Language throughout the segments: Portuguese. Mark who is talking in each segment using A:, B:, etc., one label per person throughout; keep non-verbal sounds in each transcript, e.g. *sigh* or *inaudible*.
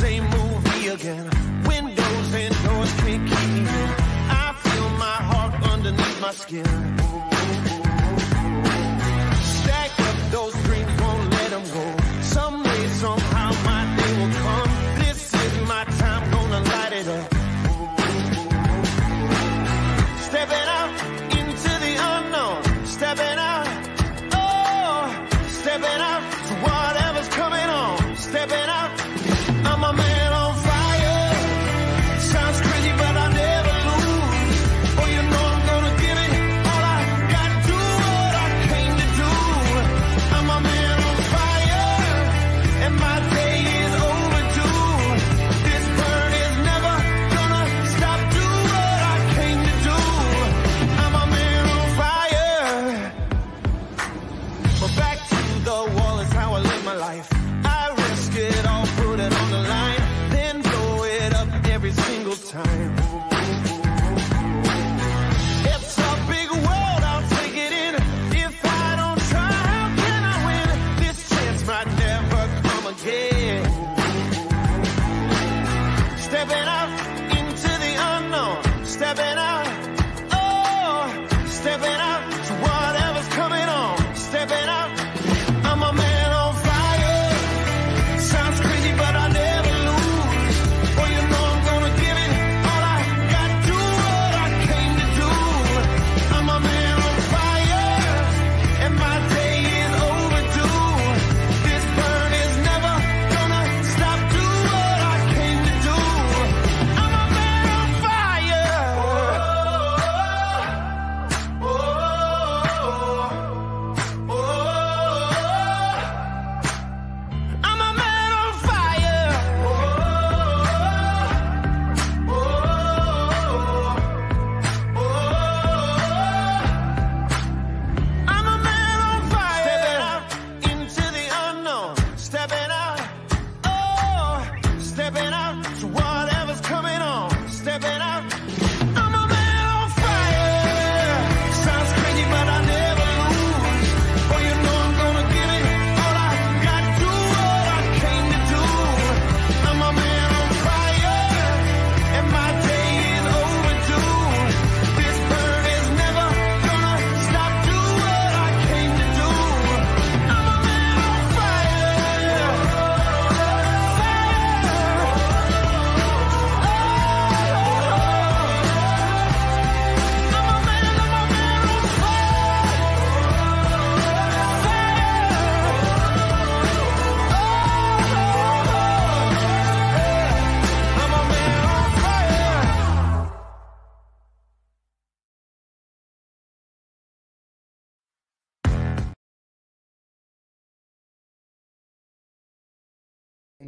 A: same movie again. Windows and doors can't keep me in. I feel my heart underneath my skin.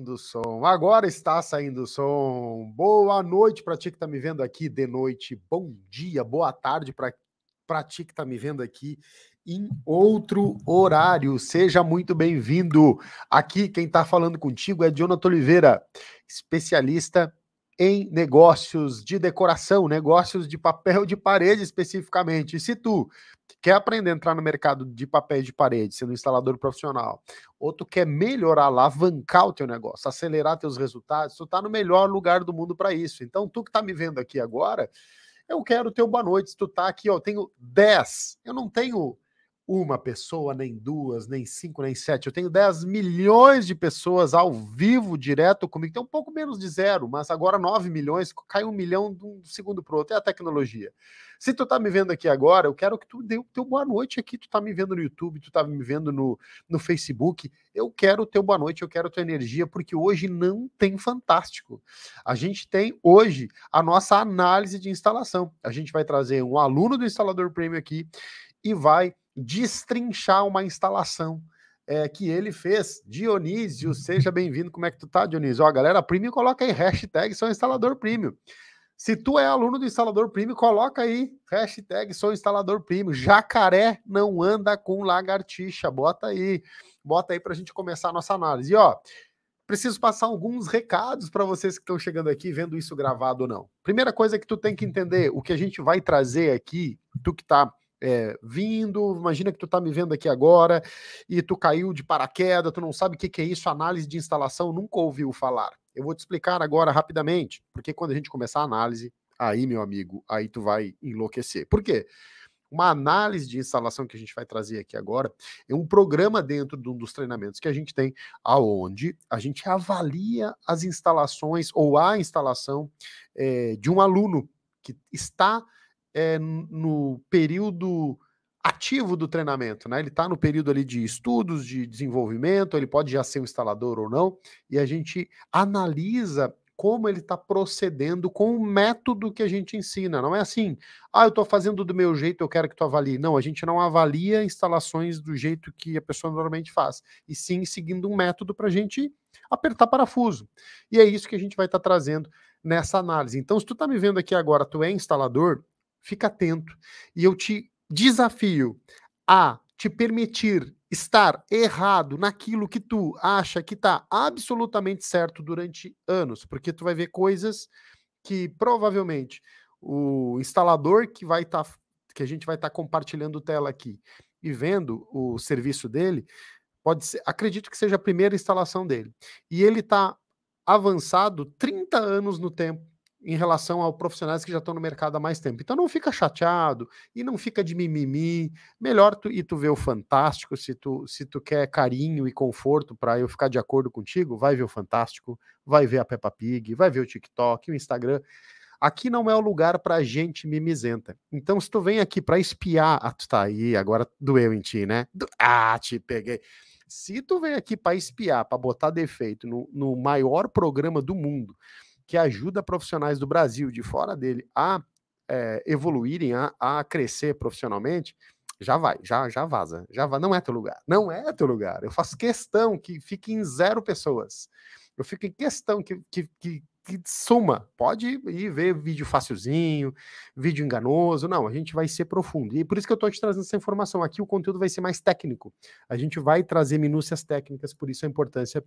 B: saindo som. Agora está saindo o som. Boa noite para
C: ti que está me vendo aqui de noite. Bom dia, boa tarde para ti que está me vendo aqui em outro horário. Seja muito bem-vindo. Aqui quem está falando contigo é Jonathan Oliveira, especialista em negócios de decoração, negócios de papel de parede especificamente. E se tu quer aprender a entrar no mercado de papel de parede, sendo um instalador profissional, ou tu quer melhorar, alavancar o teu negócio, acelerar teus resultados, tu tá no melhor lugar do mundo para isso. Então, tu que tá me vendo aqui agora, eu quero ter teu boa noite, se tu tá aqui, ó, eu tenho 10, eu não tenho uma pessoa, nem duas, nem cinco, nem sete. Eu tenho 10 milhões de pessoas ao vivo, direto comigo. Tem um pouco menos de zero, mas agora 9 milhões, cai um milhão de um segundo para o outro. É a tecnologia. Se tu tá me vendo aqui agora, eu quero que tu dê o teu boa noite aqui. Tu tá me vendo no YouTube, tu tá me vendo no, no Facebook. Eu quero o teu boa noite, eu quero a tua energia, porque hoje não tem fantástico. A gente tem hoje a nossa análise de instalação. A gente vai trazer um aluno do instalador prêmio aqui e vai destrinchar uma instalação é, que ele fez. Dionísio, uhum. seja bem-vindo. Como é que tu tá, Dionísio? Ó, galera, premium, coloca aí hashtag sou instalador premium. Se tu é aluno do instalador premium, coloca aí hashtag sou instalador premium. Jacaré não anda com lagartixa. Bota aí, bota aí para a gente começar a nossa análise. E ó, preciso passar alguns recados para vocês que estão chegando aqui, vendo isso gravado ou não. Primeira coisa que tu tem que uhum. entender, o que a gente vai trazer aqui, tu que está é, vindo, imagina que tu tá me vendo aqui agora e tu caiu de paraquedas, tu não sabe o que, que é isso, análise de instalação, nunca ouviu falar. Eu vou te explicar agora rapidamente, porque quando a gente começar a análise, aí, meu amigo, aí tu vai enlouquecer. Por quê? Uma análise de instalação que a gente vai trazer aqui agora é um programa dentro de um dos treinamentos que a gente tem, aonde a gente avalia as instalações ou a instalação é, de um aluno que está é, no período ativo do treinamento, né? Ele está no período ali de estudos, de desenvolvimento, ele pode já ser um instalador ou não, e a gente analisa como ele está procedendo com o método que a gente ensina. Não é assim, ah, eu estou fazendo do meu jeito, eu quero que tu avalie. Não, a gente não avalia instalações do jeito que a pessoa normalmente faz, e sim seguindo um método para a gente apertar parafuso. E é isso que a gente vai estar tá trazendo nessa análise. Então, se tu está me vendo aqui agora, tu é instalador, Fica atento. E eu te desafio a te permitir estar errado naquilo que tu acha que está absolutamente certo durante anos, porque tu vai ver coisas que provavelmente o instalador que vai estar tá, que a gente vai estar tá compartilhando tela aqui e vendo o serviço dele, pode ser, acredito que seja a primeira instalação dele. E ele está avançado 30 anos no tempo em relação a profissionais que já estão no mercado há mais tempo. Então não fica chateado e não fica de mimimi. Melhor tu e tu ver o fantástico, se tu se tu quer carinho e conforto para eu ficar de acordo contigo, vai ver o fantástico, vai ver a Peppa Pig, vai ver o TikTok, o Instagram. Aqui não é o lugar para gente mimizenta. Então se tu vem aqui para espiar, ah, tu tá aí, agora doeu em ti, né? Ah, te peguei. Se tu vem aqui para espiar, para botar defeito no, no maior programa do mundo, que ajuda profissionais do Brasil, de fora dele, a é, evoluírem, a, a crescer profissionalmente, já vai, já, já vaza, já vai. Não é teu lugar, não é teu lugar. Eu faço questão que fique em zero pessoas. Eu fico em questão que, que, que, que suma. Pode ir ver vídeo facilzinho, vídeo enganoso. Não, a gente vai ser profundo. E por isso que eu estou te trazendo essa informação. Aqui o conteúdo vai ser mais técnico. A gente vai trazer minúcias técnicas, por isso a importância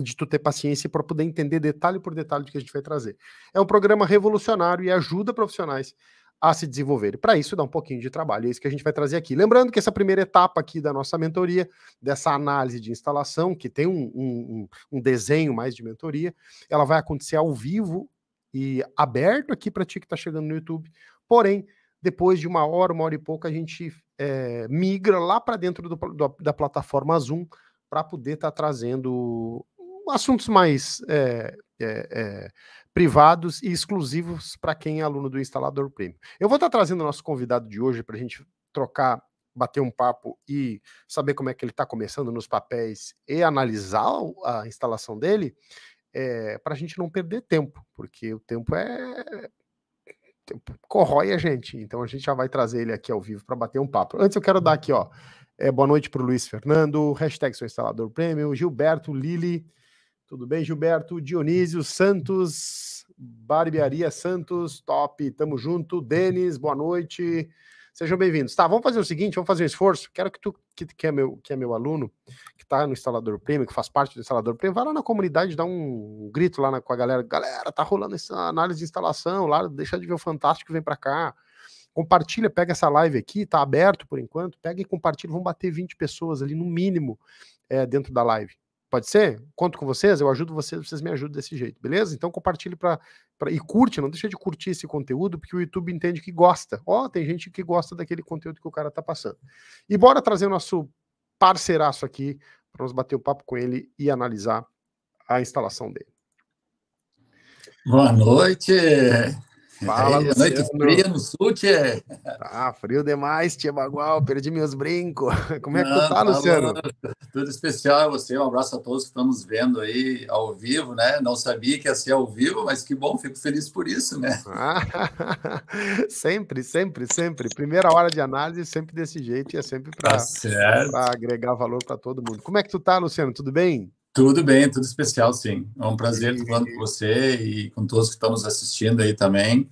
C: de tu ter paciência para poder entender detalhe por detalhe do que a gente vai trazer. É um programa revolucionário e ajuda profissionais a se desenvolver. Para isso dá um pouquinho de trabalho, é isso que a gente vai trazer aqui. Lembrando que essa primeira etapa aqui da nossa mentoria, dessa análise de instalação, que tem um, um, um desenho mais de mentoria, ela vai acontecer ao vivo e aberto aqui para ti que está chegando no YouTube. Porém, depois de uma hora, uma hora e pouco, a gente é, migra lá para dentro do, do, da plataforma Zoom para poder estar tá trazendo assuntos mais é, é, é, privados e exclusivos para quem é aluno do instalador premium. Eu vou estar trazendo o nosso convidado de hoje para a gente trocar, bater um papo e saber como é que ele está começando nos papéis e analisar a instalação dele, é, para a gente não perder tempo, porque o tempo
B: é
C: tempo corrói a gente. Então a gente já vai trazer ele aqui ao vivo para bater um papo. Antes eu quero dar aqui, ó, é, boa noite para o Luiz Fernando, hashtag instalador prêmio, Gilberto, Lili, tudo bem, Gilberto? Dionísio Santos, Barbearia Santos, top, tamo junto. Denis, boa noite. Sejam bem-vindos. Tá, vamos fazer o seguinte, vamos fazer um esforço. Quero que tu, que, que, é, meu, que é meu aluno, que tá no instalador prêmio, que faz parte do instalador prêmio, vá lá na comunidade, dá um, um grito lá na, com a galera. Galera, tá rolando essa análise de instalação lá, deixa de ver o Fantástico, vem para cá compartilha, pega essa live aqui, tá aberto por enquanto, pega e compartilha, vão bater 20 pessoas ali no mínimo é, dentro da live. Pode ser? Conto com vocês, eu ajudo vocês, vocês me ajudam desse jeito, beleza? Então compartilhe para e curte, não deixa de curtir esse conteúdo, porque o YouTube entende que gosta. Ó, oh, tem gente que gosta daquele conteúdo que o cara tá passando. E bora trazer nosso parceiraço aqui para nós bater o um papo com ele e analisar a instalação dele.
B: Boa noite.
C: Fala, é, noite fria no sul, Tchê. Ah, frio demais, Tia Bagual, perdi meus brincos. *laughs* Como é que Não, tu tá, tá, Luciano?
D: Tudo especial você, um abraço a todos que estão nos vendo aí ao vivo, né? Não sabia que ia ser ao vivo, mas que bom, fico feliz por isso, né? Ah,
C: *laughs* sempre, sempre, sempre. Primeira hora de análise, sempre desse jeito e é sempre para tá agregar valor para todo mundo. Como é que tu tá, Luciano? Tudo bem? Tudo
D: bem, tudo especial, sim. É um prazer estar falando com você e com todos que estamos assistindo aí também.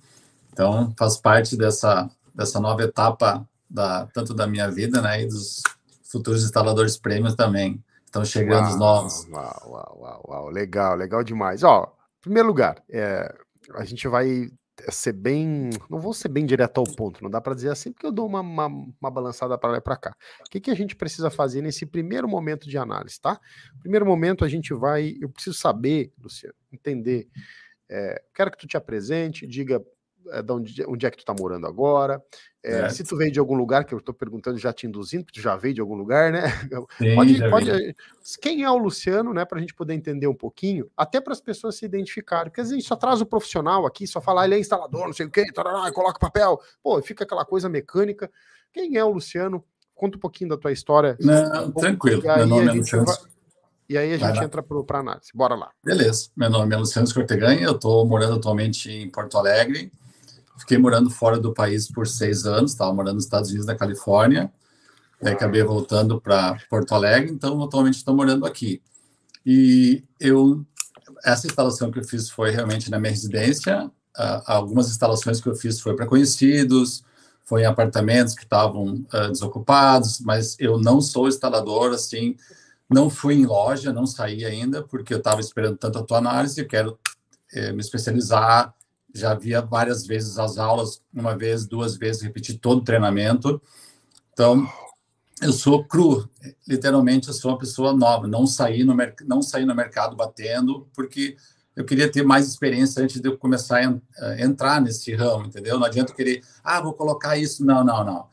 D: Então, faz parte dessa, dessa nova etapa, da, tanto da minha vida, né, e dos futuros instaladores prêmios também. Estão chegando uau, os novos. Uau,
C: uau, uau, uau, legal, legal demais. Ó, em primeiro lugar, é, a gente vai é ser bem. Não vou ser bem direto ao ponto, não dá para dizer assim, porque eu dou uma, uma, uma balançada para lá e para cá. O que, que a gente precisa fazer nesse primeiro momento de análise, tá? Primeiro momento, a gente vai. Eu preciso saber, Luciano, entender. É, quero que tu te apresente, diga eh, da onde, onde, é que tu tá morando agora. Eh, é, se tu veio de algum lugar, que eu estou perguntando, já te induzindo, porque tu já veio de algum lugar, né? *laughs* Sim, pode, pode, eh, quem é o Luciano, né? Para a gente poder entender um pouquinho, até para as pessoas se identificarem, porque a gente só traz o profissional aqui, só falar, ah, ele é instalador, não sei o quê, tarará, coloca papel, pô, fica aquela coisa mecânica. Quem é o Luciano? Conta um pouquinho da tua história. Não, tranquilo, meu nome é Luciano. E aí a gente Vai entra para análise. Bora lá.
D: Beleza. Meu nome é Luciano Escorteganha, eu estou morando atualmente em Porto Alegre. Fiquei morando fora do país por seis anos, estava morando nos Estados Unidos, na Califórnia, é, acabei voltando para Porto Alegre, então atualmente estou morando aqui. E eu essa instalação que eu fiz foi realmente na minha residência. Uh, algumas instalações que eu fiz foi para conhecidos, foi em apartamentos que estavam uh, desocupados, mas eu não sou instalador, assim, não fui em loja, não saí ainda, porque eu estava esperando tanto a tua análise, eu quero eh, me especializar já via várias vezes as aulas, uma vez, duas vezes, repeti todo o treinamento. Então, eu sou cru, literalmente eu sou uma pessoa nova, não saí no, não saí no mercado batendo, porque eu queria ter mais experiência antes de eu começar a eh, entrar nesse ramo, entendeu? Não adianta eu querer, ah, vou colocar isso, não, não, não.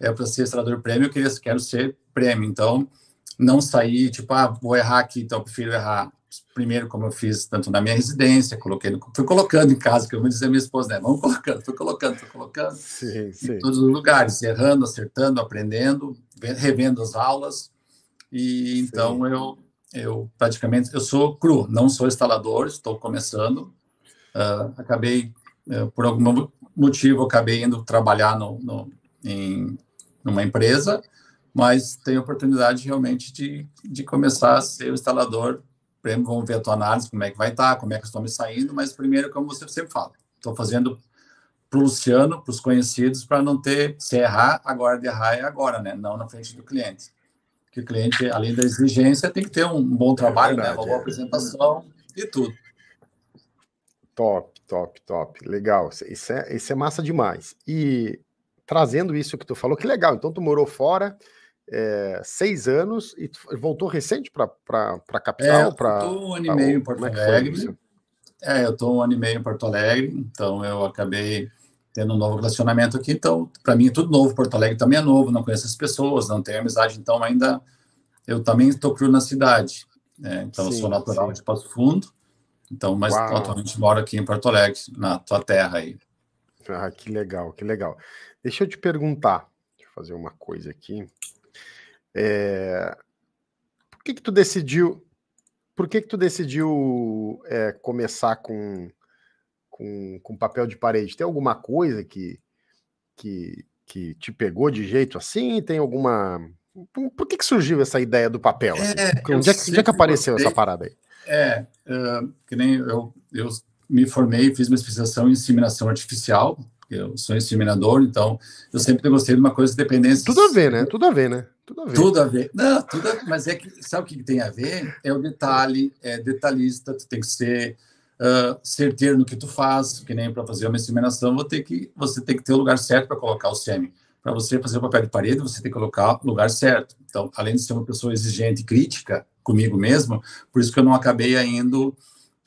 D: É para ser extrador prêmio, eu queria, quero ser prêmio, então não sair, tipo, ah, vou errar aqui, então eu prefiro errar primeiro como eu fiz tanto na minha residência, coloquei, no, fui colocando em casa, que eu vou dizer minha esposa, né, vamos colocando, fui colocando, fui colocando,
B: sim, sim. em todos
D: os lugares, errando, acertando, aprendendo, revendo as aulas, e então eu, eu praticamente, eu sou cru, não sou instalador, estou começando, uh, acabei, uh, por algum motivo, acabei indo trabalhar no, no em numa empresa, mas tem a oportunidade realmente de, de começar a ser o instalador vamos ver a tua análise, como é que vai estar, como é que eu estou me saindo, mas primeiro, como você sempre fala, estou fazendo para o Luciano, para os conhecidos, para não ter, se é errar, agora de errar é agora, né? Não na frente do cliente. Porque o cliente, além da exigência, tem que ter um bom é trabalho, é verdade, né? Uma boa é. apresentação
C: e tudo. Top, top, top. Legal. Isso é, isso é massa demais. E trazendo isso que tu falou, que legal. Então, tu morou fora, é, seis anos e voltou recente para a é, capital? É, pra, um ano e meio em Porto é Alegre. É, eu estou um ano e meio em Porto Alegre, então eu
D: acabei tendo um novo relacionamento aqui, então para mim é tudo novo, Porto Alegre também é novo, não conheço as pessoas, não tenho amizade, então ainda eu também estou cru na cidade, né? então sim, eu sou
C: natural sim. de Passo Fundo, então, mas Uau. atualmente moro aqui em Porto Alegre, na tua terra aí. Ah, que legal, que legal. Deixa eu te perguntar, deixa eu fazer uma coisa aqui. É... Por que que tu decidiu? Por que que tu decidiu é, começar com, com com papel de parede? Tem alguma coisa que que, que te pegou de jeito assim? Tem alguma por que, que surgiu essa ideia do papel? É, assim? É, onde, é que, onde é que apareceu gostei. essa parada aí?
D: É, uh, que nem eu, eu me formei, fiz uma especialização em inseminação artificial, eu sou inseminador, então eu sempre gostei de uma coisa de dependência. Tudo a ver, né?
C: Tudo a ver, né? Tudo a ver. Tudo a ver.
D: Não, tudo a... mas é que sabe o que tem a ver? É o detalhe, é detalhista, tu tem que ser uh, certeiro no que tu faz, que nem para fazer uma inseminação, ter que, você tem que ter o lugar certo para colocar o sêmen. Para você fazer o papel de parede, você tem que colocar o lugar certo. Então, além de ser uma pessoa exigente e crítica comigo mesmo, por isso que eu não acabei indo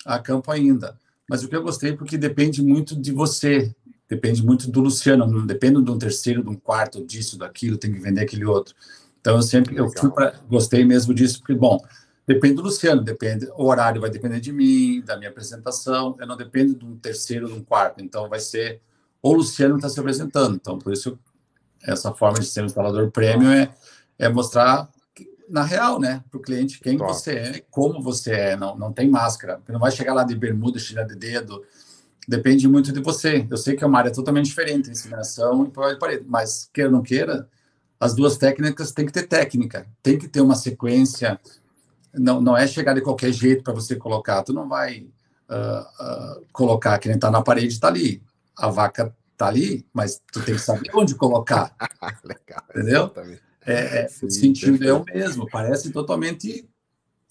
D: a campo ainda. Mas o que eu gostei, é porque depende muito de você, depende muito do Luciano, não depende de um terceiro, de um quarto, disso, daquilo, tem que vender aquele outro. Então eu sempre eu fui pra, gostei mesmo disso, porque, bom, depende do Luciano, depende, o horário vai depender de mim, da minha apresentação, eu não dependo de um terceiro ou de um quarto, então vai ser o Luciano está se apresentando, então por isso essa forma de ser um instalador prêmio é, é mostrar na real, né, para o cliente quem você é, como você é, não, não tem máscara, porque não vai chegar lá de bermuda, chinelo de dedo, depende muito de você. Eu sei que é uma área totalmente diferente, inseminação e parede, mas queira ou não queira, as duas técnicas têm que ter técnica, tem que ter uma sequência. Não, não é chegar de qualquer jeito para você colocar. Tu não vai uh, uh, colocar que nem está na parede, está ali. A vaca está ali, mas tu tem que saber onde colocar. *laughs* Legal, entendeu? É, é, Sim, o sentido é o mesmo, parece totalmente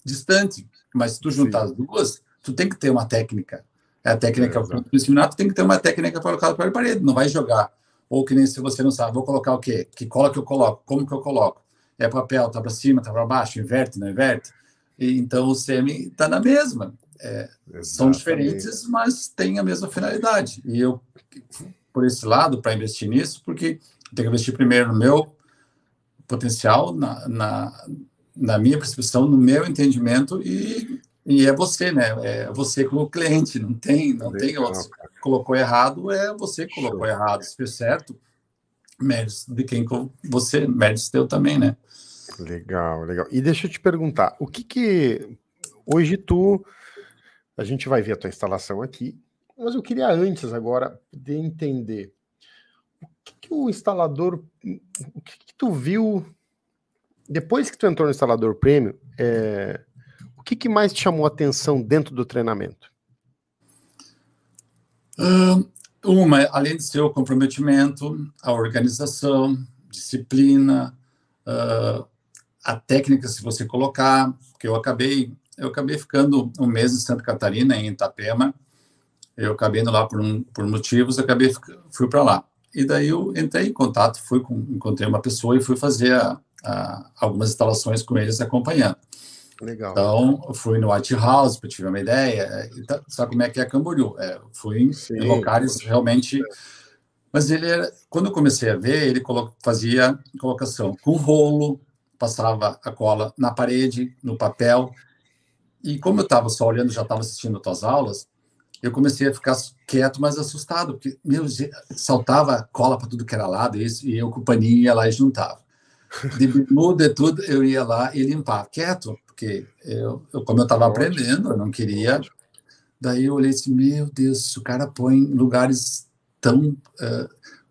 D: distante, mas se tu juntar Sim. as duas, tu tem que ter uma técnica. É a técnica é, para o tem que ter uma técnica para colocar para a parede, não vai jogar ou que nem se você não sabe, vou colocar o quê? Que cola que eu coloco? Como que eu coloco? É papel, tá para cima, tá para baixo, inverte, não inverte? E, então o semi tá na mesma. É, são diferentes, mas têm a mesma finalidade. E eu, por esse lado, para investir nisso, porque tenho que investir primeiro no meu potencial, na, na, na minha percepção, no meu entendimento e, e é você, né? É você como cliente, não tem, não tem é colocou errado é você que colocou Show. errado. Se for certo, mérito de quem você, mérito
C: teu também, né? Legal, legal. E deixa eu te perguntar, o que que hoje tu, a gente vai ver a tua instalação aqui, mas eu queria antes agora de entender o que, que o instalador, o que, que, tu viu depois que tu entrou no instalador prêmio, é, o que que mais te chamou a atenção dentro do treinamento?
D: Uma, além de ser o comprometimento, a organização, disciplina, ah, a técnica, se você colocar, porque eu acabei, eu acabei ficando um mês em Santa Catarina, em Itapema, eu acabei indo lá por, um, por motivos, acabei fui para lá. E daí eu entrei em contato, fui com, encontrei uma pessoa e fui fazer a, a, algumas instalações com eles acompanhando. Legal. Então, fui no White House para tiver uma ideia. Então, sabe como é que é Camboriú? É, fui em, Sim, locais realmente. Mas ele era, quando eu comecei a ver, ele colo... fazia colocação com rolo, passava a cola na parede, no papel. E como eu estava só olhando, já estava assistindo as tuas aulas, eu comecei a ficar quieto, mas assustado, porque meu, saltava cola para tudo que era lado, e, isso, e eu com o paninho ia lá e juntava. De bermuda e tudo, eu ia lá e limpar quieto, porque eu, eu como eu estava aprendendo, eu não queria. Daí eu olhei e disse, meu Deus, o cara põe lugares tão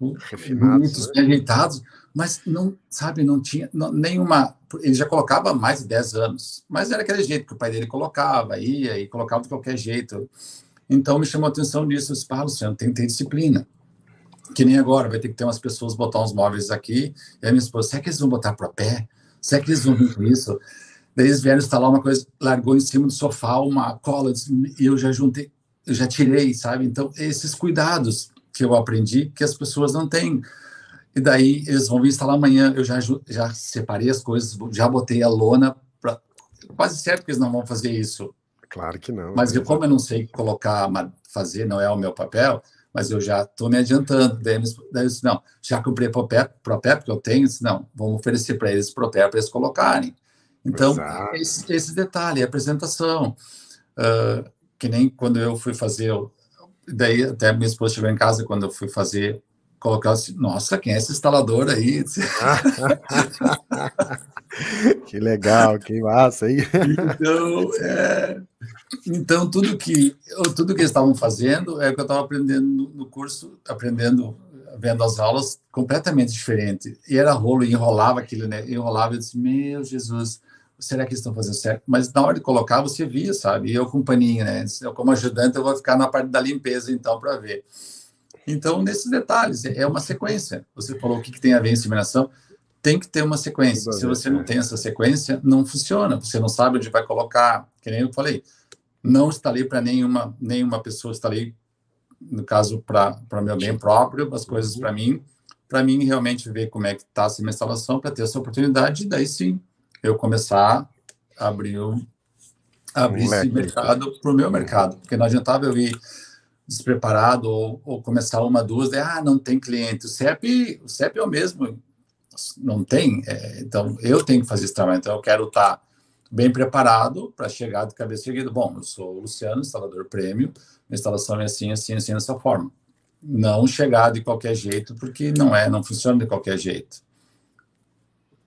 D: uh, refinados, ajeitados, né? mas não, sabe, não tinha não, nenhuma. Ele já colocava há mais de 10 anos, mas era aquele jeito que o pai dele colocava, ia e colocava de qualquer jeito. Então me chamou a atenção nisso, eu disse, ah, Luciano, tem que ter disciplina que nem agora, vai ter que ter umas pessoas botar uns móveis aqui. E a minha esposa, será que eles vão botar para pé? Será que eles vão vir *laughs* com isso? Daí eles vieram instalar uma coisa, largou em cima do sofá uma cola, e eu já juntei, eu já tirei, sabe? Então, esses cuidados que eu aprendi que as pessoas não têm. E daí eles vão vir instalar amanhã, eu já, já separei as coisas, já botei a lona, pra... quase certo que eles não vão fazer isso. Claro que não. Mas né? eu, como eu não sei colocar, fazer, não é o meu papel, mas eu já estou me adiantando. Daí, eu disse, não, já comprei propé, propé porque eu tenho, disse, não, vamos oferecer para eles propé para eles colocarem. Então, esse, esse, detalhe, apresentação. Uh, que nem quando eu fui fazer, daí até minha esposa estiver em casa quando eu fui fazer, colocar assim, nossa, quem é esse instalador aí?
C: *laughs* que legal, que massa, aí Então, é,
D: então tudo que tudo que eles estavam fazendo é o que eu estava aprendendo no curso, aprendendo vendo as aulas completamente diferente. E era rolo, enrolava aquilo, né? Enrolava, eu disse, meu Jesus, será que estão fazendo certo? Mas na hora de colocar, você via, sabe? E eu com paninho, né? Eu, como ajudante, eu vou ficar na parte da limpeza, então, para ver. Então, nesses detalhes, é uma sequência. Você falou o que, que tem a ver em inseminação. Tem que ter uma sequência. Se você é. não tem essa sequência, não funciona. Você não sabe onde vai colocar. Que nem eu falei, não está ali para nenhuma, nenhuma pessoa está ali, no caso, para meu bem próprio, as coisas para uhum. mim. Para mim, realmente, ver como é que está essa minha instalação para ter essa oportunidade, e daí sim eu começar a abrir, o, abrir esse mercado para o meu mercado, porque não adiantava eu ir despreparado ou, ou começar uma, duas, ah, não tem cliente. O CEP, o CEP é o mesmo, não tem, é, então eu tenho que fazer esse trabalho, então eu quero estar tá bem preparado para chegar de cabeça erguida. Bom, eu sou o Luciano, instalador prêmio, a instalação é assim, assim, assim, dessa forma. Não chegar de qualquer jeito, porque não é, não
C: funciona de qualquer jeito.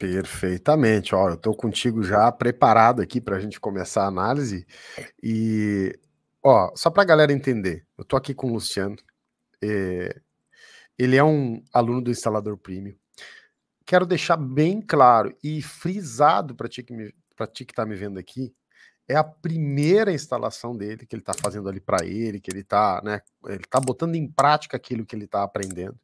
C: Perfeitamente, ó, eu estou contigo já preparado aqui para a gente começar a análise e, ó, só para a galera entender, eu estou aqui com o Luciano, é, ele é um aluno do instalador premium, quero deixar bem claro e frisado para ti que está me, tá me vendo aqui, é a primeira instalação dele que ele está fazendo ali para ele, que ele está né, ele está botando em prática aquilo que ele está aprendendo.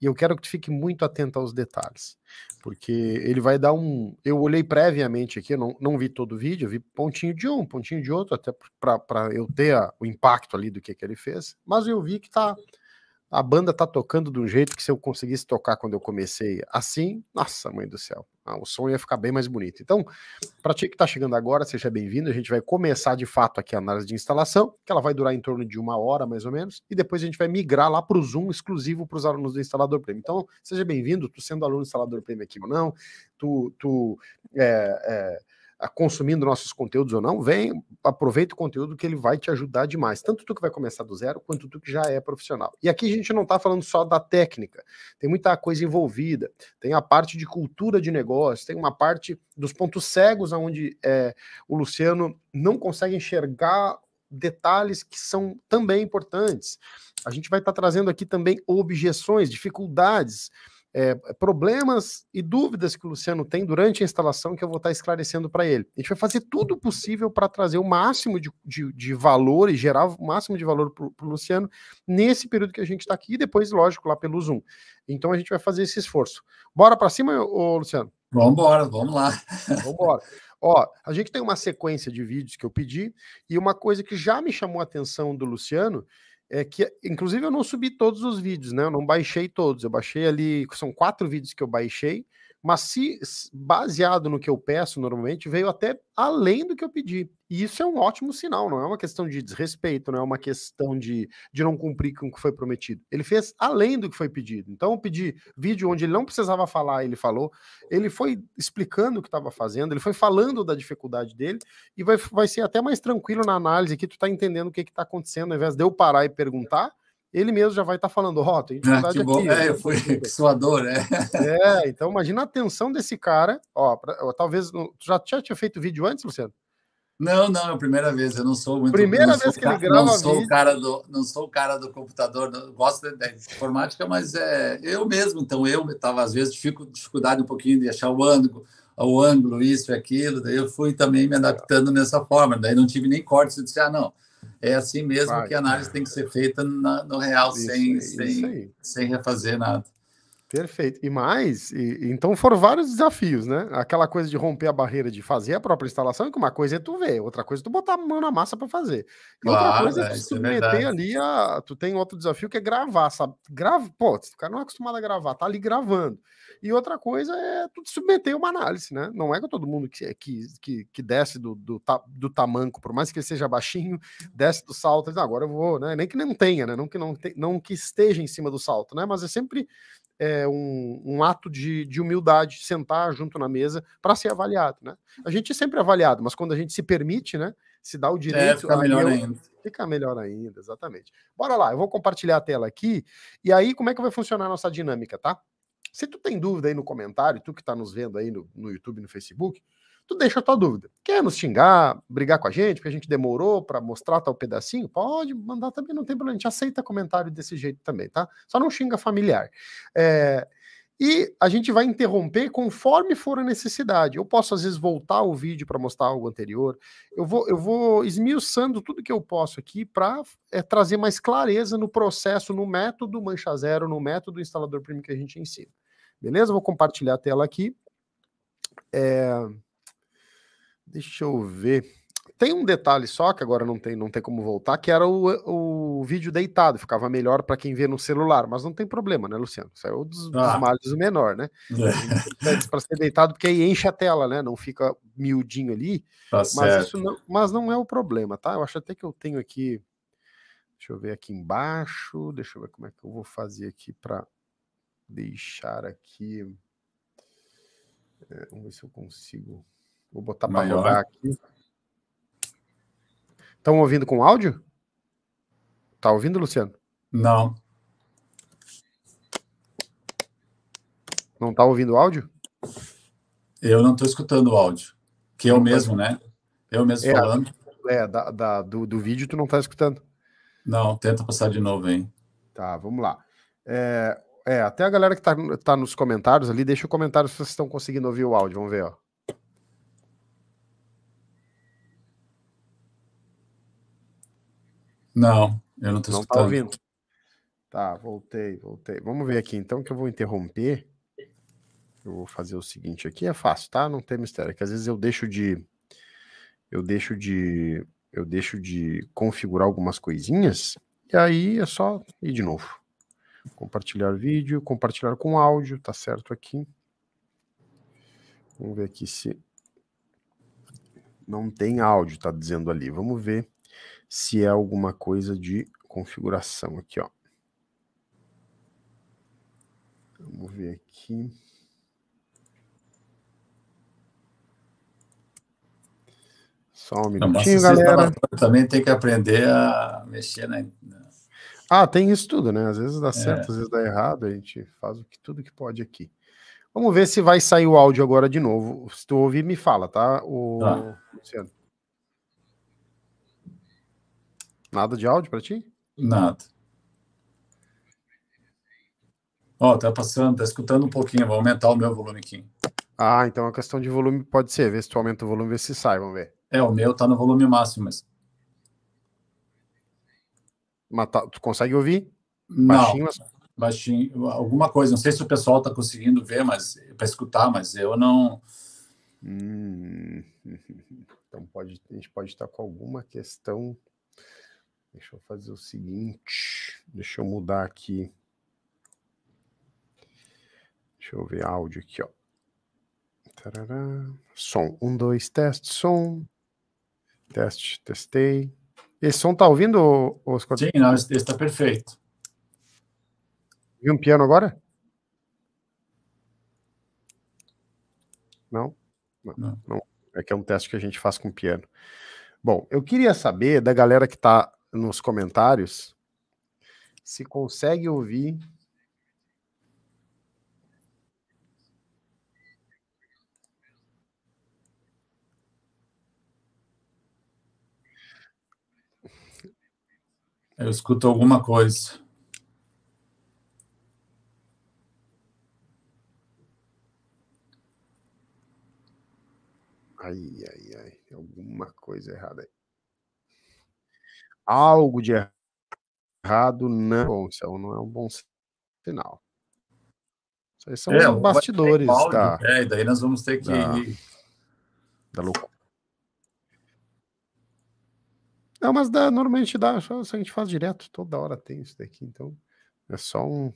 C: E eu quero que tu fique muito atento aos detalhes, porque ele vai dar um. Eu olhei previamente aqui, eu não, não vi todo o vídeo, vi pontinho de um, pontinho de outro, até para eu ter a, o impacto ali do que, que ele fez, mas eu vi que tá a banda tá tocando de um jeito que se eu conseguisse tocar quando eu comecei assim, nossa, mãe do céu, ah, o som ia ficar bem mais bonito. Então, para ti que tá chegando agora, seja bem-vindo. A gente vai começar de fato aqui a análise de instalação, que ela vai durar em torno de uma hora mais ou menos, e depois a gente vai migrar lá para o Zoom exclusivo para os alunos do Instalador Prêmio. Então, seja bem-vindo, tu sendo aluno do Instalador Prêmio aqui ou não, tu, tu é, é consumindo nossos conteúdos ou não, vem, aproveita o conteúdo que ele vai te ajudar demais. Tanto tu que vai começar do zero, quanto tu que já é profissional. E aqui a gente não está falando só da técnica, tem muita coisa envolvida, tem a parte de cultura de negócio, tem uma parte dos pontos cegos onde é, o Luciano não consegue enxergar detalhes que são também importantes. A gente vai estar tá trazendo aqui também objeções, dificuldades, é, problemas e dúvidas que o Luciano tem durante a instalação que eu vou estar esclarecendo para ele. A gente vai fazer tudo possível para trazer o máximo de, de, de, valor e gerar o máximo de valor para o Luciano nesse período que a gente está aqui e depois, lógico, lá pelo Zoom. Então a gente vai fazer esse esforço. Bora para cima, ô, Luciano? Vamos embora, vamos lá. Vamos embora. Ó, a gente tem uma sequência de vídeos que eu pedi e uma coisa que já me chamou a atenção do Luciano é que, inclusive, eu não subi todos os vídeos, né? Eu não baixei todos. Eu baixei ali, são quatro vídeos que eu baixei mas se baseado no que eu peço normalmente, veio até além do que eu pedi. E isso é um ótimo sinal, não é uma questão de desrespeito, não é uma questão de, de não cumprir com o que foi prometido. Ele fez além do que foi pedido. Então eu pedi vídeo onde ele não precisava falar, ele falou, ele foi explicando o que estava fazendo, ele foi falando da dificuldade dele, e vai, vai ser até mais tranquilo na análise que tu está entendendo o que está acontecendo, ao invés de eu parar e perguntar, ele mesmo já vai estar tá falando, ó, oh, tem ah, dificuldade ah, que aqui. Bom. É, eu fui suador, é. É, então imagina a tensão desse cara, ó, pra, ó talvez, tu já, tinha feito vídeo antes, Luciano? Não, não, é a primeira vez, eu não sou muito... Primeira vez que cara, ele grava não sou vídeo. O cara do,
D: não sou o cara do computador, não, gosto da informática, mas é eu mesmo, então eu estava às vezes dificuldade um pouquinho de achar o ângulo, o ângulo, isso e aquilo, daí eu fui também me é. adaptando nessa forma, daí não tive nem corte eu disse, ah, não, é assim mesmo Vai, que a análise tem que ser feita na, no real, isso, sem, sem,
C: sem refazer nada. Perfeito. E mais, e, então foram vários desafios, né? Aquela coisa de romper a barreira de fazer a própria instalação, que uma coisa é tu ver, outra coisa é tu botar a mão na massa para fazer. E claro, outra coisa é, é tu é submeter é ali a. Tu tem outro desafio que é gravar, sabe? Grava, pô, o cara não é acostumado a gravar, tá ali gravando. E outra coisa é tu submeter uma análise, né? Não é que todo mundo que, é, que, que, desce do, do, do tamanco, por mais que ele seja baixinho, desce do salto, diz, ah, agora eu vou, né? Nem que não tenha, né? Não que, não te, não que esteja em cima do salto, né? Mas é sempre é, um, um, ato de, de humildade, sentar junto na mesa para ser avaliado, né? A gente é sempre avaliado, mas quando a gente se permite, né? Se dá o é, direito. É, fica melhor ainda. Fica melhor ainda, exatamente. Bora lá, eu vou compartilhar a tela aqui e aí como é que vai funcionar a nossa dinâmica, tá? Se tu tem dúvida aí no comentário, tu que está nos vendo aí no, no YouTube, no Facebook, tu deixa a tua dúvida. Quer nos xingar, brigar com a gente, porque a gente demorou para mostrar tal pedacinho? Pode mandar também, não tem problema. A gente aceita comentário desse jeito também, tá? Só não xinga familiar. É, e a gente vai interromper conforme for a necessidade. Eu posso, às vezes, voltar o vídeo para mostrar algo anterior. Eu vou, eu vou esmiuçando tudo que eu posso aqui para é, trazer mais clareza no processo, no método Mancha Zero, no método instalador primo que a gente ensina. Beleza? Vou compartilhar a tela aqui. É... Deixa eu ver. Tem um detalhe só que agora não tem, não tem como voltar, que era o, o vídeo deitado, ficava melhor para quem vê no celular, mas não tem problema, né, Luciano? Isso é o dos, ah. dos males o menor, né? É. Para ser deitado, porque aí enche a tela, né? Não fica miudinho ali. Tá mas, Isso não, mas não é o problema, tá? Eu acho até que eu tenho aqui. Deixa eu ver aqui embaixo. Deixa eu ver como é que eu vou fazer aqui para deixar aqui. É, vamos ver se eu consigo. Vou botar para rodar aqui. Estão ouvindo com áudio? Tá ouvindo, Luciano? Não. Não tá ouvindo áudio?
D: Eu não estou escutando o áudio. Que eu tá mesmo, né? Eu mesmo é, falando. É, da,
C: da, do, do vídeo tu não tá escutando.
D: Não, tenta passar de novo, hein? Tá, vamos lá.
C: É, é, até a galera que tá, tá nos comentários ali, deixa o comentário se vocês estão conseguindo ouvir o áudio. Vamos ver, ó. Não, eu não tô não tá escutando. Tá ouvindo. Tá, voltei, voltei. Vamos ver aqui então que eu vou interromper. Eu vou fazer o seguinte aqui, é fácil, tá? Não tem mistério, é que às vezes eu deixo de eu deixo de eu deixo de configurar algumas coisinhas e aí é só ir de novo. Compartilhar vídeo, compartilhar com áudio, tá certo aqui. Vamos ver aqui se não tem áudio, tá dizendo ali. Vamos ver se é alguma coisa de configuração aqui, ó. Vamos ver aqui. Só um minutinho, não, galera. Também tem que aprender a
D: mexer na, na
C: ah, tem isso tudo, né? Às vezes dá é. certo, às vezes dá errado, a gente faz o que, tudo que pode aqui. Vamos ver se vai sair o áudio agora de novo. Se tu ouvir, me fala, tá, o... Tá. Luciano? Nada de áudio para ti? Nada.
D: Ó, oh, tá passando, tá escutando um pouquinho, vou aumentar o meu volume aqui.
C: Ah, então a é questão de volume pode ser, ver se tu aumenta o volume, ver se sai, vamos ver. É, o meu tá no volume máximo, mas...
D: Tá, tu consegue ouvir? Baixinho, não, mas... Assim? baixinho, alguma coisa. Não sei se o pessoal está conseguindo ver, mas para escutar, mas eu não.
C: Hum. *laughs* Então pode, a gente pode estar com alguma questão. Deixa eu fazer o seguinte. Deixa eu mudar aqui. Deixa eu ver áudio aqui, ó. Tarará. Som. Um, dois, teste, som. Teste, testei. Esse som tá ouvindo, Oscar? Sim, não, esse está
D: perfeito.
C: Viu um piano agora? Não? Não, não? não, É que é um teste que a gente faz com piano. Bom, eu queria saber da galera que está nos comentários se consegue ouvir
D: Eu escuto alguma coisa.
C: Ai, ai, ai. Alguma coisa errada aí. Algo de errado não, é não é um bom sinal. Isso aí são é, os é bastidores. tá? É, daí nós vamos ter que. Da, louco Não, mas dá, normalmente dá, só, a gente faz direto, toda hora tem isso daqui, então é só um.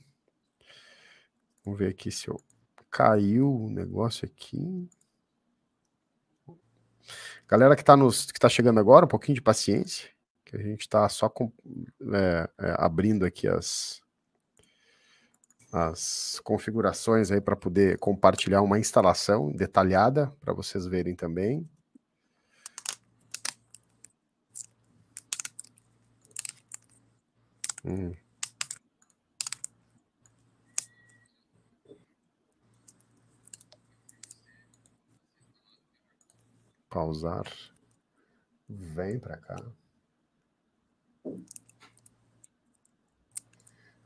C: Vamos ver aqui se eu caiu o negócio aqui. Galera que está que tá chegando agora, um pouquinho de paciência, que a gente está só com, é, é, abrindo aqui as, as configurações aí para poder compartilhar uma instalação detalhada para vocês verem também. Hum. Pausar. Vem para cá.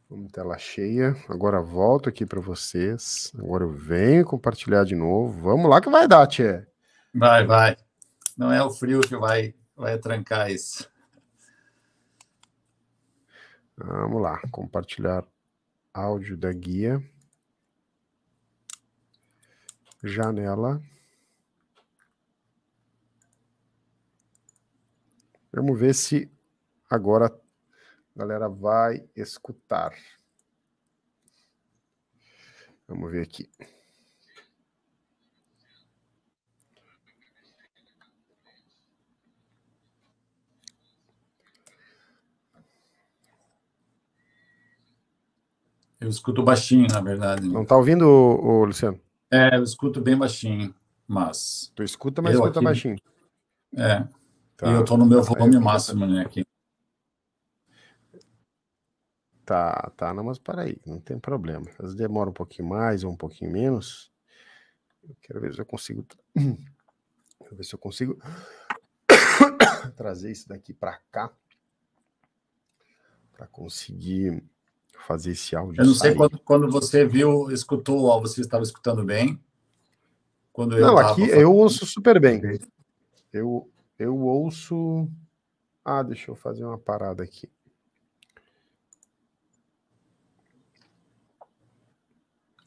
C: Vamos tela cheia. Agora volto aqui para vocês. Agora eu venho compartilhar de novo. Vamos lá que vai dar, Tchê.
D: Vai, vai. Não é o frio que vai, vai trancar isso.
C: Vamos lá, compartilhar áudio da guia. Janela. Vamos ver se agora a galera vai escutar. Vamos ver aqui.
D: Eu escuto baixinho, na verdade. Não tá ouvindo, o Luciano? É, eu escuto bem baixinho, mas. Tu escuta, mas escuta aqui... baixinho. É. Tá. E eu tô no meu volume
C: máximo, né, aqui. Tá, tá, não, mas aí não tem problema. Às vezes demora um pouquinho mais ou um pouquinho menos. Eu quero ver se eu consigo. *coughs* Quero ver se eu consigo *coughs* trazer isso daqui para cá para conseguir fazer esse áudio. Eu não sair. sei quando,
D: quando você viu, escutou, você estava escutando bem. Quando não, aqui falando...
C: eu ouço super bem. Eu, eu ouço. Ah, deixa eu fazer uma parada aqui.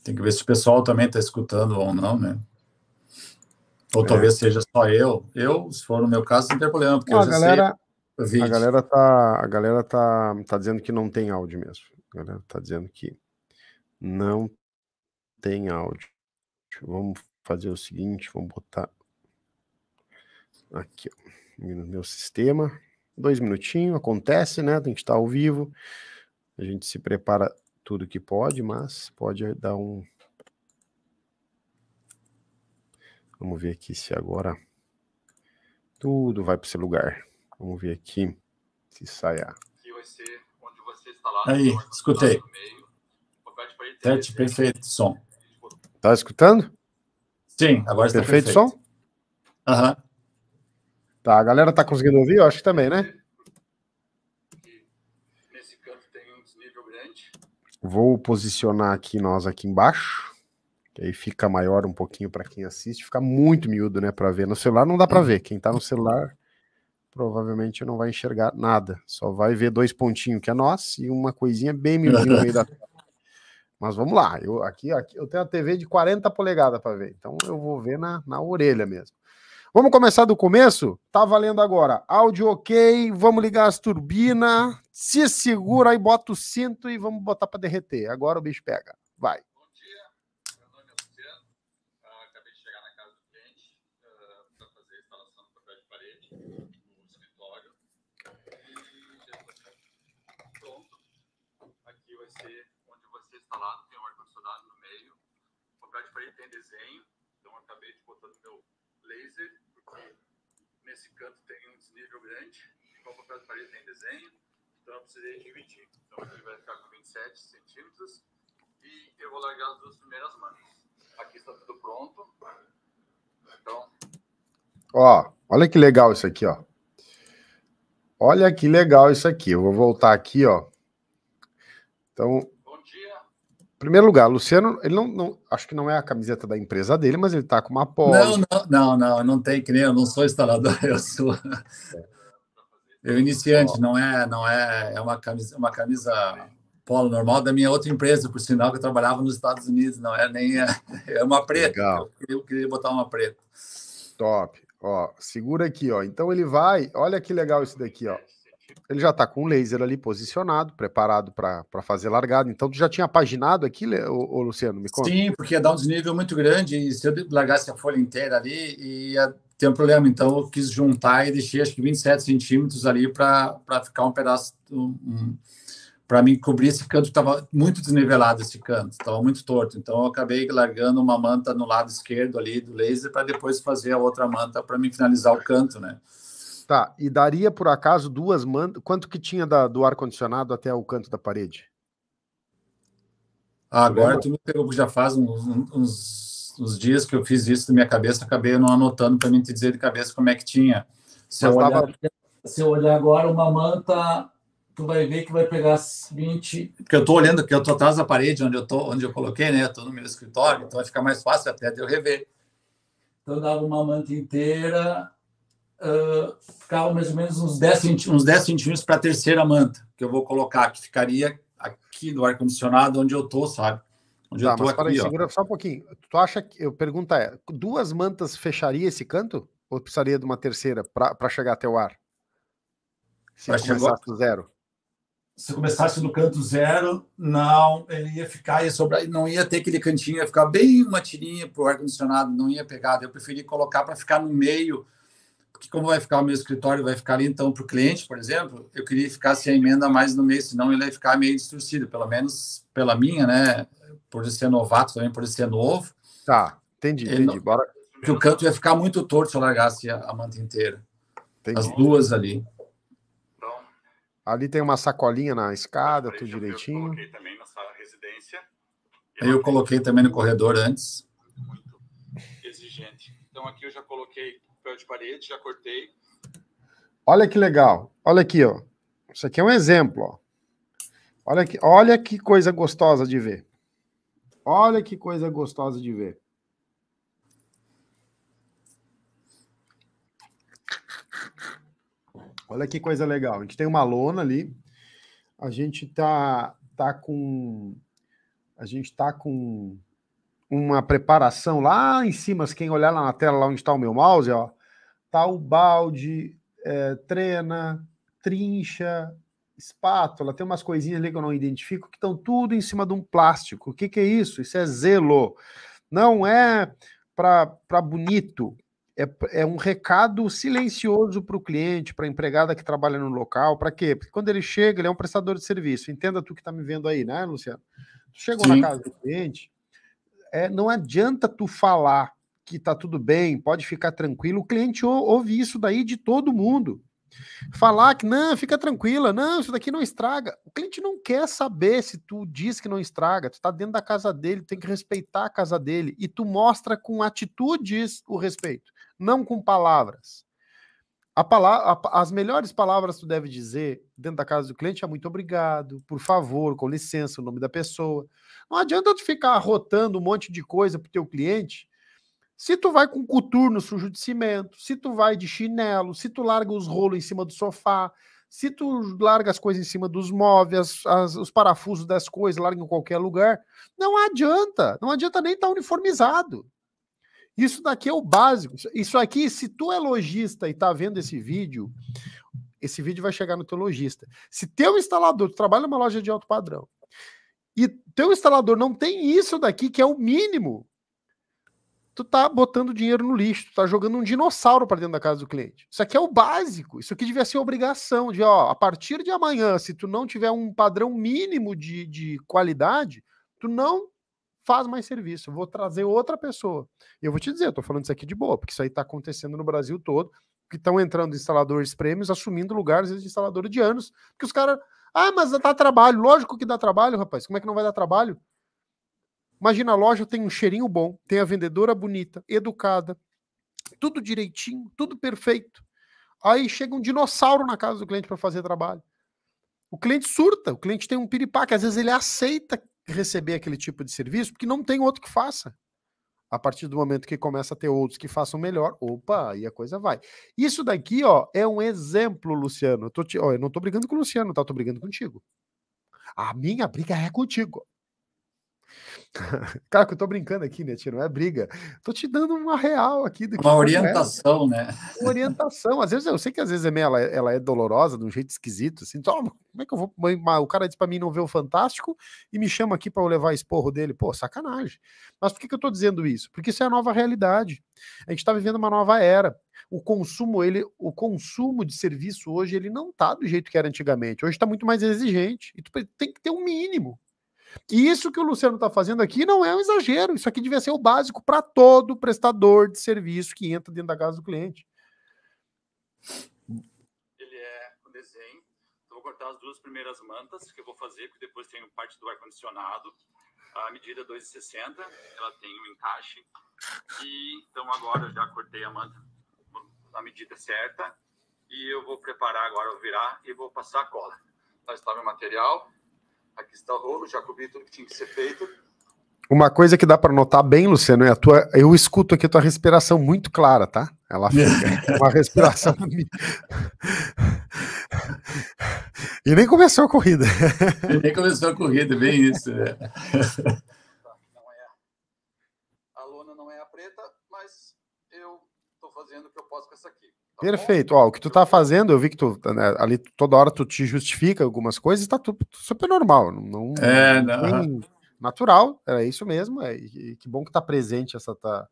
D: Tem que ver se o pessoal também está escutando ou não, né? Ou é. talvez seja só eu. Eu, se for no meu caso, não tem problema, porque não, eu a galera, sei. A galera
C: tá, a galera tá, tá dizendo que não tem áudio mesmo. A galera está dizendo que não tem áudio. Vamos fazer o seguinte, vamos botar aqui ó, no meu sistema. Dois minutinhos, acontece, né? Tem que estar ao vivo. A gente se prepara tudo que pode, mas pode dar um. Vamos ver aqui se agora tudo vai para esse lugar. Vamos ver aqui se sai a. vai ser Tá aí, então, escutei. Teste perfeito, som. Tá escutando? Sim, agora está perfeito. Perfeito som? Aham. Uhum. Tá, a galera tá conseguindo ouvir? Eu acho que também, né?
B: Nesse canto tem um desnível grande.
C: Vou posicionar aqui nós aqui embaixo. Que aí fica maior um pouquinho para quem assiste, fica muito miúdo, né, para ver. No celular não dá para ver. Quem tá no celular provavelmente não vai enxergar nada, só vai ver dois pontinhos que é nós e uma coisinha bem *laughs* miudinha no meio da Mas vamos lá, eu aqui, aqui eu tenho a TV de 40 polegadas para ver, então eu vou ver na, na orelha mesmo. Vamos começar do começo? Tá valendo agora. Áudio ok, vamos ligar as turbinas, se segura e bota o cinto e vamos botar para derreter. Agora o bicho pega. Vai. instalado, tem um ar-condicionado no meio. O papel de parede tem desenho, então eu acabei de botar no meu laser, porque nesse canto tem um desnível grande. Então o papel de parede tem desenho, então eu precisei dividir. Então ele vai ficar com 27 centímetros e eu vou largar as duas primeiras manas. Aqui está tudo pronto. Então. Ó, olha que legal isso aqui, ó. Olha que legal isso aqui. Eu vou voltar aqui, ó. Então, primeiro lugar, Luciano, ele não, não, acho que não é a camiseta da empresa dele, mas ele está com uma polo. Não, não, não, não, não tem que nem eu não sou instalador, *laughs* eu sou
D: eu iniciante, não é, não é, é uma camisa, uma camisa polo normal da minha outra empresa, por sinal que eu trabalhava nos Estados Unidos, não é nem é, é uma preta. Legal. Eu, eu queria botar uma preta.
C: Top. Ó, segura aqui, ó. Então ele vai, olha que legal isso daqui, ó ele já está com o laser ali posicionado, preparado para fazer largada. Então, tu já tinha paginado aqui, O é, Luciano? Me conta. Sim, porque ia dar um
D: desnível muito grande e se eu largasse a folha inteira ali, ia ter um problema. Então, eu quis juntar e deixei acho que 27 centímetros ali para ficar um pedaço, um, para mim cobrir esse canto, estava muito desnivelado esse canto, estava muito torto. Então, eu acabei largando uma manta no lado esquerdo ali do laser para depois fazer a outra manta para me finalizar o canto, né?
C: Tá, e daria por acaso duas mantas. Quanto que tinha da, do ar-condicionado até o canto da parede?
D: Ah, agora tu me pegou, já faz uns, uns, uns, dias que eu fiz isso na minha cabeça, acabei não anotando para mim te dizer de cabeça como é que tinha. Se eu, olhar, se eu olhar agora uma manta, tu vai ver que vai pegar 20. Porque eu estou olhando, porque eu estou atrás da parede onde eu, tô, onde eu coloquei, né? Estou no meu escritório, então vai ficar mais fácil até de eu rever. Então dava uma manta inteira, uh, ah, ficava mais ou menos uns 10, uns centímetros para a terceira manta, que eu vou colocar, que ficaria aqui do ar-condicionado onde eu tô, sabe? Onde tá, eu tô aqui, aí, segura
C: só um pouquinho. Tu acha que, eu pergunto é, duas mantas fecharia esse canto? Ou precisaria de uma terceira para chegar até o ar? Se começasse chegar... do zero.
D: Se começasse no canto zero, não, ele ia ficar, ia sobrar, não ia ter aquele cantinho, ia ficar bem uma tirinha para o ar-condicionado, não ia pegar. Eu preferi colocar para ficar no meio, porque como vai ficar o meu escritório, vai ficar ali então para o cliente, por exemplo, eu queria ficar sem a emenda mais no mês, senão ele vai ficar meio distorcido, pelo menos pela minha, né? Por ser novato também, por ser novo. Tá, entendi, entendi. Não... Bora. Porque o canto ia ficar muito torto se eu largasse a, a manta inteira.
C: Entendi. As duas ali. Ali tem uma sacolinha na escada, tudo direitinho. Eu coloquei também no corredor antes.
D: Então aqui eu já coloquei papel de parede, já cortei.
C: Olha que legal. Olha aqui, ó. Isso aqui é um exemplo, ó. Olha que, olha que coisa gostosa de ver. Olha que coisa gostosa de ver. Olha que coisa legal. A gente tem uma lona ali. A gente tá tá com a gente tá com uma preparação lá em cima, quem olhar lá na tela, lá onde está o meu mouse, ó, tá o balde, é, trena, trincha, espátula, tem umas coisinhas ali que eu não identifico, que estão tudo em cima de um plástico. O que, que é isso? Isso é zelo. Não é para bonito, é, é, um recado silencioso para o cliente, para a empregada que trabalha no local. Para quê? Porque quando ele chega, ele é um prestador de serviço. Entenda tu que está me vendo aí, né, Luciano? Tu chegou Sim. na casa do cliente, é, não adianta tu falar que tá tudo bem, pode ficar tranquilo. O cliente ouve isso daí de todo mundo. Falar que não, fica tranquila, não, isso daqui não estraga. O cliente não quer saber se tu diz que não estraga, tu tá dentro da casa dele, tem que respeitar a casa dele e tu mostra com atitudes o respeito, não com palavras. A palavra, a, as melhores palavras que tu deve dizer dentro da casa do cliente é muito obrigado, por favor, com licença, o nome da pessoa. Não adianta tu ficar rotando um monte de coisa pro teu cliente se tu vai com coturno sujo de cimento, se tu vai de chinelo, se tu larga os rolos em cima do sofá, se tu larga as coisas em cima dos móveis, as, os parafusos das coisas larga em qualquer lugar, não adianta. Não adianta nem estar tá uniformizado. Isso daqui é o básico. Isso aqui, se tu é lojista e tá vendo esse vídeo, esse vídeo vai chegar no teu lojista. Se teu instalador, tu trabalha numa loja de alto padrão, e teu instalador não tem isso daqui, que é o mínimo, tu tá botando dinheiro no lixo, tu tá jogando um dinossauro para dentro da casa do cliente. Isso aqui é o básico, isso aqui devia ser obrigação de, ó, a partir de amanhã, se tu não tiver um padrão mínimo de, de qualidade, tu não faz mais serviço, eu vou trazer outra pessoa. E eu vou te dizer, estou falando isso aqui de boa, porque isso aí está acontecendo no Brasil todo, que estão entrando instaladores prêmios, assumindo lugares de instalador de anos, que os caras, ah, mas dá trabalho, lógico que dá trabalho, rapaz, como é que não vai dar trabalho? Imagina a loja tem um cheirinho bom, tem a vendedora bonita, educada, tudo direitinho, tudo perfeito. Aí chega um dinossauro na casa do cliente para fazer trabalho. O cliente surta, o cliente tem um piripaque, às vezes ele aceita receber aquele tipo de serviço, porque não tem outro que faça. A partir do momento que começa a ter outros que façam melhor, opa, aí a coisa vai. Isso daqui, ó, é um exemplo, Luciano. Eu, te, ó, eu não tô brigando com o Luciano, tá? Eu tô brigando contigo. A minha briga é contigo. *laughs* Cara, que eu tô brincando aqui, né, Tio? Não é briga. Tô te dando uma real aqui. Do uma orientação, né? Uma orientação. Às vezes, eu sei que às vezes é meio, ela, é, ela é dolorosa, de um jeito esquisito, assim. Oh, como é que eu vou... O cara diz pra mim não ver o Fantástico e me chama aqui para eu levar esporro dele. Pô, sacanagem. Mas por que, que eu tô dizendo isso? Porque isso é a nova realidade. A gente tá vivendo uma nova era o consumo ele o consumo de serviço hoje ele não tá do jeito que era antigamente hoje está muito mais exigente e tu tem que ter um mínimo e isso que o Luciano está fazendo aqui não é um exagero. Isso aqui devia ser o básico para todo prestador de serviço que entra dentro da casa do cliente.
D: Ele é o desenho. Então, vou cortar as duas primeiras mantas que eu vou fazer, porque depois tem parte do ar-condicionado. A medida 2,60, é ela tem um encaixe. E, então, agora eu já cortei a manta na medida certa. E eu vou preparar agora, eu virar e vou passar a cola. Lá está meu material Aqui está o rolo, já cobri tudo que tinha que ser
B: feito.
C: Uma coisa que dá para notar bem, Luciano, é a tua. Eu escuto aqui a tua respiração muito clara, tá? Ela fica com *laughs* a respiração.
B: *laughs*
C: e nem começou a corrida. E nem
D: começou a corrida, bem isso. Né? Não é. A lona não é a preta, mas eu estou fazendo
C: o que eu posso com essa aqui. Tá Perfeito. Ó, o que tu tá fazendo, eu vi que tu né, ali toda hora tu te justifica algumas coisas, tá tudo super normal. Não, é, não. Né, natural, é isso mesmo. É, e que bom que tá presente essa, tá,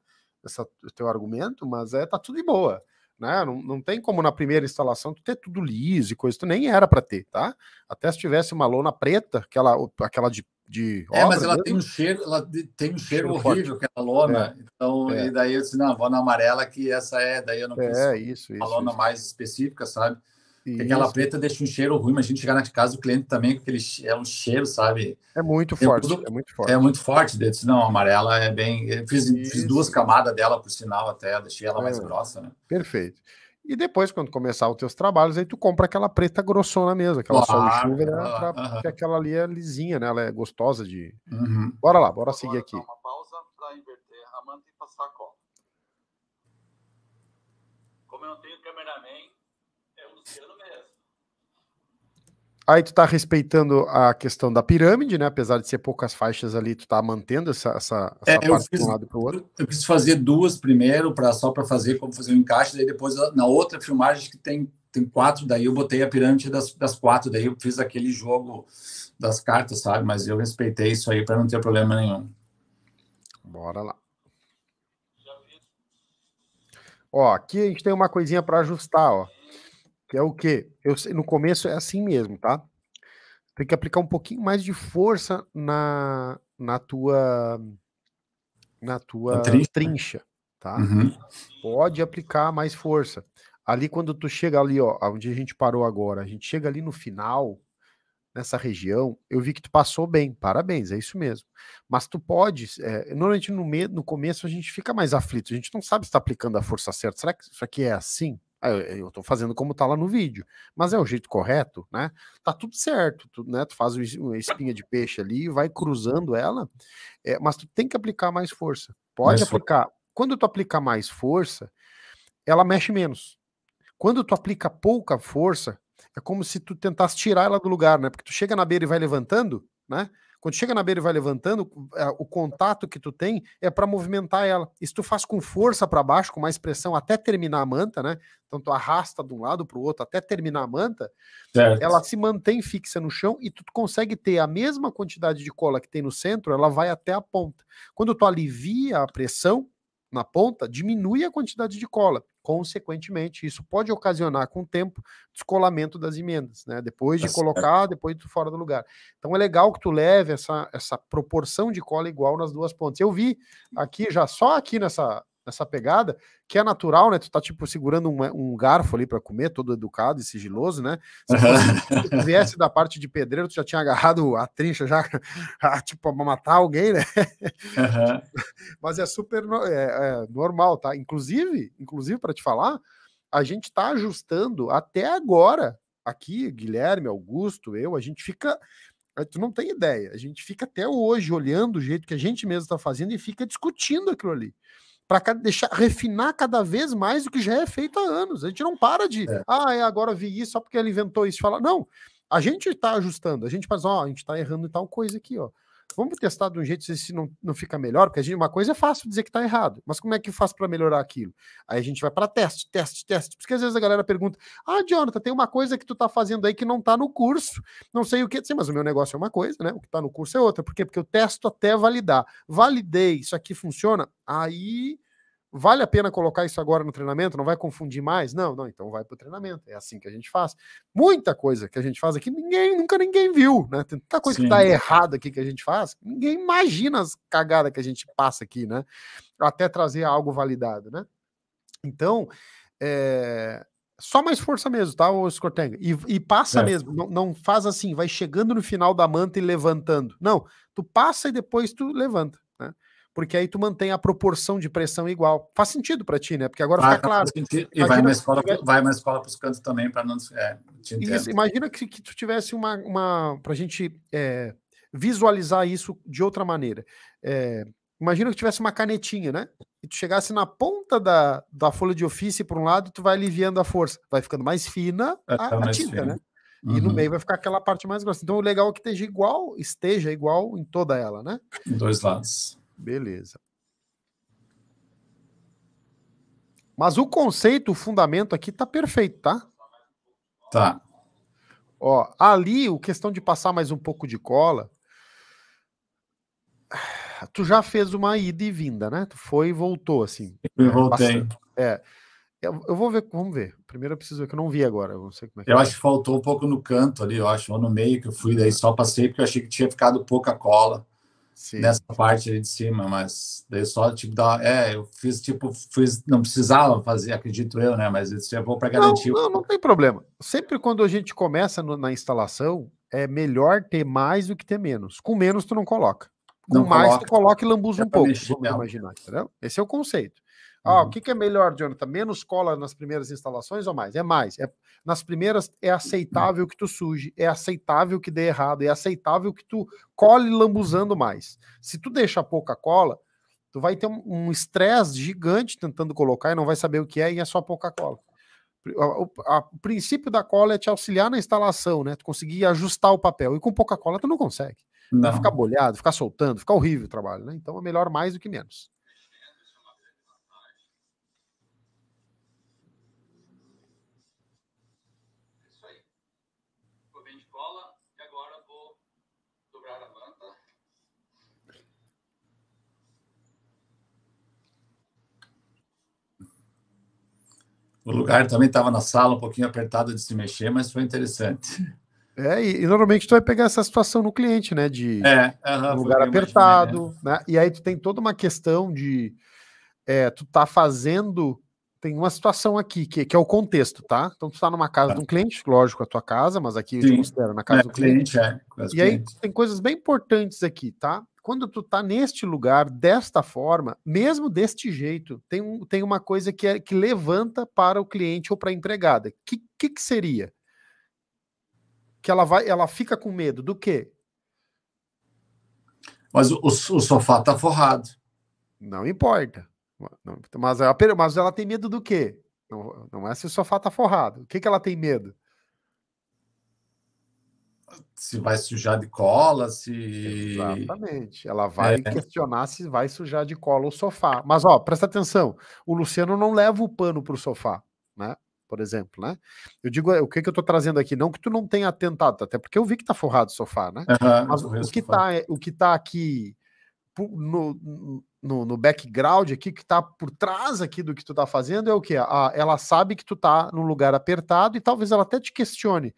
C: essa teu argumento, mas é tá tudo de boa. Né? Não, não tem como na primeira instalação tu ter tudo liso e coisa, tu nem era para ter, tá? Até se tivesse uma lona preta, aquela, aquela de de obra, É, mas ela mesmo? tem um
D: cheiro, ela tem um cheiro, cheiro horrível, forte. É a lona. É. Então, é. e daí eu disse, não, vou na amarela, que essa é, daí eu não preciso. É, isso, isso. lona isso. mais específica, sabe? E Aquela preta deixa um cheiro ruim, mas a gente chegar na casa do cliente também, que ele é um cheiro, sabe?
C: É muito eu, forte, tudo, é muito
D: forte. É muito forte, eu disse, não, a amarela é bem... Fiz, fiz, duas camadas dela, por sinal, até, deixei ela mais é. grossa, né?
C: Perfeito. E depois, quando começar os teus trabalhos, aí tu compra aquela preta grossona mesmo, aquela claro, sol chuva, né, pra, porque aquela ali é lisinha, né? Ela é gostosa de. Uhum. Bora lá, bora Agora seguir aqui. Uma pausa inverter a manta e passar a cola. Como eu não tenho cameraman, é o Luciano Aí tu tá respeitando a questão da pirâmide, né? Apesar de ser poucas faixas ali, tu tá mantendo essa, essa, essa é, parte fiz, de um lado para o outro. Eu quis fazer
D: duas primeiro, pra, só para fazer como fazer um encaixe, daí depois na outra filmagem que tem, tem quatro, daí eu botei a pirâmide das, das quatro, daí eu fiz aquele jogo das cartas, sabe? Mas eu respeitei isso aí para não ter problema nenhum.
C: Bora lá. Ó, aqui a gente tem uma coisinha para ajustar, ó. Que é o quê? Eu, no começo é assim mesmo, tá? Tem que aplicar um pouquinho mais de força na, na tua na tua trincha, trincha tá? Uhum. Pode aplicar mais força. Ali quando tu chega ali, ó, onde a gente parou agora, a gente chega ali no final, nessa região, eu vi que tu passou bem, parabéns, é isso mesmo. Mas tu pode, é, normalmente no, medo, no começo a gente fica mais aflito, a gente não sabe se está aplicando a força certa, será que isso aqui é assim? Ah, eu estou fazendo como está lá no vídeo, mas é o jeito correto, né? Tá tudo certo, tu, né? Tu faz uma espinha de peixe ali, vai cruzando ela, é, mas tu tem que aplicar mais força. Pode mais aplicar. For... Quando tu aplicar mais força, ela mexe menos. Quando tu aplica pouca força, é como se tu tentasse tirar ela do lugar, né? Porque tu chega na beira e vai levantando, né? Quando chega na beira e vai levantando, é, o contato que tu tem é para movimentar ela. E se tu faz com força para baixo, com mais pressão, até terminar a manta, né? Então tu arrasta de um lado para o outro até terminar a manta, certo. ela se mantém fixa no chão e tu consegue ter a mesma quantidade de cola que tem no centro, ela vai até a ponta. Quando tu alivia a pressão, na ponta, diminui a quantidade de cola. Consequentemente, isso pode ocasionar, com o tempo, descolamento das emendas, né? Depois de tá colocar, certo. depois de fora do lugar. Então é legal que tu leve essa, essa proporção de cola igual nas duas pontas. Eu vi uhum. aqui, já só aqui nessa, nessa pegada, que é natural, né? Tu tá tipo segurando um, um garfo ali para comer, todo educado e sigiloso, né? Se tu *laughs* viesse da parte de pedreiro, tu já tinha agarrado a trincha já, *laughs* a, tipo, pra matar alguém, né?
B: *laughs*
C: Mas é super é, é normal, tá? Inclusive, inclusive para te falar, a gente tá ajustando até agora aqui, Guilherme, Augusto, eu, a gente fica é, Tu não tem ideia. A gente fica até hoje olhando o jeito que a gente mesmo está fazendo e fica discutindo aquilo ali para deixar refinar cada vez mais o que já é feito há anos. A gente não para de, é. ah, é, agora vi isso só porque ele inventou isso. Fala, não, a gente está ajustando, a gente faz, ó, a gente está errando em tal coisa aqui, ó. Vamos testar de um jeito se não, não fica melhor, porque a gente, uma coisa é fácil dizer que está errado, mas como é que eu faço para melhorar aquilo? Aí a gente vai para teste, teste, teste. Porque às vezes a galera pergunta: "Ah, Jonathan, tem uma coisa que tu está fazendo aí que não está no curso. Não sei o que, Sim, mas o meu negócio é uma coisa, né? O que está no curso é outra. Por quê? Porque eu testo até validar. Validei, isso aqui funciona. Aí Vale a pena colocar isso agora no treinamento? Não vai confundir mais? Não, não, então vai para o treinamento. É assim que a gente faz. Muita coisa que a gente faz aqui, ninguém, nunca ninguém viu, né? Tem tanta coisa tá Sim. que está errada aqui que a gente faz, ninguém imagina as cagadas que a gente passa aqui, né? Até trazer algo validado, né? Então, é, só mais força mesmo, tá, o Scortenga? E, e passa é. mesmo, não, não, faz assim, vai chegando no final da manta e levantando. Não, tu passa e depois tu levanta porque aí tu mantém a proporção de pressão igual. Faz sentido para ti, né? Porque agora ah, fica claro. E vai uma, escola, tivesse... vai
D: uma escola para os cantos também, para não. É, isso,
C: imagina que, que tu tivesse uma. uma para a gente é, visualizar isso de outra maneira. É, imagina que tivesse uma canetinha, né? E tu chegasse na ponta da, da folha de ofício por um lado, tu vai aliviando a força. Vai ficando mais fina a, mais a, tinta, né? Uhum. E no uhum. meio vai ficar aquela parte mais grossa. Então o legal é que esteja igual, esteja igual em toda ela, né?
D: Em dois lados. Beleza.
C: Mas o conceito, o fundamento aqui tá perfeito, tá? Tá. Ó, ali, o questão de passar mais um pouco de cola. *sighs* Tu já fez uma ida e vinda, né? Tu foi e voltou, assim. Eu é, voltei. É. Eu, vou ver, vamos ver. Primeiro eu preciso ver, que eu não vi agora. Eu, é eu acho que faltou um
D: pouco no canto ali, eu acho, ou no meio que eu fui, daí só passei porque eu achei que tinha ficado pouca cola. Sim. nessa parte aí de cima, mas daí só tipo da, é, eu fiz tipo, fiz, não precisava fazer, acredito eu, né? Mas isso é bom para garantir.
C: Não, não, não, tem problema. Sempre quando a gente começa no, na instalação, é melhor ter mais do que ter menos. Com menos tu não coloca. Com não mais coloca, tu coloca e lambuza é um pouco, vamos imaginar, entendeu? Esse é o conceito. Ah, o que, que, é melhor, Jonathan? Menos cola nas primeiras instalações ou mais? É mais. É, nas primeiras é aceitável que tu suje, é aceitável que dê errado, é aceitável que tu cole lambuzando mais. Se tu deixa pouca cola, tu vai ter um estresse um gigante tentando colocar e não vai saber o que é e é só pouca cola. O, a, o princípio da cola é te auxiliar na instalação, né? Tu conseguir ajustar o papel. E com pouca cola tu não consegue. Não. Vai ficar bolhado, ficar soltando, ficar horrível o trabalho, né? Então é melhor mais do que menos.
D: O lugar também estava na sala, um pouquinho apertado de se mexer, mas foi interessante.
C: É, e, e, normalmente tu vai pegar essa situação no cliente, né? De é, uhum, lugar apertado, imaginei, né? né? E aí tu tem toda uma questão de é, tu tá fazendo tem uma situação aqui, que, que é o contexto, tá? Então, tu está numa casa claro. Tá. de um cliente, lógico, a tua casa, mas aqui Sim. eu considero na casa é, do cliente. cliente é, e aí tem coisas bem importantes aqui, tá? Quando tu tá neste lugar, desta forma, mesmo deste jeito, tem, um, tem uma coisa que, é, que levanta para o cliente ou para a empregada. O que, que, que seria? Que ela vai, ela fica com medo do quê? Mas o, o, o sofá tá forrado. Não importa mas, ela, é mas ela tem medo do quê? Não, não é se o sofá tá forrado. O que, que ela tem medo? Se vai sujar de cola, se. Exatamente. Ela vai é. questionar se vai sujar de cola o sofá. Mas, ó, presta atenção: o Luciano não leva o pano pro sofá, né? Por exemplo, né? Eu digo, é, o que, que eu tô trazendo aqui? Não que tu não tenha atentado, até porque eu vi que tá forrado o sofá, né? Uhum, mas o, o que, sofá. tá, é, o que tá aqui no, no, no, background aqui, que está por trás aqui do que tu está fazendo, é o que? Ah, ela sabe que tu está num lugar apertado e talvez ela até te questione.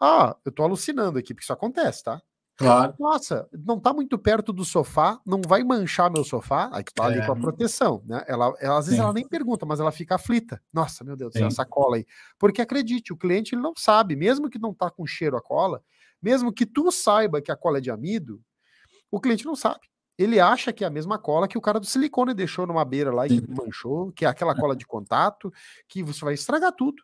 C: Ah, eu estou alucinando aqui, porque isso acontece, tá? Claro. Nossa, não está muito perto do sofá, não vai manchar meu sofá. Aí tu tá ali é. com a proteção, né? Ela, ela às vezes Sim. ela nem pergunta, mas ela fica aflita. Nossa, meu Deus, essa cola aí. Porque acredite, o cliente ele não sabe, mesmo que não tá com cheiro a cola, mesmo que tu saiba que a cola é de amido, o cliente não sabe ele acha que é a mesma cola que o cara do silicone deixou numa beira lá e manchou, que é aquela é. cola de contato, que você vai estragar tudo.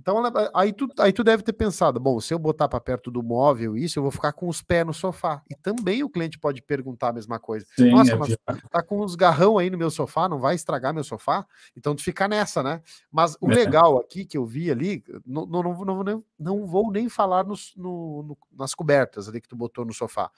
C: Então aí tu, aí tu deve ter pensado, bom, se eu botar para perto do móvel isso, eu vou ficar com os pés no sofá. E também o cliente pode perguntar a mesma coisa. Sim, Nossa, é mas pior. tá com uns garrão aí no meu sofá, não vai estragar meu sofá? Então tu fica nessa, né? Mas o é. legal aqui que eu vi ali, não, não, não, não, não, não vou nem falar nos, no, no, nas cobertas ali que tu botou no sofá,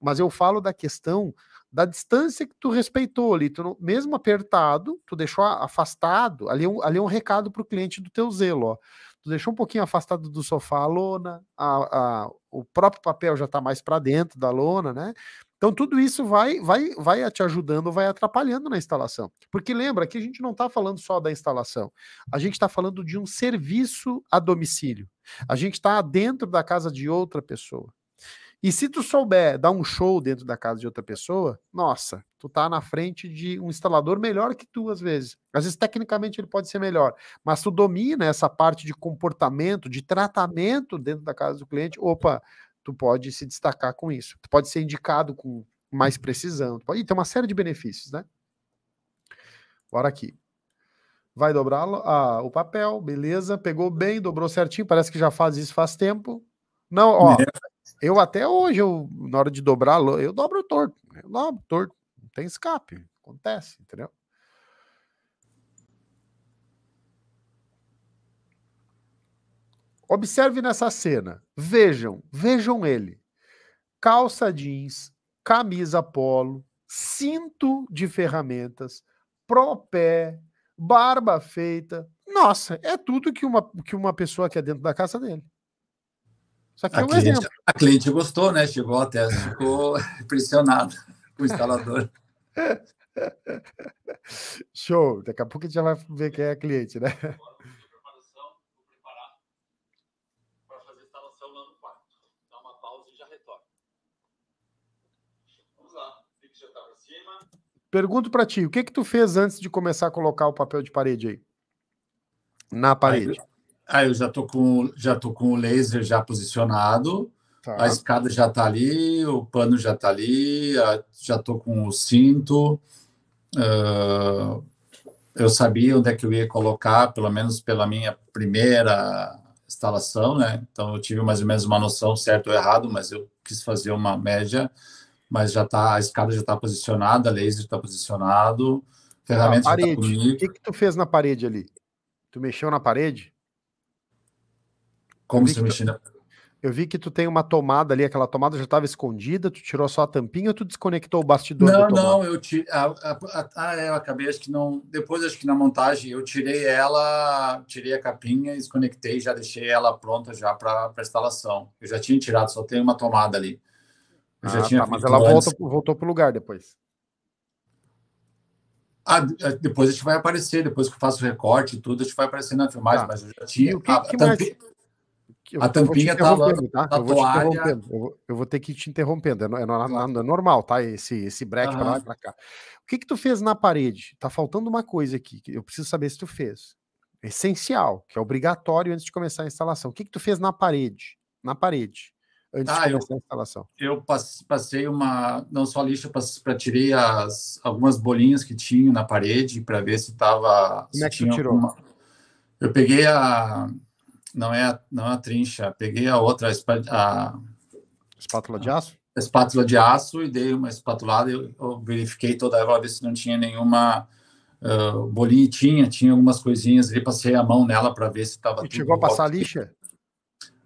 C: mas eu falo da questão da distância que tu respeitou ali, tu não, mesmo apertado, tu deixou afastado, ali é um, ali é um recado para o cliente do teu zelo, ó. Tu deixou um pouquinho afastado do sofá a lona, a, a o próprio papel já está mais para dentro da lona, né? Então tudo isso vai, vai, vai te ajudando, vai atrapalhando na instalação. Porque lembra que a gente não está falando só da instalação, a gente está falando de um serviço a domicílio. A gente está dentro da casa de outra pessoa. E se tu souber dar um show dentro da casa de outra pessoa, nossa, tu tá na frente de um instalador melhor que tu às vezes. Às vezes tecnicamente ele pode ser melhor, mas tu domina essa parte de comportamento, de tratamento dentro da casa do cliente, opa, tu pode se destacar com isso. Tu pode ser indicado com mais precisão. Tu pode... E tem uma série de benefícios, né? Bora aqui. Vai dobrar ah, o papel, beleza. Pegou bem, dobrou certinho. Parece que já faz isso faz tempo. Não, ó. É. Eu até hoje, eu, na hora de dobrar, eu dobro torto. Né? Eu dobro torto. Não tem escape. Acontece, entendeu? Observe nessa cena. Vejam, vejam ele. Calça jeans, camisa polo, cinto de ferramentas, pró-pé, barba feita. Nossa, é tudo que uma, que uma pessoa que é dentro da casa dele. Só que a é um cliente,
D: A cliente gostou, né? Chegou até, ficou *laughs* impressionado com
B: o instalador.
C: *laughs* Show. Daqui a pouco a gente já vai ver quem é a cliente, né? Pergunto para ti, o que que tu fez antes de começar a colocar o papel de parede aí? Na parede. Aí, ah, eu já tô com já tô com o laser já
D: posicionado, tá. a escada já tá ali, o pano já tá ali, já tô com o cinto. Uh, eu sabia onde é que eu ia colocar, pelo menos pela minha primeira instalação, né? Então eu tive mais ou menos uma noção certo ou errado, mas eu quis fazer uma média. Mas já tá a escada já
C: está posicionada, o laser está posicionado, tá, ferramenta já tá comigo. O que que tu fez na parede ali? Tu mexeu na parede?
B: Como você mexer na.
C: Eu vi que tu tem uma tomada ali, aquela tomada já estava escondida, tu tirou só a tampinha ou tu desconectou o bastidor? Não, não,
D: eu tirei. Ah, é, eu acabei, acho que não. Depois, acho que na montagem, eu tirei ela, tirei a capinha, desconectei, já deixei ela pronta já para a instalação. Eu já tinha tirado, só tem uma tomada ali. Eu ah, já tinha tá, mas ela volta,
C: voltou para o lugar
D: depois. Ah, ah depois a gente vai aparecer, depois que eu faço o recorte e tudo, a gente vai aparecer na filmagem, tá. mas eu já tinha. E o que, a, que mais? eu, a tampinha tá lá. Tá? Eu, vou toalha...
C: eu, eu, vou ter que ir te interrompendo. É, é, é normal, tá? Esse, esse break uhum. lá e para cá. O que, que tu fez na parede? Tá faltando uma coisa aqui. Que eu preciso saber se tu fez. Essencial, que é obrigatório antes de começar a instalação. O que, que tu fez na parede? Na parede. Antes ah, de tá, começar eu, a instalação.
D: Eu passei uma. Não só lixo, para tirei as, algumas bolinhas que tinham na parede para ver se tava. Como se é que tu tirou? Alguma... Eu peguei a não é a, não é a trincha. Peguei a outra, a, espátula de aço? A espátula de aço e dei uma espatulada. Eu, eu verifiquei toda ela, ver se não tinha nenhuma uh, bolinha. Tinha, tinha algumas coisinhas ali. Passei a mão nela para ver se estava. E chegou a passar a lixa?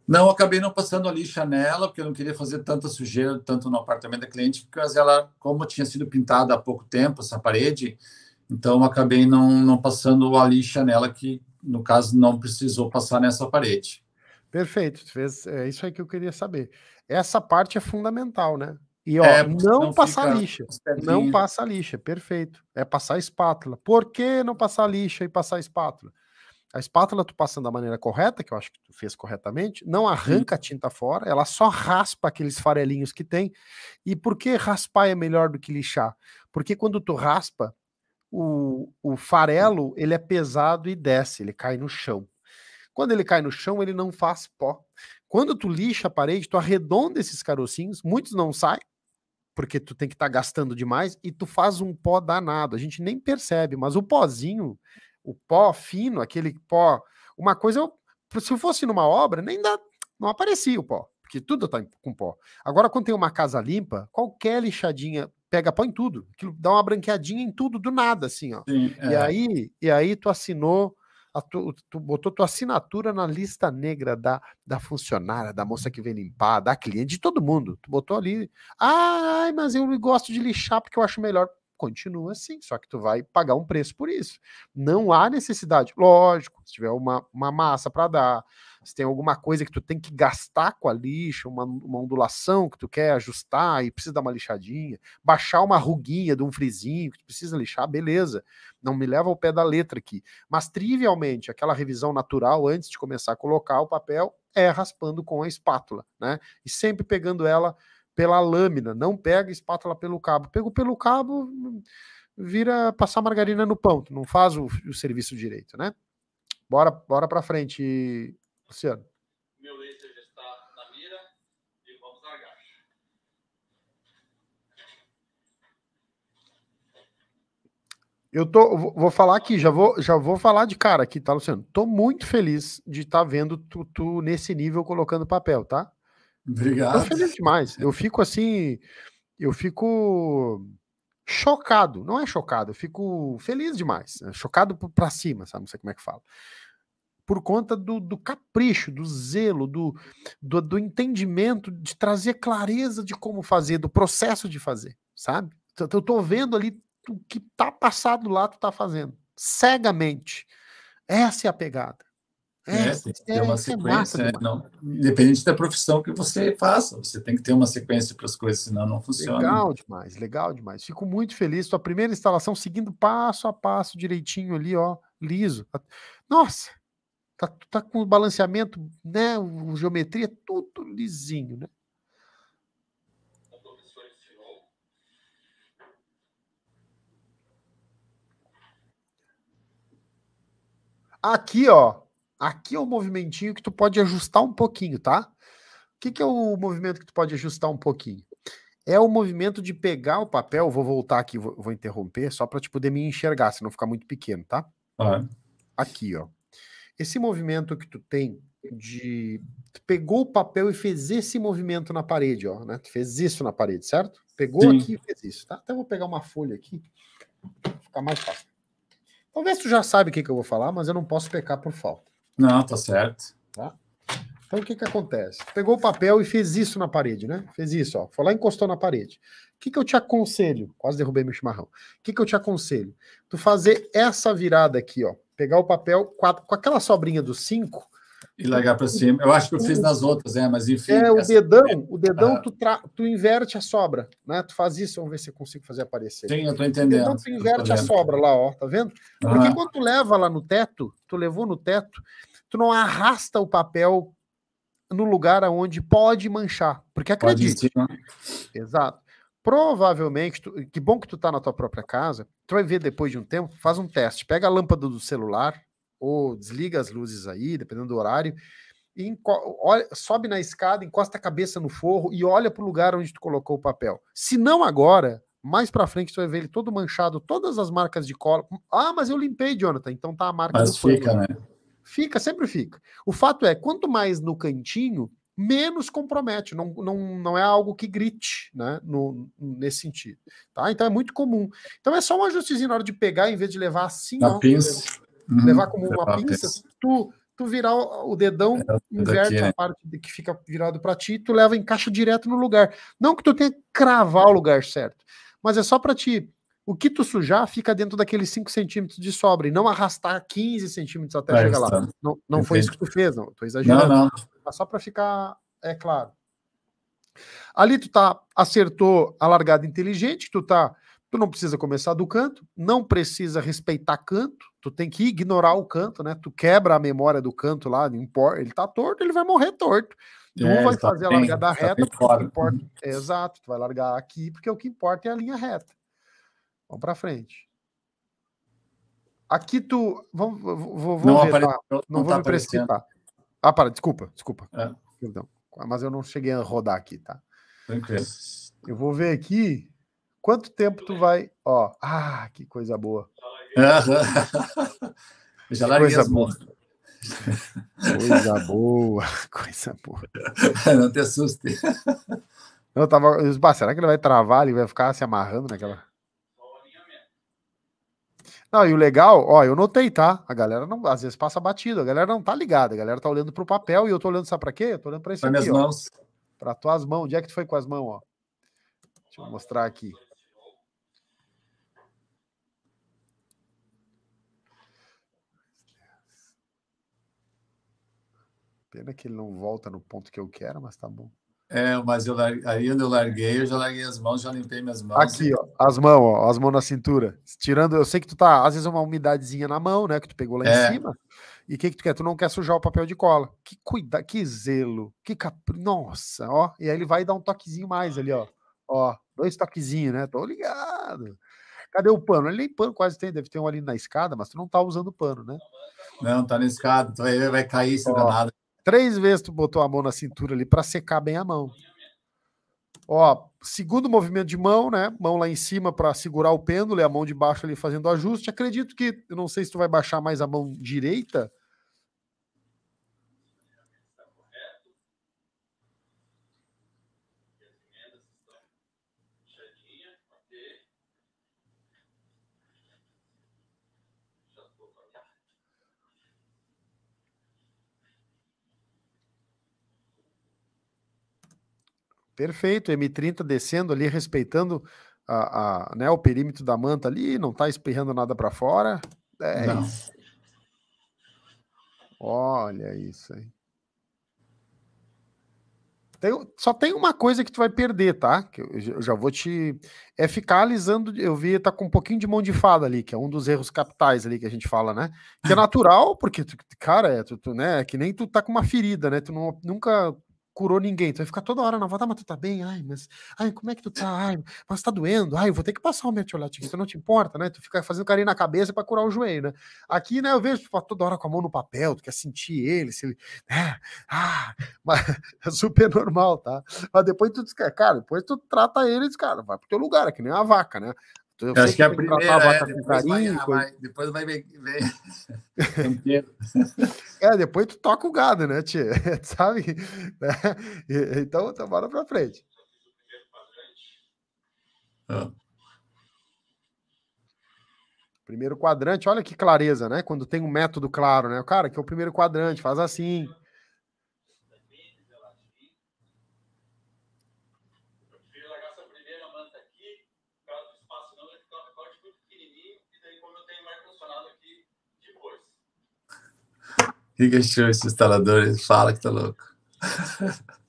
D: Não, acabei não passando a lixa nela, porque eu não queria fazer tanta sujeira, tanto no apartamento da cliente, porque ela, como tinha sido pintada há pouco tempo, essa parede, então acabei não, não passando a lixa nela, que no caso, não precisou passar nessa parede.
C: Perfeito, fez, é isso aí que eu queria saber. Essa parte é fundamental, né? E ó, é, não, não passar lixa. Não passa lixa, perfeito. É passar espátula. Por que não passar lixa e passar espátula? A espátula tu passando da maneira correta, que eu acho que tu fez corretamente, não arranca Sim. a tinta fora, ela só raspa aqueles farelinhos que tem. E por que raspar é melhor do que lixar? Porque quando tu raspa, o, o farelo ele é pesado e desce, ele cai no chão. Quando ele cai no chão, ele não faz pó. Quando tu lixa a parede, tu arredonda esses carocinhos, muitos não saem, porque tu tem que estar tá gastando demais, e tu faz um pó danado. A gente nem percebe, mas o pozinho, o pó fino, aquele pó. Uma coisa, eu, se fosse numa obra, nem dá, não aparecia o pó, porque tudo está com pó. Agora, quando tem uma casa limpa, qualquer lixadinha pega pó em tudo, aquilo dá uma branqueadinha em tudo do nada, assim, ó. Sim, e, é. aí, e aí tu assinou, tu, tu, botou tua assinatura na lista negra da, da funcionária, da moça que vem limpar, da cliente, de todo mundo. Tu botou ali, ai, mas eu gosto de lixar porque eu acho melhor. Continua assim, só que tu vai pagar um preço por isso. Não há necessidade. Lógico, se tiver uma, uma massa para dar, se tem alguma coisa que tu tem que gastar com a lixa, uma, uma ondulação que tu quer ajustar e precisa dar uma lixadinha, baixar uma ruguinha de um frizinho que tu precisa lixar, beleza. Não me leva ao pé da letra aqui. Mas trivialmente, aquela revisão natural antes de começar a colocar o papel é raspando com a espátula, né? E sempre pegando ela pela lâmina, não pega a espátula pelo cabo. Pego pelo cabo, vira passar margarina no pão, tu não faz o, o serviço direito, né? Bora, bora para frente, Luciano? Meu
D: laser já está na mira e vamos largar.
C: Eu tô, vou falar aqui, já vou, já vou falar de cara aqui, tá, Luciano? Tô muito feliz de estar tá vendo tu, tu, nesse nível colocando papel, tá? Obrigado. Tô feliz demais. Eu fico assim, eu fico chocado, não é chocado, eu fico feliz demais. É chocado para cima, sabe? Não sei como é que fala por conta do, do capricho, do zelo, do, do, do, entendimento, de trazer clareza de como fazer, do processo de fazer, sabe? Então, eu tô vendo ali o que tá passado lá, tu tá fazendo, cegamente. Essa é a pegada. Essa, é, é, tem que ter é, uma é sequência, é
D: não, independente da profissão que você faça, você tem que ter uma sequência para as coisas, senão não funciona. Né? Legal demais, legal demais.
C: Fico muito feliz. Tua primeira instalação seguindo passo a passo, direitinho ali, ó, liso. Nossa, Tá, tá com o balanceamento, né? O, geometria tudo lisinho, né? Aqui, ó. Aqui é o movimentinho que tu pode ajustar um pouquinho, tá? O que, que é o movimento que tu pode ajustar um pouquinho? é o movimento de pegar o papel. Vou voltar aqui, vou, vou interromper, só para te tipo, poder me enxergar, se não ficar muito pequeno, tá? Uhum. Aqui, ó esse movimento que tu tem de tu pegou o papel e fez esse movimento na parede, ó, né? Tu fez isso na parede, certo? Pegou Sim. aqui e fez isso, tá? Até então vou pegar uma folha aqui, ficar mais fácil. Talvez tu já sabe o que, que eu vou falar, mas eu não posso pecar por falta.
D: Não, tá certo.
C: Tá? Então o que que acontece? Pegou o papel e fez isso na parede, né? Fez isso, ó. Foi lá e encostou na parede. O que que eu te aconselho? Quase derrubei meu chimarrão. O que que eu te aconselho? Tu fazer essa virada aqui, ó pegar o papel quatro, com aquela sobrinha do cinco.
D: E largar para cima. Eu acho que eu fiz nas outras, né? Mas enfim. É, o essa... dedão,
C: é. o dedão, ah. tu, tra... tu inverte a sobra, né? Tu faz isso, vamos ver se eu consigo fazer aparecer. Sim, eu tô entendendo. Então tu inverte a sobra lá, ó, tá vendo? Porque ah. quando tu leva lá no teto, tu levou no teto, tu não arrasta o papel no lugar aonde pode manchar. Porque acredite. Pode né? Exato. Provavelmente, tu, que bom que tu tá na tua própria casa, tu vai ver depois de um tempo, faz um teste, pega a lâmpada do celular ou desliga as luzes aí, dependendo do horário, e olha, sobe na escada, encosta a cabeça no forro e olha pro lugar onde tu colocou o papel. Se não agora, mais para frente tu vai ver ele todo manchado, todas as marcas de cola. Ah, mas eu limpei, Jonathan, então tá a marca mas do fica, né? Fica, sempre fica. O fato é, quanto mais no cantinho, menos compromete, não, não, não é algo que grite, né, no, nesse sentido, tá? Então é muito comum. Então é só um ajustezinho na hora de pegar, em vez de levar assim, não, pinça. Levar,
B: uhum. levar como uma pinça, pinça,
C: tu, tu virar o, dedão, é, inverte a é. parte que fica virado para ti, tu leva, encaixa direto no lugar. Não que tu tenha que cravar o lugar certo, mas é só para te o que tu sujar fica dentro daqueles 5 centímetros de sobra e não arrastar 15 centímetros até é, chegar lá. Não, não foi isso que tu fez, não. Estou exagerando. Não, não. só para ficar é claro. Ali tu tá acertou a largada inteligente, tu tá, tu não precisa começar do canto, não precisa respeitar canto, tu tem que ignorar o canto, né? Tu quebra a memória do canto lá, não importa, ele tá torto, ele vai morrer torto. Tu é, vai fazer a largada tá reta reta, o que importa, exato, tu vai largar aqui porque o que importa é a linha reta. Vamos para frente. Aqui tu. Vamos, vou, vou
B: não, ver, tá? não, não vou tá me precipitar.
C: Ah, para, desculpa, desculpa. É. Perdão. Mas eu não cheguei a rodar aqui, tá? Tranquilo. Eu vou ver aqui quanto tempo tu vai. Ó, ah, que coisa boa. *laughs*
D: Já larguei coisa as boa.
C: Coisa boa, *laughs* coisa boa. *laughs* Não te assuste. Eu tava. Eu será que ele vai travar? Ele vai ficar se amarrando naquela. Não, e o legal, ó, eu notei, tá? A galera não, às vezes passa batido, a galera não tá ligada, a galera tá olhando pro papel e eu tô olhando, sabe pra quê? Eu tô olhando pra isso aqui, minhas ó. mãos. Pra tuas mãos. Onde é que tu foi com as mãos, ó? Deixa eu mostrar aqui. Pena que ele não volta no ponto que eu quero, mas tá bom. É, mas eu, aí eu larguei, eu já larguei
D: as mãos, já limpei minhas mãos. Aqui, e...
C: ó, as mãos, ó, as mãos na cintura. Tirando, eu sei que tu tá, às vezes, uma umidadezinha na mão, né, que tu pegou lá é. em cima. E o que, que tu quer? Tu não quer sujar o papel de cola. Que cuida, que zelo, que capri... Nossa, ó. E aí ele vai dar um toquezinho mais ali, ó. Ó, dois toquezinhos, né? Tô ligado. Cadê o pano? Ele nem pano quase tem, deve ter um ali na escada, mas tu não tá usando pano, né? Não, tá na escada, vai cair esse ó, danado. Três vezes tu botou a mão na cintura ali para secar bem a mão. Ó, segundo movimento de mão, né? Mão lá em cima para segurar o pêndulo e a mão de baixo ali fazendo ajuste. Acredito que, eu não sei se tu vai baixar mais a mão direita, Perfeito, M30 descendo ali, respeitando a, a, né, o perímetro da manta ali, não está espirrando nada para fora. É não. Olha isso aí. Tem, só tem uma coisa que tu vai perder, tá? Que eu, eu já vou te. É ficar alisando. Eu vi, tá com um pouquinho de mão de fada ali, que é um dos erros capitais ali que a gente fala, né? Que é *laughs* natural, porque, tu, cara, é, tu, tu, né? É que nem tu tá com uma ferida, né? Tu não, nunca curou ninguém. Tu vai ficar toda hora na volta, ah, mas tu tá bem? Ai, mas ai, como é que tu tá? Ai, mas tá doendo? Ai, eu vou ter que passar o metiolate. Isso não te importa, né? Tu fica fazendo carinho na cabeça para curar o joelho, né? Aqui, né, eu vejo tu tipo, toda hora com a mão no papel, tu quer sentir ele, se ele. É, ah, *laughs* mas é super normal, tá? Mas depois tu diz, cara, depois tu trata ele e diz, cara, vai pro teu lugar, é que nem uma vaca, né? Eu, eu acho que, é que a primeira, é, depois, carinho, vai, ah, vai,
B: depois vai ver.
C: *laughs* é, depois tu toca o gado, né, tia? *laughs* Sabe? Né? Então, então, bora pra frente. Ah. Primeiro quadrante, olha que clareza, né? Quando tem um método claro, né? Cara, que é o primeiro quadrante, faz assim.
D: Fica show esse instalador fala que tá louco. *laughs*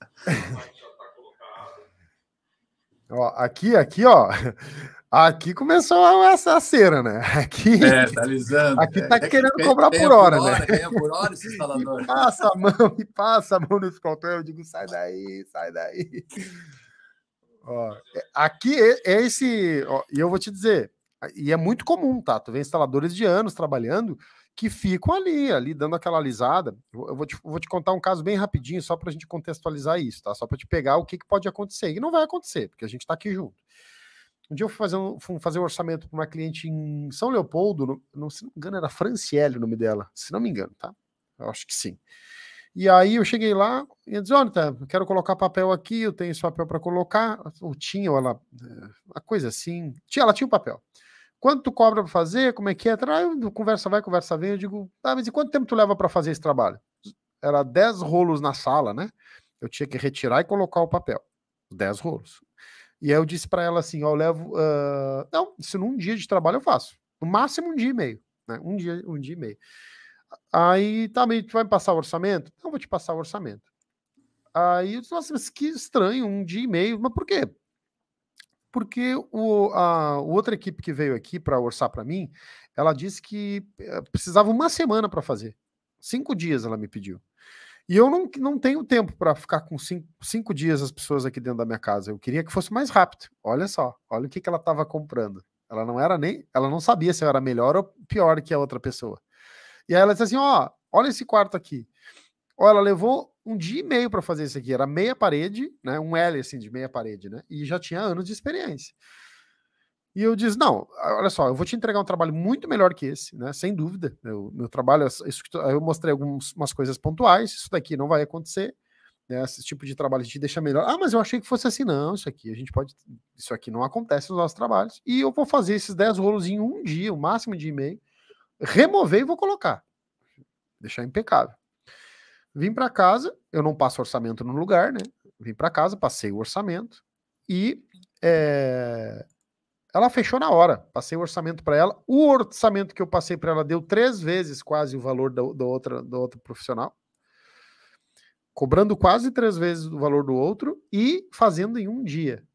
C: ó, aqui, aqui, ó. Aqui começou essa cera, né? Aqui, é, tá alisando. Aqui é, tá é, querendo é, cobrar por hora, por hora, né? Ganha por hora esse instalador. E *laughs* passa a mão, e passa a mão no escoltão. Eu digo, sai daí, sai daí. *laughs* Ó, é, aqui é, é, esse. Ó, e eu vou te dizer, e é muito comum, tá? Tu vê instaladores de anos trabalhando que ficam ali, ali dando aquela alisada. Eu vou te, vou te contar um caso bem rapidinho, só para a gente contextualizar isso, tá? Só para te pegar o que, que pode acontecer. E não vai acontecer, porque a gente está aqui junto. Um dia eu fui fazer um, fui fazer um orçamento para uma cliente em São Leopoldo, no, não, se não me engano, era Franciele o nome dela, se não me engano, tá? Eu acho que sim. E aí eu cheguei lá e disse, olha, tá, quero colocar papel aqui, eu tenho esse papel para colocar. Ou tinha, ou ela, eh, uma coisa assim. Tinha, ela tinha o um papel quanto tu cobra para fazer, como é que é? Ah, conversa vai, conversa vem. Eu digo, ah, mas e quanto tempo tu leva para fazer esse trabalho? Era 10 rolos na sala, né? Eu tinha que retirar e colocar o papel. 10 rolos. E aí eu disse para ela assim: ó, eu levo. Uh... Não, se num dia de trabalho eu faço. No máximo um dia e meio. Né? Um, dia, um dia e meio. Aí, tá, mas tu vai me passar o orçamento? Não, vou te passar o orçamento. Aí eu disse, nossa, mas que estranho, um dia e meio. Mas por quê? porque o, a, a outra equipe que veio aqui para orçar para mim, ela disse que eh, precisava uma semana para fazer. Cinco dias ela me pediu. E eu não, não tenho tempo para ficar com cinco, cinco dias as pessoas aqui dentro da minha casa. Eu queria que fosse mais rápido. Olha só, olha o que, que ela estava comprando. Ela não era nem, ela não sabia se eu era melhor ou pior que a outra pessoa. E aí ela disse assim: ó, olha esse quarto aqui. Ó, ela levou um dia e meio para fazer isso aqui. Era meia parede, né? Um L assim de meia parede, né? E já tinha anos de experiência. E eu disse: não, olha só, eu vou te entregar um trabalho muito melhor que esse, né? Sem dúvida. meu trabalho, é isso, eu mostrei algumas coisas pontuais, isso daqui não vai acontecer. Né? Esse tipo de trabalho gente deixa melhor. Ah, mas eu achei que fosse assim, não. Isso aqui a gente pode. Isso aqui não acontece nos nossos trabalhos. E eu vou fazer esses 10 rolos em um dia, o máximo de e-mail, remover e vou colocar. Deixar impecável. Vim para casa, eu não passo orçamento no lugar, né? Vim para casa, passei o orçamento e é, ela fechou na hora. Passei o orçamento para ela. O orçamento que eu passei para ela deu três vezes quase o valor do, do, outra, do outro profissional, cobrando quase três vezes o valor do outro e fazendo em um dia.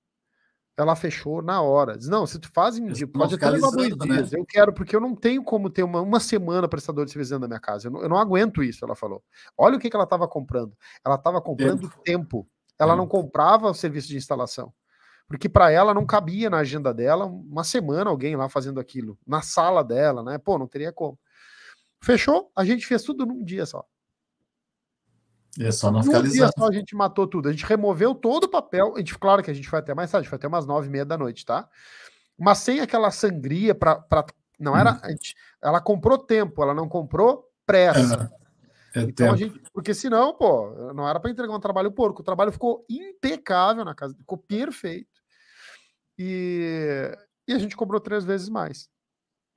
C: Ela fechou na hora. Diz, não, se tu faz em dia, pode até levar dois né? dias. Eu quero, porque eu não tenho como ter uma, uma semana prestador de serviço dentro da minha casa. Eu não, eu não aguento isso, ela falou. Olha o que, que ela estava comprando. Ela estava comprando tempo. tempo. Ela tempo. não comprava o serviço de instalação. Porque para ela não cabia na agenda dela uma semana alguém lá fazendo aquilo. Na sala dela, né? Pô, não teria como. Fechou, a gente fez tudo num dia só.
D: É só não ficar
C: só a gente matou tudo. A gente removeu todo o papel. A gente, claro que a gente foi até mais tarde, a gente foi até umas nove e meia da noite, tá? Mas sem aquela sangria para. Não era. Hum. Gente, ela comprou tempo, ela não comprou pressa.
D: É, é então tempo. a gente,
C: porque senão, pô, não era para entregar um trabalho porco. O trabalho ficou impecável na casa, ficou perfeito. E, e a gente cobrou três vezes mais.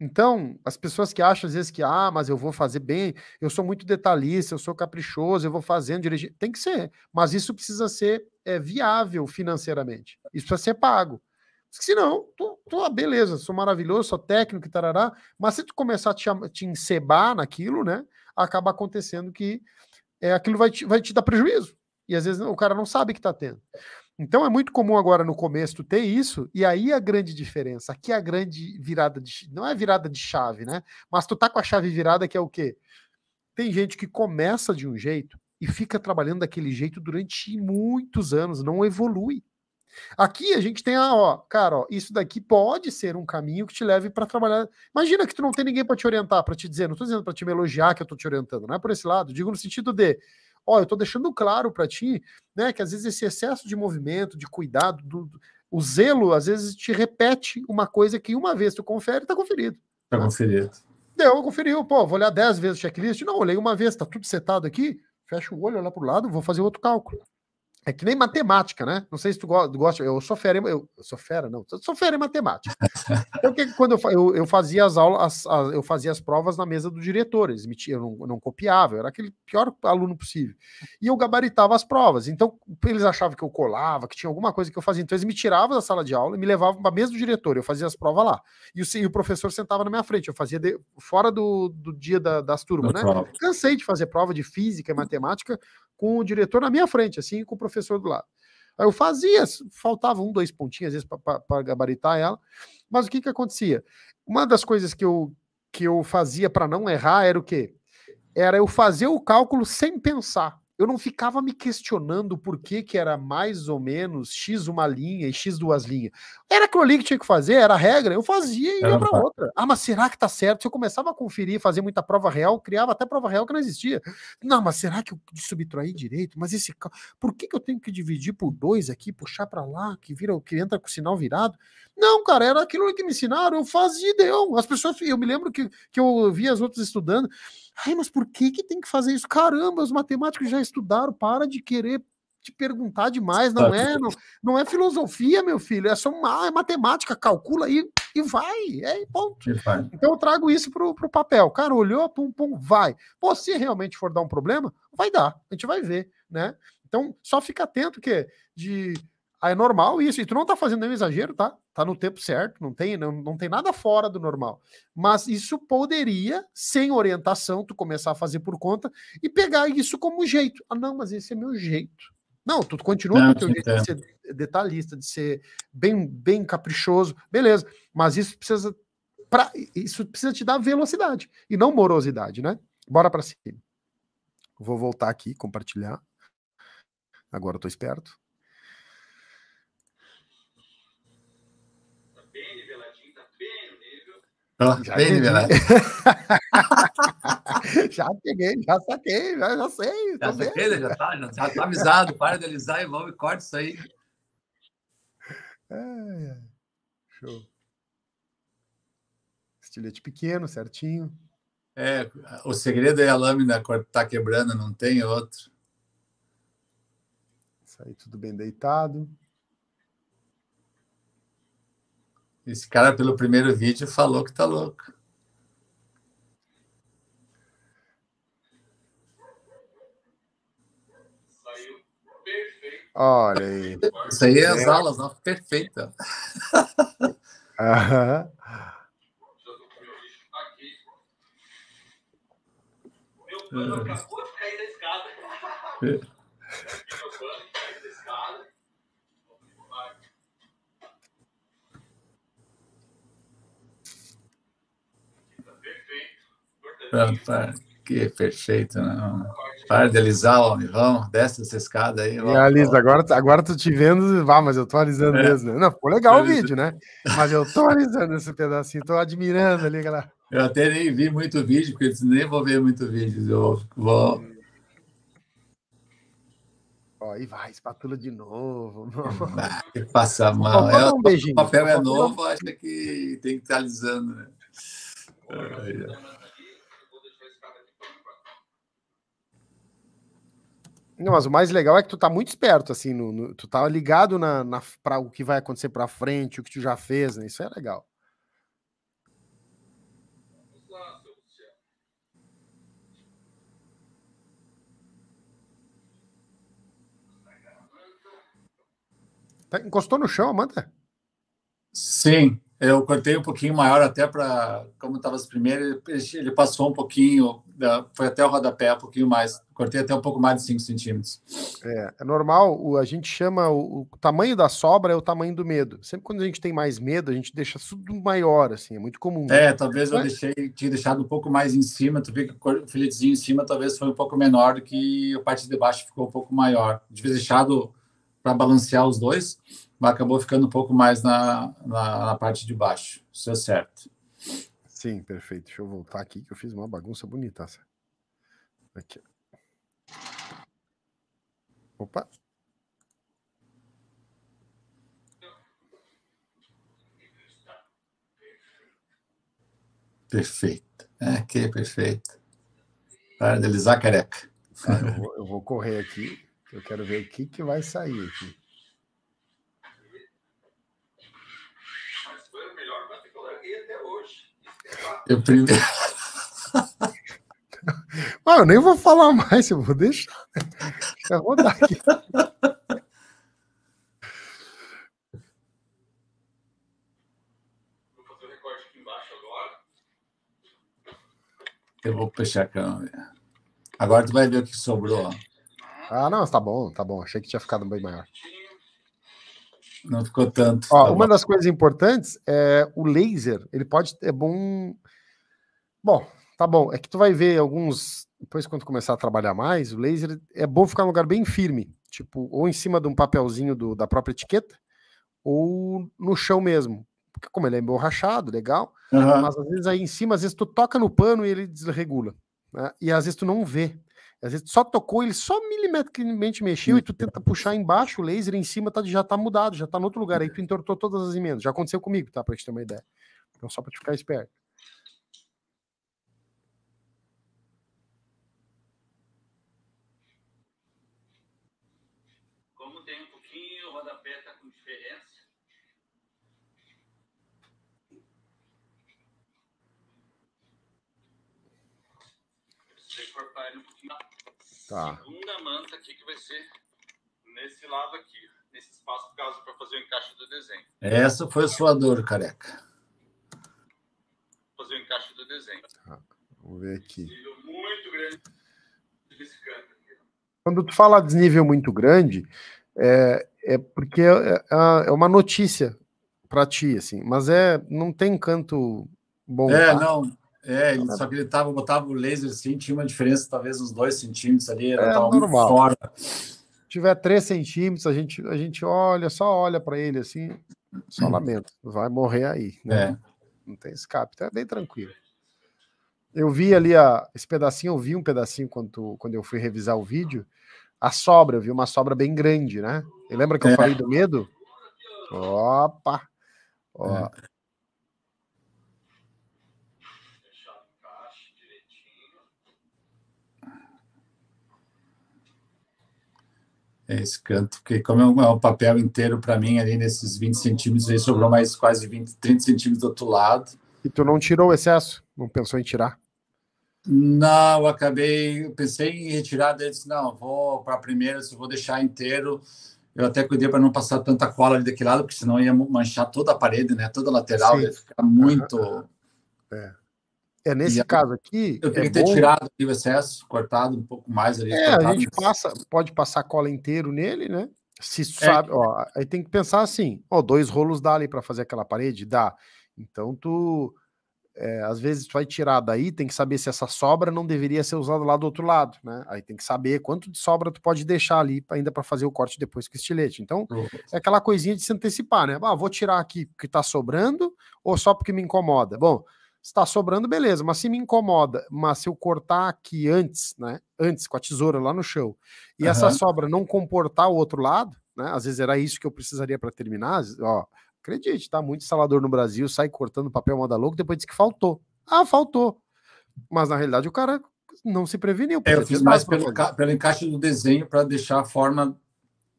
C: Então, as pessoas que acham às vezes que, ah, mas eu vou fazer bem, eu sou muito detalhista, eu sou caprichoso, eu vou fazendo, dirigindo. Tem que ser, mas isso precisa ser é, viável financeiramente. Isso precisa ser pago. Se não, tu, tu ah, beleza, sou maravilhoso, sou técnico e tarará, mas se tu começar a te, te encebar naquilo, né, acaba acontecendo que é, aquilo vai te, vai te dar prejuízo. E às vezes o cara não sabe que está tendo. Então é muito comum agora no começo ter isso, e aí a grande diferença, aqui é a grande virada de não é virada de chave, né? Mas tu tá com a chave virada que é o quê? Tem gente que começa de um jeito e fica trabalhando daquele jeito durante muitos anos, não evolui. Aqui a gente tem a, ah, ó, cara, ó, isso daqui pode ser um caminho que te leve para trabalhar. Imagina que tu não tem ninguém para te orientar, para te dizer, não tô dizendo para te elogiar que eu tô te orientando, não é por esse lado, digo no sentido de ó, eu estou deixando claro para ti, né, que às vezes esse excesso de movimento, de cuidado, do, o zelo, às vezes te repete uma coisa que uma vez tu confere, tá conferido.
D: Tá conferido.
C: Deu, conferiu, pô, vou olhar dez vezes o checklist, não, olhei uma vez, está tudo setado aqui, fecha o olho, lá pro lado, vou fazer outro cálculo. É que nem matemática, né? Não sei se tu gosta. Eu sou fera eu, sou fera, não. Eu sou fera em matemática. *laughs* Então, que, quando eu, eu, fazia as aulas, as, as, eu fazia as provas na mesa do diretor, eles me, eu não, não copiava, eu era aquele pior aluno possível. E eu gabaritava as provas. Então, eles achavam que eu colava, que tinha alguma coisa que eu fazia. Então, eles me tiravam da sala de aula e me levavam para a mesa do diretor. Eu fazia as provas lá. E o, e o professor sentava na minha frente. Eu fazia de, fora do, do dia da, das turmas, né? Cansei de fazer prova de física e matemática com o diretor na minha frente, assim, com o professor professor do lado. Aí eu fazia, faltava um, dois pontinhos, às vezes, para gabaritar ela. Mas o que, que acontecia? Uma das coisas que eu, que eu fazia para não errar era o quê? Era eu fazer o cálculo sem pensar eu não ficava me questionando por que, que era mais ou menos X uma linha e X duas linhas. Era aquilo ali que tinha que fazer, era a regra, eu fazia e ia para outra. Ah, mas será que tá certo? Se eu começava a conferir, fazer muita prova real, criava até prova real que não existia. Não, mas será que eu subtraí direito? Mas esse. Por que, que eu tenho que dividir por dois aqui, puxar para lá, que vira que entra com o sinal virado? Não, cara, era aquilo que me ensinaram, eu fazia ideão. As pessoas, eu me lembro que, que eu via as outras estudando. Ai, mas por que, que tem que fazer isso? Caramba, os matemáticos já estudaram, para de querer te perguntar demais, não é, não, não é filosofia, meu filho, é só uma, é matemática, calcula aí e, e vai, é ponto.
B: Então
C: eu trago isso pro, pro papel. Cara, olhou, pum, pum, vai. Pô, se realmente for dar um problema, vai dar, a gente vai ver, né? Então só fica atento que de ah, é normal isso, e tu não tá fazendo nenhum exagero, tá? tá no tempo certo, não tem, não, não tem nada fora do normal. Mas isso poderia, sem orientação, tu começar a fazer por conta e pegar isso como jeito. Ah, não, mas esse é meu jeito. Não, tu continua não, com o teu jeito de é. ser detalhista, de ser bem, bem caprichoso, beleza. Mas isso precisa pra, isso precisa te dar velocidade e não morosidade, né? Bora para cima. Vou voltar aqui, compartilhar. Agora eu tô esperto.
B: já bem liberado. *laughs* já
C: peguei, já saquei, já, já sei.
B: Já saquei, já, tá, já tá, tá avisado.
D: Para de alisar e vamos e corta isso aí.
C: É, show. Estilete pequeno, certinho.
D: É, o segredo é a lâmina tá quebrando, não tem outro. Isso aí, tudo bem deitado. Esse cara, pelo primeiro vídeo, falou que tá louco.
C: Olha aí. Isso aí é as é. aulas,
D: ó, perfeita.
C: Aham.
A: Meu mano acabou de cair da escada. *laughs*
B: que
D: perfeito, né? Para de alisar, homem. Vamos, desce essa escada aí. Vamos, alisa,
C: agora, agora tô te vendo, vá, mas eu tô alisando é. mesmo. Né? Não, ficou legal o vídeo, né? Mas eu tô alisando esse pedacinho, tô admirando ali, galera.
D: Eu até nem vi muito vídeo, porque eu nem vou ver muito vídeo. Eu vou.
C: Ó, e vai, espátula de novo. *laughs* Vai, passa a mão. É, um beijinho. O papel é novo, acha que
D: tem que estar tá alisando, né?
C: Não, mas o mais legal é que tu tá muito esperto, assim, no, no, tu tá ligado na, na, pra o que vai acontecer pra frente, o que tu já fez, né? Isso é legal. Tá, encostou no chão, Amanda?
D: Sim. Eu cortei um pouquinho maior até para, como estava as primeiras, ele passou um pouquinho, foi até o rodapé um pouquinho mais. Cortei até um pouco mais de 5 centímetros.
C: É, é normal, o, a gente chama o, o, tamanho da sobra é o tamanho do medo. Sempre quando a gente tem mais medo, a gente deixa tudo maior, assim, é muito comum. É, talvez eu deixei,
D: tinha deixado um pouco mais em cima, tu vê que o filetezinho em cima talvez foi um pouco menor do que a parte de baixo ficou um pouco maior. Devia deixado para balancear os dois, mas acabou ficando um pouco mais na, na, na parte de baixo.
C: Isso é certo. Sim, perfeito. Deixa eu voltar aqui que eu fiz uma bagunça bonita. Aqui. Opa.
B: Perfeito. É, que perfeito.
C: Para deslizar careca. Ah, eu, vou, eu vou correr aqui. Eu quero ver o que, que vai sair
B: aqui. Eu primeiro. *laughs*
C: ah, eu nem vou falar mais, eu vou deixar. Deixa eu aqui. Eu vou fechar a câmera. Agora tu
D: vai ver o que sobrou.
C: Ah, não, tá bom, tá bom. Achei que tinha ficado bem maior.
D: Não ficou tanto. Ó, tá uma bom. das
C: coisas importantes é o laser. Ele pode. É bom. Bom, tá bom. É que tu vai ver alguns. Depois, quando começar a trabalhar mais, o laser é bom ficar no lugar bem firme. Tipo, ou em cima de um papelzinho do, da própria etiqueta, ou no chão mesmo. Porque como ele é emborrachado, legal. Uhum. Mas às vezes aí em cima, às vezes tu toca no pano e ele desregula. Né? E às vezes tu não vê. Às vezes só tocou, ele só milimetricamente mexeu e tu tenta puxar embaixo o laser, em cima tá, já tá mudado, já tá no outro lugar. Aí tu entortou todas as emendas. Já aconteceu comigo, tá? Pra gente ter uma ideia. Então só pra te ficar esperto.
B: Tá. segunda manta aqui que vai ser nesse lado
D: aqui, nesse espaço por causa para fazer o encaixe do desenho. Essa foi a sua dor, careca.
B: Fazer o encaixe do desenho. Tá.
C: Vamos ver aqui.
B: Desnível muito grande desse
C: canto. Quando tu fala desnível muito grande, é, é porque é, é, é uma notícia para ti, assim, mas é não tem canto bom. É, tá? não,
D: é, ele, só que ele tava, botava o laser assim, tinha uma diferença, talvez uns dois centímetros ali, era é, normal. fora.
C: Se tiver três centímetros, a gente, a gente olha, só olha para ele assim, só lamento, vai morrer aí, né? É. Não tem escape, tá bem tranquilo. Eu vi ali a, esse pedacinho, eu vi um pedacinho quando, quando eu fui revisar o vídeo, a sobra, eu vi uma sobra bem grande, né? E lembra que eu é. falei do medo? Opa! Ó, é.
D: É esse canto, porque como é um, papel inteiro para mim, ali nesses 20 centímetros, aí sobrou mais quase 20, 30 centímetros do outro
C: lado. E tu não tirou o excesso? Não pensou em tirar? Não, eu
D: acabei, pensei em retirar, daí disse, não, vou para a primeira, se vou deixar inteiro, eu até cuidei para não passar tanta cola ali daquele lado, porque senão ia manchar toda a parede, né? Toda a lateral, Sim. ia ficar
C: muito. É. É nesse e caso aqui. Eu tenho é que ter bom... tirado
D: o excesso, cortado um pouco mais ali. É, cortado. a gente
C: passa, pode passar cola inteiro nele, né? Se é sabe, é. ó, aí tem que pensar assim, ó, dois rolos dá ali para fazer aquela parede, dá. Então tu é, às vezes tu vai tirar daí, tem que saber se essa sobra não deveria ser usada lá do outro lado, né? Aí tem que saber quanto de sobra tu pode deixar ali ainda para fazer o corte depois com o estilete. Então, uhum. é aquela coisinha de se antecipar, né? Ah, vou tirar aqui porque tá sobrando ou só porque me incomoda. Bom, está sobrando, beleza, mas se me incomoda, mas se eu cortar aqui antes, né? Antes, com a tesoura lá no chão, e uhum. essa sobra não comportar o outro lado, né? Às vezes era isso que eu precisaria para terminar, ó. Acredite, tá? Muito instalador no Brasil sai cortando papel moda louco, depois diz que faltou. Ah, faltou. Mas na realidade o cara não se preveniu. É, eu fiz mais pelo, pelo encaixe do desenho para deixar a forma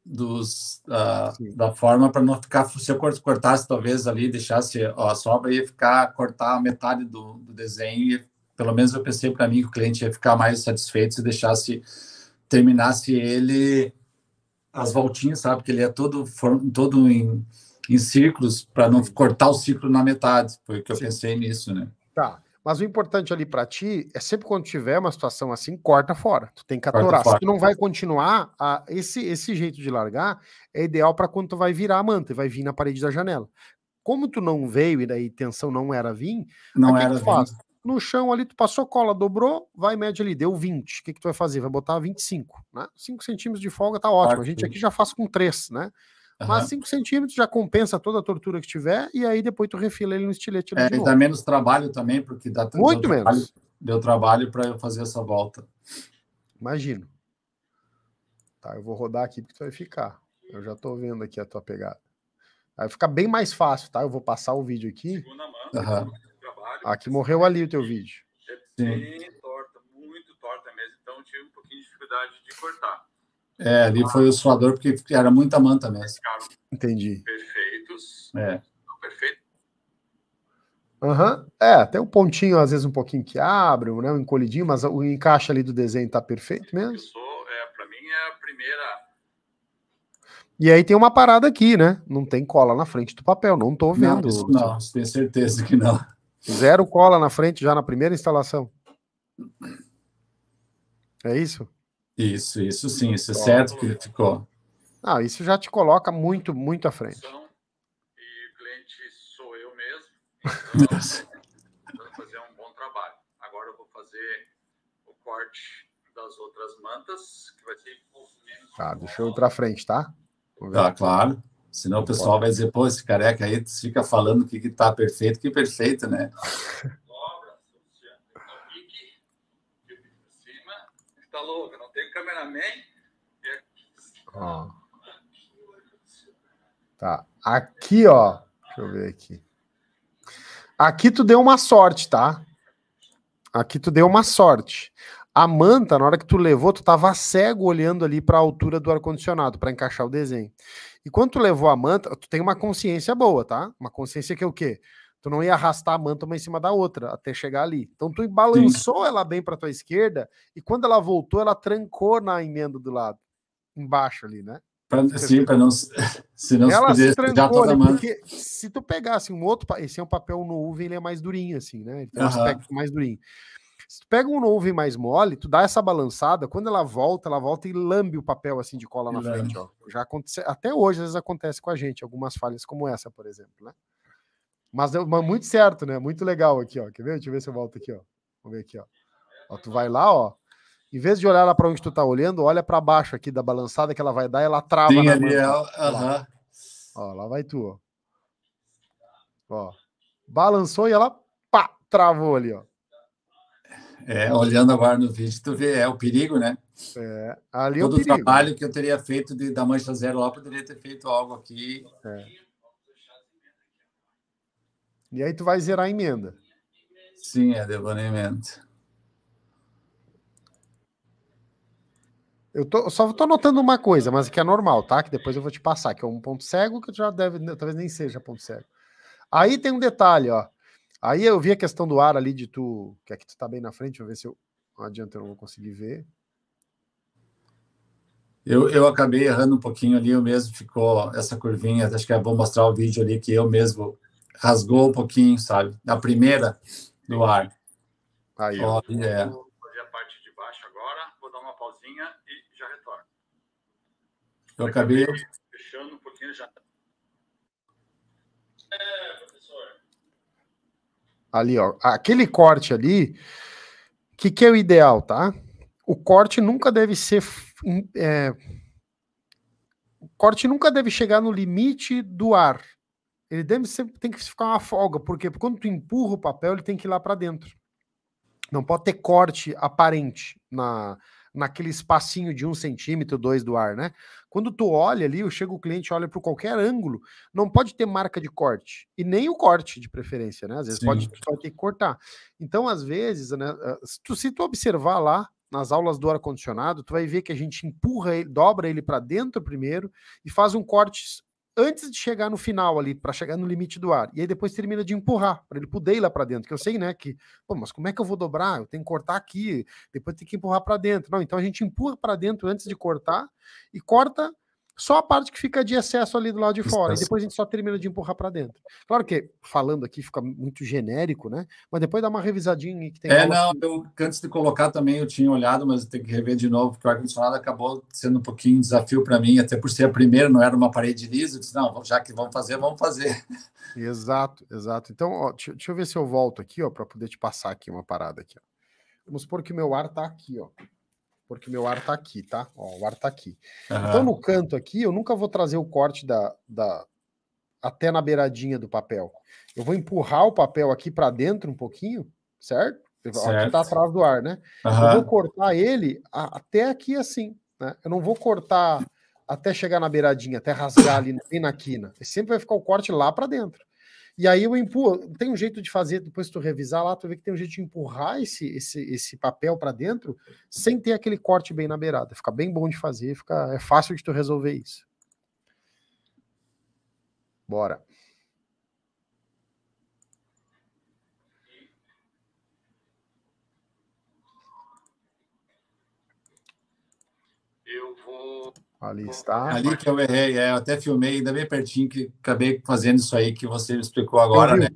C: dos,
D: da, da forma para não ficar, se eu cortasse talvez ali, deixasse ó, a sobra, ia ficar, cortar metade do, do desenho, e pelo menos eu pensei para mim que o cliente ia ficar mais satisfeito se deixasse, terminasse ele as voltinhas, sabe, porque ele é todo, todo em, em círculos, para não cortar o círculo na metade, foi o que eu Sim. pensei nisso, né?
C: Tá. Mas o importante ali para ti é sempre quando tiver uma situação assim, corta fora. Tu tem que aturar. Se tu não vai continuar, a, esse, esse jeito de largar é ideal para quando tu vai virar a manta e vai vir na parede da janela. Como tu não veio e daí intenção não era vir, não era que tu faz? No chão ali, tu passou cola, dobrou, vai média ali, deu 20. O que, que tu vai fazer? Vai botar 25, né? 5 centímetros de folga tá ótimo. A gente aqui já faz com 3, né? Uhum. Mas 5 centímetros já compensa toda a tortura que tiver, e aí depois tu refila ele no estilete. É, e dá menos
D: trabalho também, porque dá tanto Muito menos. deu trabalho para eu fazer essa volta.
C: Imagino. Tá, eu vou rodar aqui porque tu vai ficar. Eu já tô vendo aqui a tua pegada. Aí fica bem mais fácil, tá? Eu vou passar o vídeo aqui. Segunda Mão, uhum. Aqui ah, morreu ali o teu vídeo. É bem Sim. torta, muito torta mesmo. Então eu tive
D: um pouquinho de dificuldade de cortar. É, ali foi o suador, porque era muita manta mesmo. Entendi. Perfeitos. É.
C: Aham, Uhum. É, tem um pontinho, às vezes, um pouquinho que abre, né, um encolhidinho, mas o encaixe ali do desenho tá perfeito mesmo. Sou, é, pra mim é a primeira. E aí tem uma parada aqui, né? Não tem cola na frente do papel, não tô vendo. Não, isso não, tenho certeza que não. Zero cola na frente já na primeira instalação. É isso? Isso, isso sim, isso é certo que ficou. Ah, isso já te coloca muito, muito à frente. E o cliente sou
D: eu mesmo. Então, *laughs* fazer um bom trabalho. Agora eu vou fazer o corte
B: das outras mantas, que vai ser
C: menos. Tá, deixa eu ir para frente, tá?
D: Tá, claro. Senão o pessoal vai dizer, pô, esse careca aí fica falando que, que tá perfeito, que
B: perfeito, né? Dobra, Luciano. Tá louco, né? cameraman. Ó.
C: Tá. Aqui, ó. Deixa eu ver aqui. Aqui tu deu uma sorte, tá? Aqui tu deu uma sorte. A manta, na hora que tu levou, tu tava cego olhando ali para a altura do ar-condicionado, para encaixar o desenho. E quando tu levou a manta, tu tem uma consciência boa, tá? Uma consciência que é o quê? Tu não ia arrastar a manta uma em cima da outra até chegar ali. Então tu balançou Sim. ela bem para tua esquerda e quando ela voltou, ela trancou na emenda do lado, embaixo ali, né?
D: Pra, sim, para não.
B: *laughs* Se não se, porque
C: se tu pegasse um outro. Esse é um papel novo ele é mais durinho, assim, né? Ele tem um aspecto mais durinho. Se tu pega um nuvem mais mole, tu dá essa balançada, quando ela volta, ela volta e lambe o papel assim de cola e na frente, ó. Já acontece, até hoje às vezes acontece com a gente algumas falhas como essa, por exemplo, né? Mas, mas muito certo, né? Muito legal aqui, ó. Quer ver? Deixa eu ver se eu volto aqui, ó. Vamos ver aqui, ó. ó tu vai lá, ó. Em vez de olhar lá para onde tu tá olhando, olha para baixo aqui da balançada que ela vai dar, ela trava. Sim, ali, ela, uh -huh. Ó, lá vai tu, ó. Ó. Balançou e ela pá, travou ali, ó.
B: É, olhando agora no
C: vídeo, tu vê,
D: é o perigo, né? É, ali Todo é o perigo. Todo o trabalho que eu teria feito de, da Mancha Zero lá, poderia ter feito algo aqui. É. E aí tu vai zerar a emenda. Sim, é devaneamento.
C: Eu tô, só estou notando uma coisa, mas que é normal, tá? Que depois eu vou te passar, que é um ponto cego que já deve, talvez nem seja ponto cego. Aí tem um detalhe, ó. Aí eu vi a questão do ar ali de tu, que aqui é tu tá bem na frente, Vou eu ver se eu não eu não vou conseguir ver. Eu, eu acabei errando
D: um pouquinho ali, eu mesmo ficou essa curvinha, acho que eu é vou mostrar o vídeo ali que eu mesmo rasgou um pouquinho, sabe? Da primeira do ar. Aí, ó. Oh, yeah. É. Vou fazer a parte de baixo agora, vou dar uma pausinha e já retorno. Eu acabei... acabei fechando um pouquinho já. É, professor.
C: Ali, ó. Aquele corte ali, o que, que é o ideal, tá? O corte nunca deve ser... É... O corte nunca deve chegar no limite do ar, ele deve sempre tem que ficar uma folga, porque quando tu empurra o papel, ele tem que ir lá para dentro. Não pode ter corte aparente na, naquele espacinho de um centímetro, dois do ar, né? Quando tu olha ali, chega o cliente, olha para qualquer ângulo, não pode ter marca de corte e nem o corte de preferência, né? Às vezes Sim. pode ter que cortar. Então, às vezes, né? Ah, se tu, se tu observar lá nas aulas do ar condicionado, tu vai ver que a gente empurra ele, dobra ele para dentro primeiro e faz um corte antes de chegar no final ali, para chegar no limite do ar. E aí depois termina de empurrar, para ele poder ir lá para dentro. Que eu sei, né, que, pô, mas como é que eu vou dobrar? Eu tenho que cortar aqui, depois tem que empurrar para dentro. Não, então a gente empurra para dentro antes de cortar e corta só a parte que fica de excesso ali do lado de fora. E depois a gente só termina de empurrar para dentro. Claro que falando aqui fica muito genérico, né? Mas depois dá uma revisadinha que tem. É, não,
D: aqui. eu, antes de colocar também eu tinha olhado, mas tem que rever de novo, porque o ar-condicionado acabou sendo um pouquinho desafio para mim, até por ser a primeira, não era uma
C: parede lisa. Eu disse, não, já que vamos fazer, vamos fazer. *laughs* Exato, exato. Então, ó, deixa, deixa, eu ver se eu volto aqui, ó, para poder te passar aqui uma parada aqui. Ó. Vamos supor que o meu ar tá aqui, ó porque meu ar tá aqui, tá? Ó, o ar tá aqui. Uhum. Então, no canto aqui, eu nunca vou trazer o corte da, da até na beiradinha do papel. Eu vou empurrar o papel aqui para dentro um pouquinho, certo? certo. Aqui tá atrás do ar, né? Uhum. Eu vou cortar ele a, até aqui assim, né? Eu não vou cortar até chegar na beiradinha, até rasgar ali bem na quina. Sempre vai ficar o corte lá para dentro. E aí eu empurro, tem um jeito de fazer, depois tu revisar lá, tu vê que tem um jeito de empurrar esse, esse, esse papel para dentro sem ter aquele corte bem na beirada. Fica bem bom de fazer, fica, é fácil de tu resolver isso. Bora. Eu vou Ali então, está. Ali que eu errei, é, eu até
D: filmei, ainda bem pertinho, que acabei fazendo isso aí que você me explicou agora, né?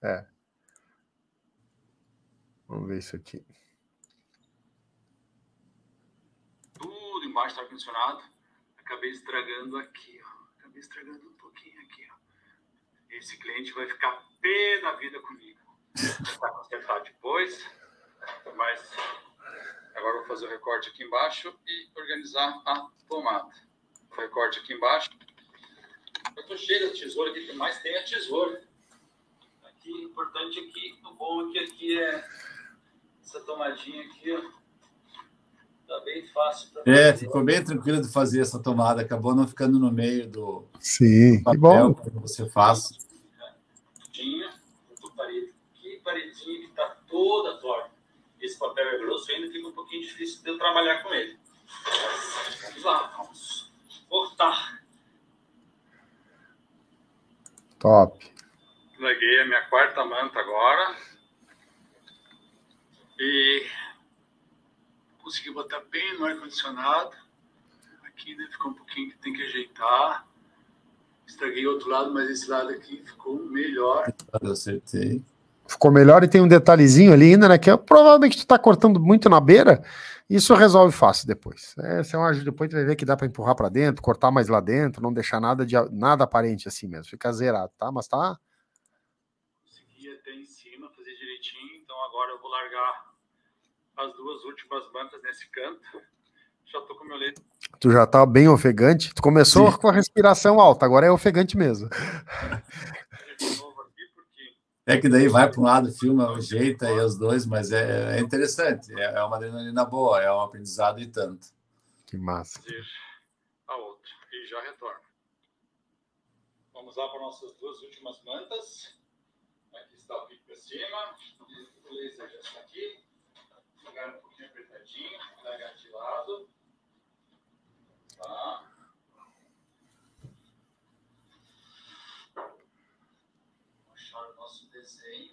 D: É.
C: Vamos ver isso aqui.
D: Tudo embaixo está funcionado. Acabei estragando aqui, ó.
A: Acabei estragando um pouquinho aqui,
D: ó. Esse cliente vai ficar pé da vida comigo. Vai consertar depois, mas Agora vou fazer o recorte aqui embaixo e organizar a tomada. recorte aqui embaixo. Eu estou cheio de tesoura aqui, que mais tem a é tesoura. Aqui, importante aqui, o bom é que aqui é essa tomadinha aqui, ó. Tá bem fácil. é, ficou bem tranquilo de fazer essa tomada, acabou não ficando no meio do Sim, papel que bom. que você faz. que paredinha que tá toda torta esse papel é grosso ainda, fica um pouquinho difícil de eu trabalhar com ele. Vamos lá, vamos cortar. Top. Peguei a minha quarta manta agora. E consegui botar bem no ar-condicionado. Aqui né, ficou um pouquinho que tem que ajeitar. Estraguei outro lado, mas esse lado aqui ficou melhor. Acertei
C: ficou melhor e tem um detalhezinho ali ainda, né? Que é, provavelmente tu tá cortando muito na beira, isso resolve fácil depois. Essa é, é uma depois tu vai ver que dá para empurrar para dentro, cortar mais lá dentro, não deixar nada de nada aparente assim mesmo, fica zerado, tá? Mas tá.
D: Consegui até em cima, fazer direitinho, então agora eu vou largar as duas últimas bancas nesse canto.
C: Já tô com meu leito. Tu já tá bem ofegante? Tu começou Sim. com a respiração alta, agora é ofegante mesmo. *laughs*
D: É que daí vai para um lado, filma, jeito aí os dois, mas é, é interessante, é, é, uma adrenalina boa, é um aprendizado e tanto. Que massa. A tá outra, e já retorna. Vamos lá para nossas duas últimas mantas. Aqui está o
A: pico para cima, o laser já está aqui. Lugar um pouquinho apertadinho, largar de lado. Tá.
D: nosso desenho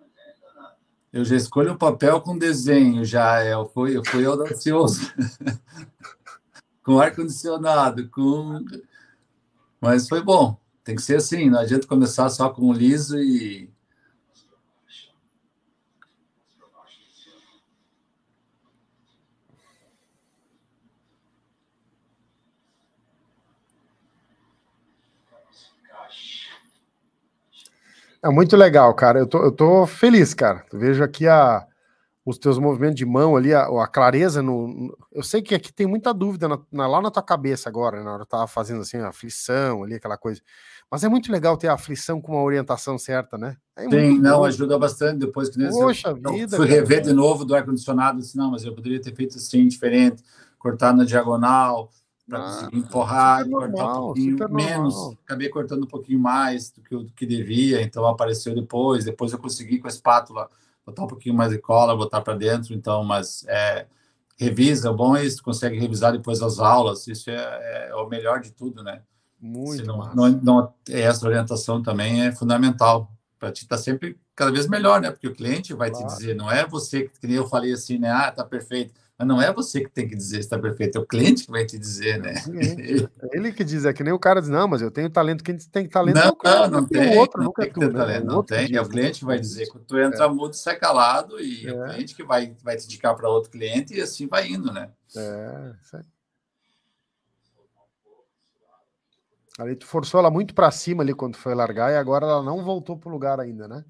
D: né, Eu já escolho o papel com desenho, já, eu fui, eu fui audacioso. *laughs* com ar-condicionado, com... Mas foi bom, tem que ser assim, não adianta começar só com o liso e
C: É muito legal, cara. Eu tô, eu tô feliz, cara. Eu vejo aqui a, os teus movimentos de mão ali, a, a clareza no, no, Eu sei que aqui tem muita dúvida na, na, lá na tua cabeça agora, né? na hora que tava fazendo assim, a aflição ali, aquela coisa. Mas é muito legal ter a aflição com uma orientação certa, né? É Sim, não, bom. ajuda bastante depois que nesse,
D: Poxa eu, vida, fui rever de novo do ar-condicionado, disse, assim, não, mas eu poderia ter feito assim, diferente, cortar na diagonal, para ah, conseguir tá. empurrar, cortar um pouquinho menos. Normal. Acabei cortando um pouquinho mais do que, do que devia, então apareceu depois. Depois eu consegui com a espátula botar um pouquinho mais de cola, botar para dentro. Então, mas é, revisa, o bom é isso, consegue revisar depois as aulas. Isso é, é o melhor de tudo, né? Muito. Não, não, não, é, essa orientação também é fundamental para te estar tá sempre cada vez melhor, né? Porque o cliente vai claro. te dizer, não é você que nem eu falei assim, né? Ah, tá perfeito. Mas não é você que tem que dizer se está perfeito, é o cliente que vai te dizer, né? É,
C: é ele que diz, é que nem o cara diz, não, mas eu tenho talento, quem tem talento é não, é o cara, não, não é tem, tem, o outro, não nunca tem é tu, né? talento, não tem, diz, é né? o cliente que vai dizer, quando tu entra é. mudo,
D: sai calado, e é. o cliente que vai, vai te indicar para outro cliente, e assim vai indo, né?
C: É, isso aí. Ali tu forçou ela muito para cima ali quando foi largar, e agora ela não voltou pro lugar ainda, né?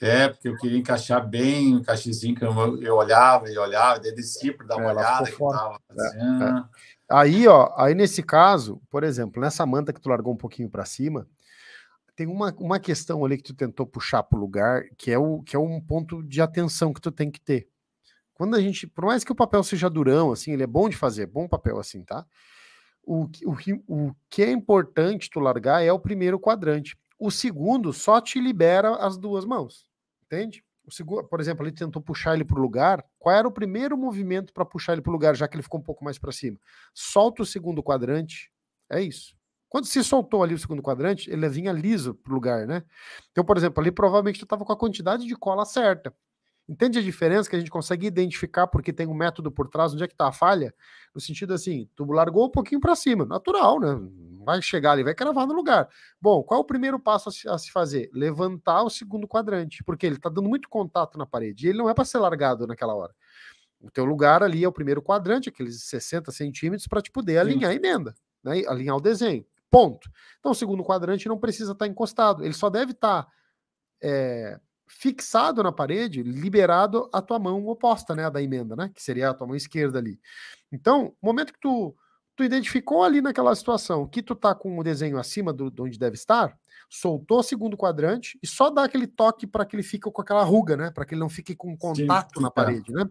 D: É, porque eu queria encaixar bem o cachezinho que eu, eu olhava e olhava, daí descia para dar é, uma é, olhada que
C: tava é, fazendo. É, é. Aí, ó, aí nesse caso, por exemplo, nessa manta que tu largou um pouquinho para cima, tem uma, uma questão ali que tu tentou puxar para o lugar, que é, o, que é um ponto de atenção que tu tem que ter. Quando a gente, por mais que o papel seja durão, assim, ele é bom de fazer, bom papel assim, tá? O, o, o que é importante tu largar é o primeiro quadrante. O segundo só te libera as duas mãos. Entende? O segundo, por exemplo, ele tentou puxar ele para o lugar. Qual era o primeiro movimento para puxar ele para o lugar, já que ele ficou um pouco mais para cima? Solta o segundo quadrante. É isso. Quando se soltou ali o segundo quadrante, ele vinha liso para o lugar, né? Então, por exemplo, ali provavelmente estava com a quantidade de cola certa. Entende a diferença que a gente consegue identificar porque tem um método por trás, onde é que está a falha? No sentido assim, tu largou um pouquinho para cima, natural, né? vai chegar ali, vai cravar no lugar. Bom, qual é o primeiro passo a se, a se fazer? Levantar o segundo quadrante, porque ele está dando muito contato na parede e ele não é para ser largado naquela hora. O teu lugar ali é o primeiro quadrante, aqueles 60 centímetros, para te poder Sim. alinhar a emenda, né? alinhar o desenho. Ponto. Então, o segundo quadrante não precisa estar tá encostado, ele só deve tá, estar eh, é, fixado na parede, liberado a tua mão oposta, né? A da emenda, né? Que seria a tua mão esquerda ali. Então, momento que tu tu identificou ali naquela situação que tu tá com o desenho acima do, de onde deve estar, soltou o segundo quadrante e só dá aquele toque para que ele fique com aquela ruga, né? Para que ele não fique com contato Sim, na é. parede, né?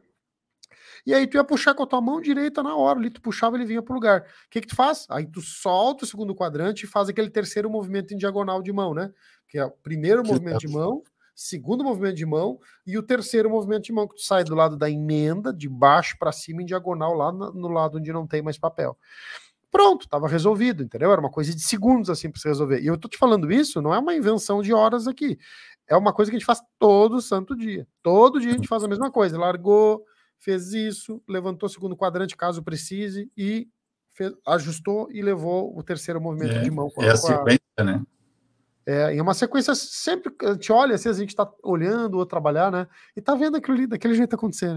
C: E aí tu ia puxar com a tua mão direita na hora, ali tu puxava ele vinha pro lugar. O que que tu faz? Aí tu solta o segundo quadrante e faz aquele terceiro movimento em diagonal de mão, né? Que é o primeiro que movimento de mão, segundo movimento de mão e o terceiro movimento de mão, que tu sai do lado da emenda, de baixo para cima, em diagonal, lá no lado onde não tem mais papel. Pronto, estava resolvido, entendeu? Era uma coisa de segundos assim para se resolver. E eu tô te falando isso, não é uma invenção de horas aqui. É uma coisa que a gente faz todo santo dia. Todo dia a gente faz a mesma coisa. Largou, fez isso, levantou o segundo quadrante caso precise e fez, ajustou e levou o terceiro movimento é, de mão. é a sequência, né? É, em é uma sequência, sempre a gente olha, assim, a gente está olhando ou trabalhar, né? E tá vendo aquilo ali, daquele jeito acontecer,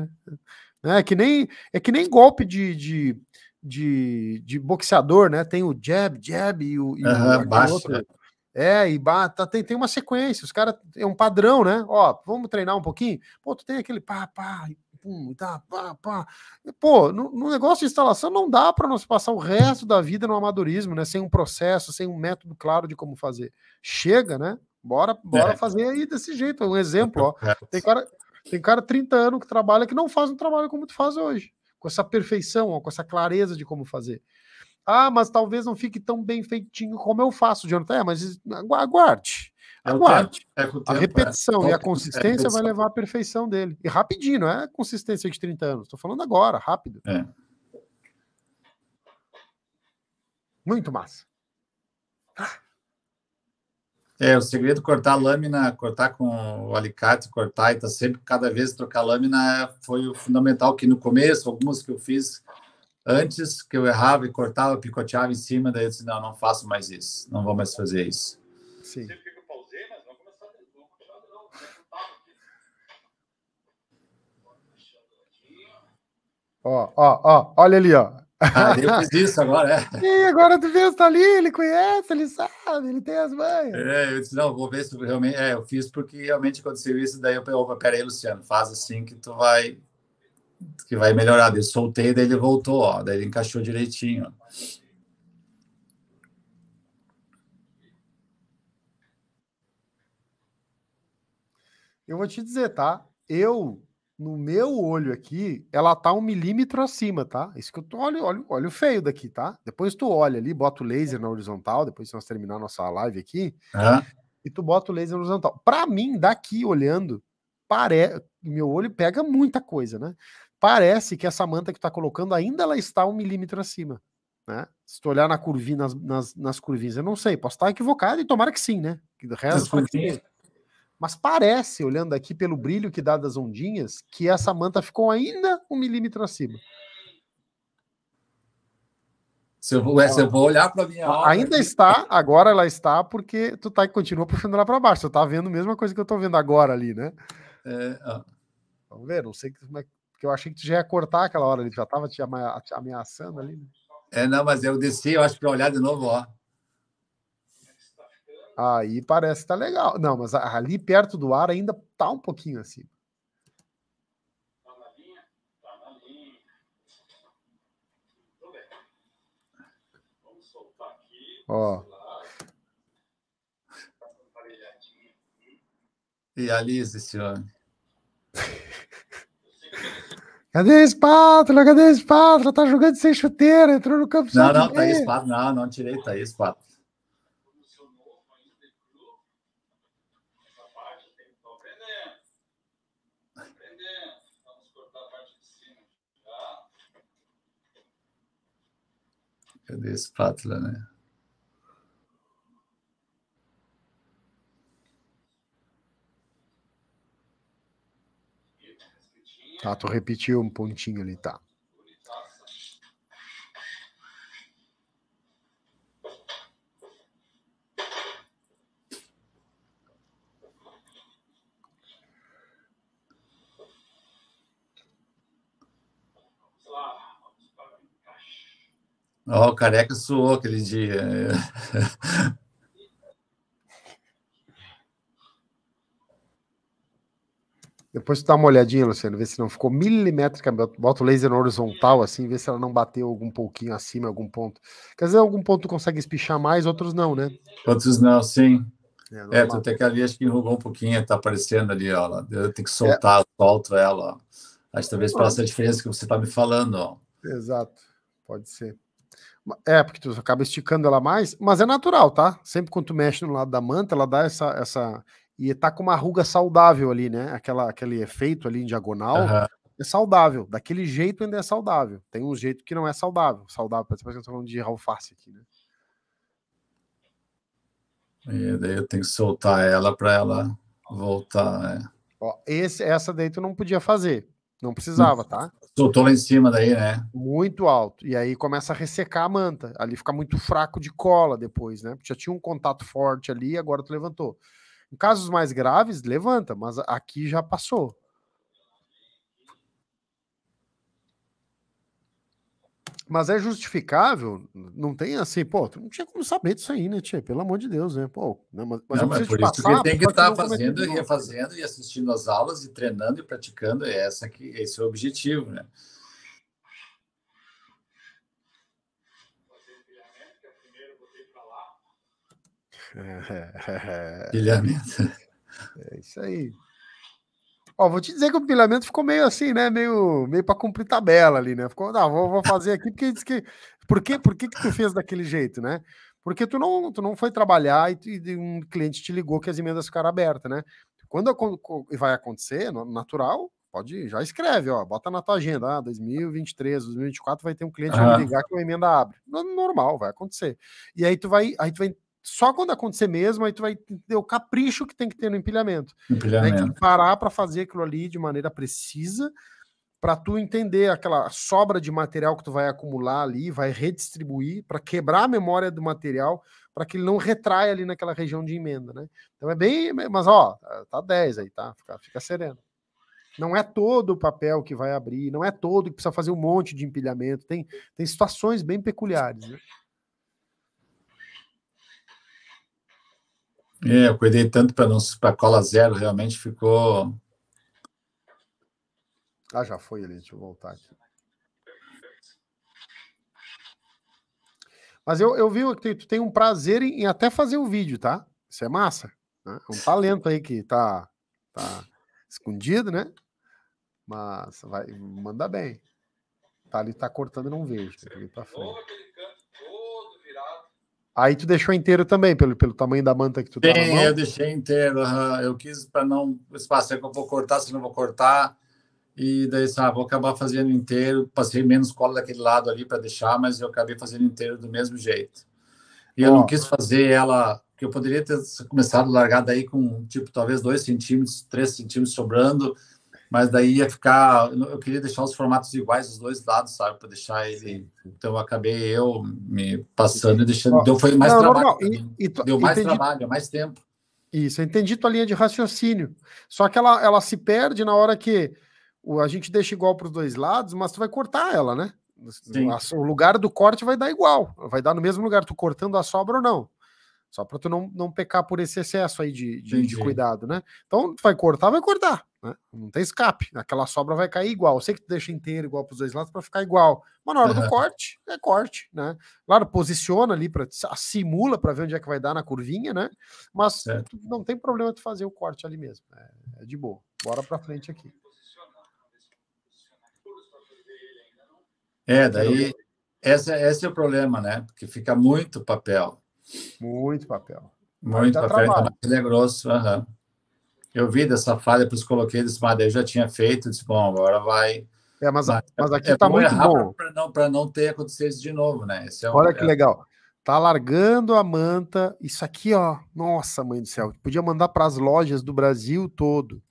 C: né? É que nem, é que nem golpe de, de, de, de boxeador, né? Tem o jab, jab e o, e o baixo, outro. Né, né? É, e bata, tá, tem, tem uma sequência, os caras, é um padrão, né? Ó, vamos treinar um pouquinho? Pô, tu tem aquele pá, pá, pum, tá, pá, pá. E, pô, no, no, negócio de instalação não dá para nós passar o resto da vida no amadorismo, né? Sem um processo, sem um método claro de como fazer. Chega, né? Bora, bora é. fazer aí desse jeito. Um exemplo, ó. É. Tem cara, tem cara 30 anos que trabalha que não faz um trabalho como tu faz hoje, com essa perfeição, ó, com essa clareza de como fazer. Ah, mas talvez não fique tão bem feitinho como eu faço, Jonathan. É, mas aguarde. É Aguarde. É, é tempo, é tempo, a repetição é. e a é, consistência vai levar à perfeição dele. E rapidinho, não é consistência de 30 anos. Estou falando agora, rápido. Muito massa.
D: É, o segredo cortar a lâmina, cortar com o alicate, cortar e tá sempre, cada vez trocar a lâmina foi o fundamental que no começo, algumas que eu fiz antes, que eu errava e cortava, picoteava em cima, daí eu disse, não, não faço mais isso, não vou mais fazer isso.
C: Sim. Ó, ó, ó, olha ali, ó. Ah, eu fiz isso agora, é. E *laughs* agora tu vê, tá ali, ele conhece, ele sabe, ele tem
B: as mães.
D: É, eu disse, não, vou ver se realmente. É, eu fiz porque realmente aconteceu isso, daí eu falei, peraí, Luciano, faz assim que tu vai.
A: que vai melhorar.
D: Eu soltei, daí ele voltou, ó, daí ele encaixou direitinho.
C: Eu vou te dizer, tá? Eu no meu olho aqui, ela tá um milímetro acima, tá? Isso que eu tô, olha olha o feio daqui, tá? Depois tu olha ali, bota o laser na horizontal, depois se nós terminar nossa live aqui, e tu bota o laser na horizontal. Para mim, daqui olhando, pare... meu olho pega muita coisa, né? Parece que essa manta que tá colocando ainda ela está um milímetro acima, né? Se tu olhar na curvinha, nas, nas, nas curvinhas, eu não sei, posso estar equivocado e tomara que sim, né? Que do resto, as curvinhas... Mas parece, olhando aqui pelo brilho que dá das ondinhas, que essa manta ficou ainda um milímetro acima.
B: Se eu vou, se eu vou olhar para minha
C: obra... Ainda está, agora ela está, porque tu tá, continua puxando lá para baixo. Tu tá vendo a mesma coisa que eu tô vendo agora ali, né? É, ah. Vamos ver, não sei como é que eu achei que tu já ia cortar aquela hora ali, já tava te ameaçando ali. Né? É, não, mas eu desci, eu acho, para olhar de novo, ó. Aí parece que tá legal. Não, mas ali perto do ar ainda tá um pouquinho acima. Tá na linha? Tá na linha.
B: Muito bem. Vamos soltar aqui. Ó.
D: Realiza esse homem.
C: Cadê a espátula? Cadê a espátula? Tá jogando sem chuteira, entrou no campo. Não, não, tá aí
D: espátula. Não, não tirei, tá aí espátula.
B: Cadê a espátula, né?
C: Tá, tu repetiu um pontinho ali, tá.
D: Ó, oh, o careca suou aquele dia. *laughs*
C: Depois tu dá uma olhadinha, Luciano, vê se não ficou milimétrica. Bota o laser no horizontal, assim, vê se ela não bateu algum pouquinho acima, algum ponto. Quer dizer, algum ponto tu consegue espichar mais, outros não, né? Outros não,
D: sim. É, não é tu tem que ali, acho que enrugou um pouquinho, tá aparecendo ali, ó. Eu tenho que é. soltar, é. solto ela, ó. Acho que talvez faça a diferença que você tá me falando, ó.
C: Exato, pode ser. É, porque tu acaba esticando ela mais, mas é natural, tá? Sempre quando tu mexe no lado da manta, ela dá essa. essa... E tá com uma ruga saudável ali, né? Aquela, aquele efeito ali em diagonal. Uhum. É saudável. Daquele jeito ainda é saudável. Tem um jeito que não é saudável. Saudável, parece que eu tô falando de alface aqui, né?
D: E é, daí eu tenho que soltar ela para ela hum. voltar. Né?
C: Ó, esse, essa daí tu não podia fazer. Não precisava, hum. tá? Soltou lá em cima daí, né? Muito alto. E aí começa a ressecar a manta. Ali fica muito fraco de cola depois, né? Já tinha um contato forte ali, e agora tu levantou. Em casos mais graves, levanta, mas aqui já passou. Mas é justificável? Não tem assim, pô, não tinha como saber disso aí, né, tia? Pelo amor de Deus, né? Pô, né, mas, não, mas por isso que tem que estar tá fazendo e
D: refazendo e assistindo as aulas e treinando e praticando. É essa que, esse é o objetivo, né?
C: Pilhamento. *laughs* É, é, é, é isso aí. Ó, vou te dizer que o pilamento ficou meio assim, né? Meio, meio para cumprir tabela ali, né? Ficou, não, ah, vou, vou fazer aqui porque diz que. Por, quê? por que, que tu fez daquele jeito, né? Porque tu não, tu não foi trabalhar e, e um cliente te ligou que as emendas ficaram abertas, né? Quando vai acontecer, natural, pode já escreve, ó, bota na tua agenda, ah, 2023, 2024 vai ter um cliente que vai ligar que a emenda abre. Normal, vai acontecer. E aí tu vai, aí tu vai só quando acontecer mesmo, aí tu vai entender o capricho que tem que ter no empilhamento.
B: empilhamento. que
C: parar para fazer aquilo ali de maneira precisa, para tu entender aquela sobra de material que tu vai acumular ali, vai redistribuir, para quebrar a memória do material, para que ele não retraia ali naquela região de emenda, né? Então é bem, é, mas ó, tá 10 aí, tá? Fica, fica sereno. Não é todo o papel que vai abrir, não é todo que precisa fazer um monte de empilhamento, tem, tem situações bem peculiares,
B: né?
D: É, eu cuidei tanto para não para cola zero, realmente ficou.
C: Ah, já foi ali, deixa eu voltar aqui. Mas eu, eu vi que tu tem um prazer em, em até fazer o um vídeo, tá? Isso é massa. Né? É um talento aí que tá, tá escondido, né? Mas vai, manda bem. Tá ali, tá cortando e não vejo. Tá ali pra
A: frente.
C: Aí tu deixou inteiro também, pelo, pelo tamanho da manta que tu tem. Sim, eu deixei
D: inteiro. Uhum. Eu quis para não. Espaço é que eu vou cortar, se não vou cortar. E daí, sabe, vou acabar fazendo inteiro. Passei menos cola daquele lado ali para deixar, mas eu acabei fazendo inteiro do mesmo jeito. E eu não quis fazer ela. que eu poderia ter começado largada aí com, tipo, talvez dois centímetros, três centímetros sobrando mas daí ia ficar. Eu queria deixar os formatos iguais dos dois lados, sabe? Para deixar ele. Então eu acabei eu
C: me passando
D: e deixando. Deu então foi mais não, trabalho.
C: Não, não. E, e, Deu mais entendi. trabalho, mais tempo. Isso, eu entendi tua linha de raciocínio. Só que ela, ela se perde na hora que a gente deixa igual para os dois lados, mas tu vai cortar ela, né? Sim. O lugar do corte vai dar igual, vai dar no mesmo lugar, tu cortando a sobra ou não. Só para tu não, não pecar por esse excesso aí de, de, de, cuidado, né? Então, tu vai cortar, vai cortar. Né? Não tem escape. Aquela sobra vai cair igual. Eu sei que tu deixa inteiro igual para os dois lados para ficar igual. Mas na hora uhum. do corte, é corte, né? Claro, posiciona ali, para simula para ver onde é que vai dar na curvinha, né? Mas não tem problema tu fazer o corte ali mesmo. É, é de boa. Bora para frente aqui. É,
D: daí essa, esse é o problema, né? Porque fica muito papel. Muito papel. Muito papel. ele é grosso. Uhum eu vi dessa falha, por coloquei desse madeiro eu já tinha feito, disse, bom, agora vai.
C: É, mas, mas, é mas aqui é, tá muito bom.
D: Para não, não ter acontecido isso de novo, né? É um, Olha que é... legal.
C: Tá largando a manta. Isso aqui, ó. Nossa, mãe do céu. Podia mandar para as lojas do Brasil todo.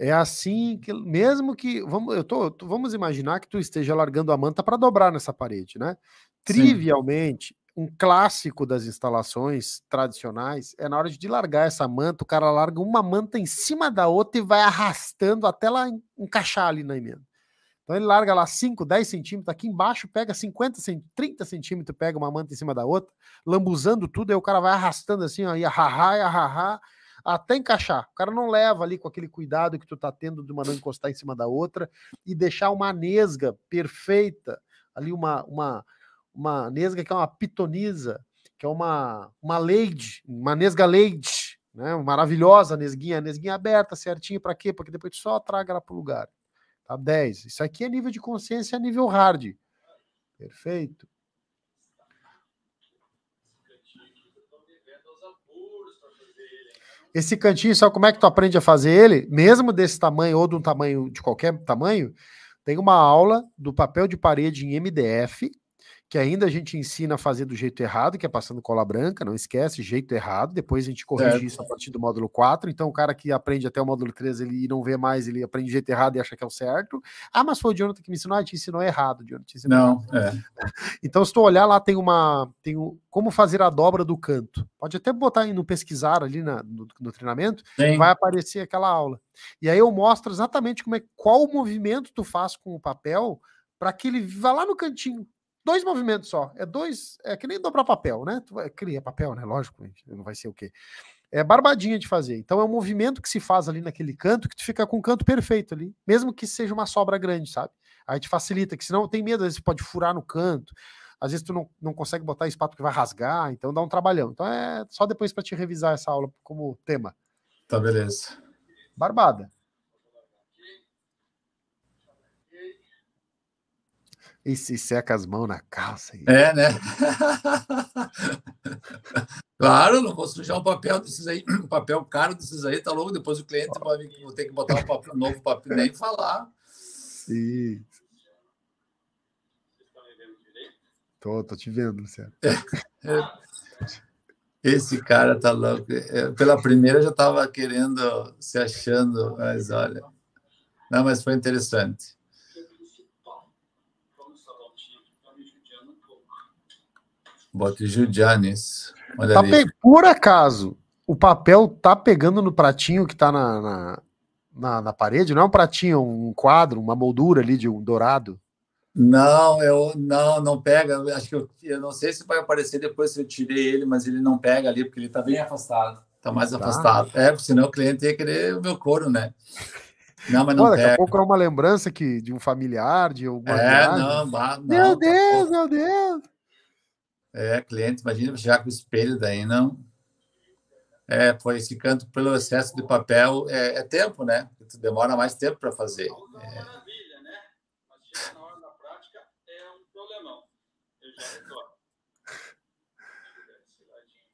C: É assim que, mesmo que. Vamos, eu tô, vamos imaginar que tu esteja largando a manta para dobrar nessa parede, né? Trivialmente, Sim um clássico das instalações tradicionais é na hora de largar essa manta, o cara larga uma manta em cima da outra e vai arrastando até lá encaixar ali na emenda. Então ele larga lá 5, 10 centímetros, aqui embaixo pega 50, 30 centímetros, pega uma manta em cima da outra, lambuzando tudo, aí o cara vai arrastando assim, aí e arrahá, até encaixar. O cara não leva ali com aquele cuidado que tu tá tendo de uma não encostar em cima da outra e deixar uma nesga perfeita, ali uma, uma uma nesga que é uma pitonisa, que é uma, uma lady uma nesga leide, né? maravilhosa nesguinha, nesguinha aberta, certinho, para quê? Porque depois tu só traga ela para o lugar. Tá 10. Isso aqui é nível de consciência, é nível hard. Perfeito. Esse cantinho, sabe como é que tu aprende a fazer ele? Mesmo desse tamanho ou de um tamanho de qualquer tamanho, tem uma aula do papel de parede em MDF que ainda a gente ensina a fazer do jeito errado, que é passando cola branca, não esquece, jeito errado, depois a gente corrige isso a partir do módulo 4, então o cara que aprende até o módulo 3 ele, e não vê mais, ele aprende jeito errado e acha que é o certo, ah, mas foi o Jonathan que me ensinou, ah, te ensinou errado, Jonathan, te ensinou não, errado. É. *laughs* Então se tu olhar lá tem uma, tem o como fazer a dobra do canto, pode até botar aí no pesquisar ali na, no, no treinamento, Sim. vai aparecer aquela aula. E aí eu mostro exatamente como é, qual movimento tu faz com o papel para que ele vá lá no cantinho, dois movimentos só. É dois. É que nem dobrar papel, né? Tu vai, cria papel, né? Lógico, não vai ser o quê. É barbadinha de fazer. Então é um movimento que se faz ali naquele canto que tu fica com o canto perfeito ali, mesmo que seja uma sobra grande, sabe? Aí te facilita, que senão tem medo, às vezes pode furar no canto, às vezes tu não, não consegue botar espato que vai rasgar, então dá um trabalhão. Então é só depois para te revisar essa aula como tema. Tá, beleza. Barbada. e se seca as mãos na calça. É, né? *laughs* claro, não vou sujar um
D: papel desses aí, um papel caro desses aí, tá louco? Depois o cliente vai ter que botar um papel, novo papel nem falar.
B: Sim.
D: Tô, tô te vendo, Luciano. É, é. Esse cara tá louco. É, pela primeira já estava querendo, se achando, mas olha. Não, mas foi interessante. Bote Giulianes. Olha tá
C: Por acaso, o papel tá pegando no pratinho que tá na, na, na, na parede? Não é um pratinho, um quadro, uma moldura ali de um dourado? Não,
D: eu é não, não pega. Acho que eu, eu, não sei se vai aparecer depois se eu tirei ele, mas ele não pega ali porque ele está bem afastado.
C: Está mais tá. afastado. É, porque senão o cliente ia querer o meu couro, né? Não, mas não pega. daqui a pouco é uma lembrança que de um familiar, de alguma É, não, não, Meu Deus, tá meu Deus. É, cliente, imagina já com o espelho daí, não.
D: É, esse canto pelo excesso de papel, é, é tempo, né? Tu demora mais tempo para fazer. É maravilha, né? Mas na hora da prática é um problemão.
A: Eu já retorno.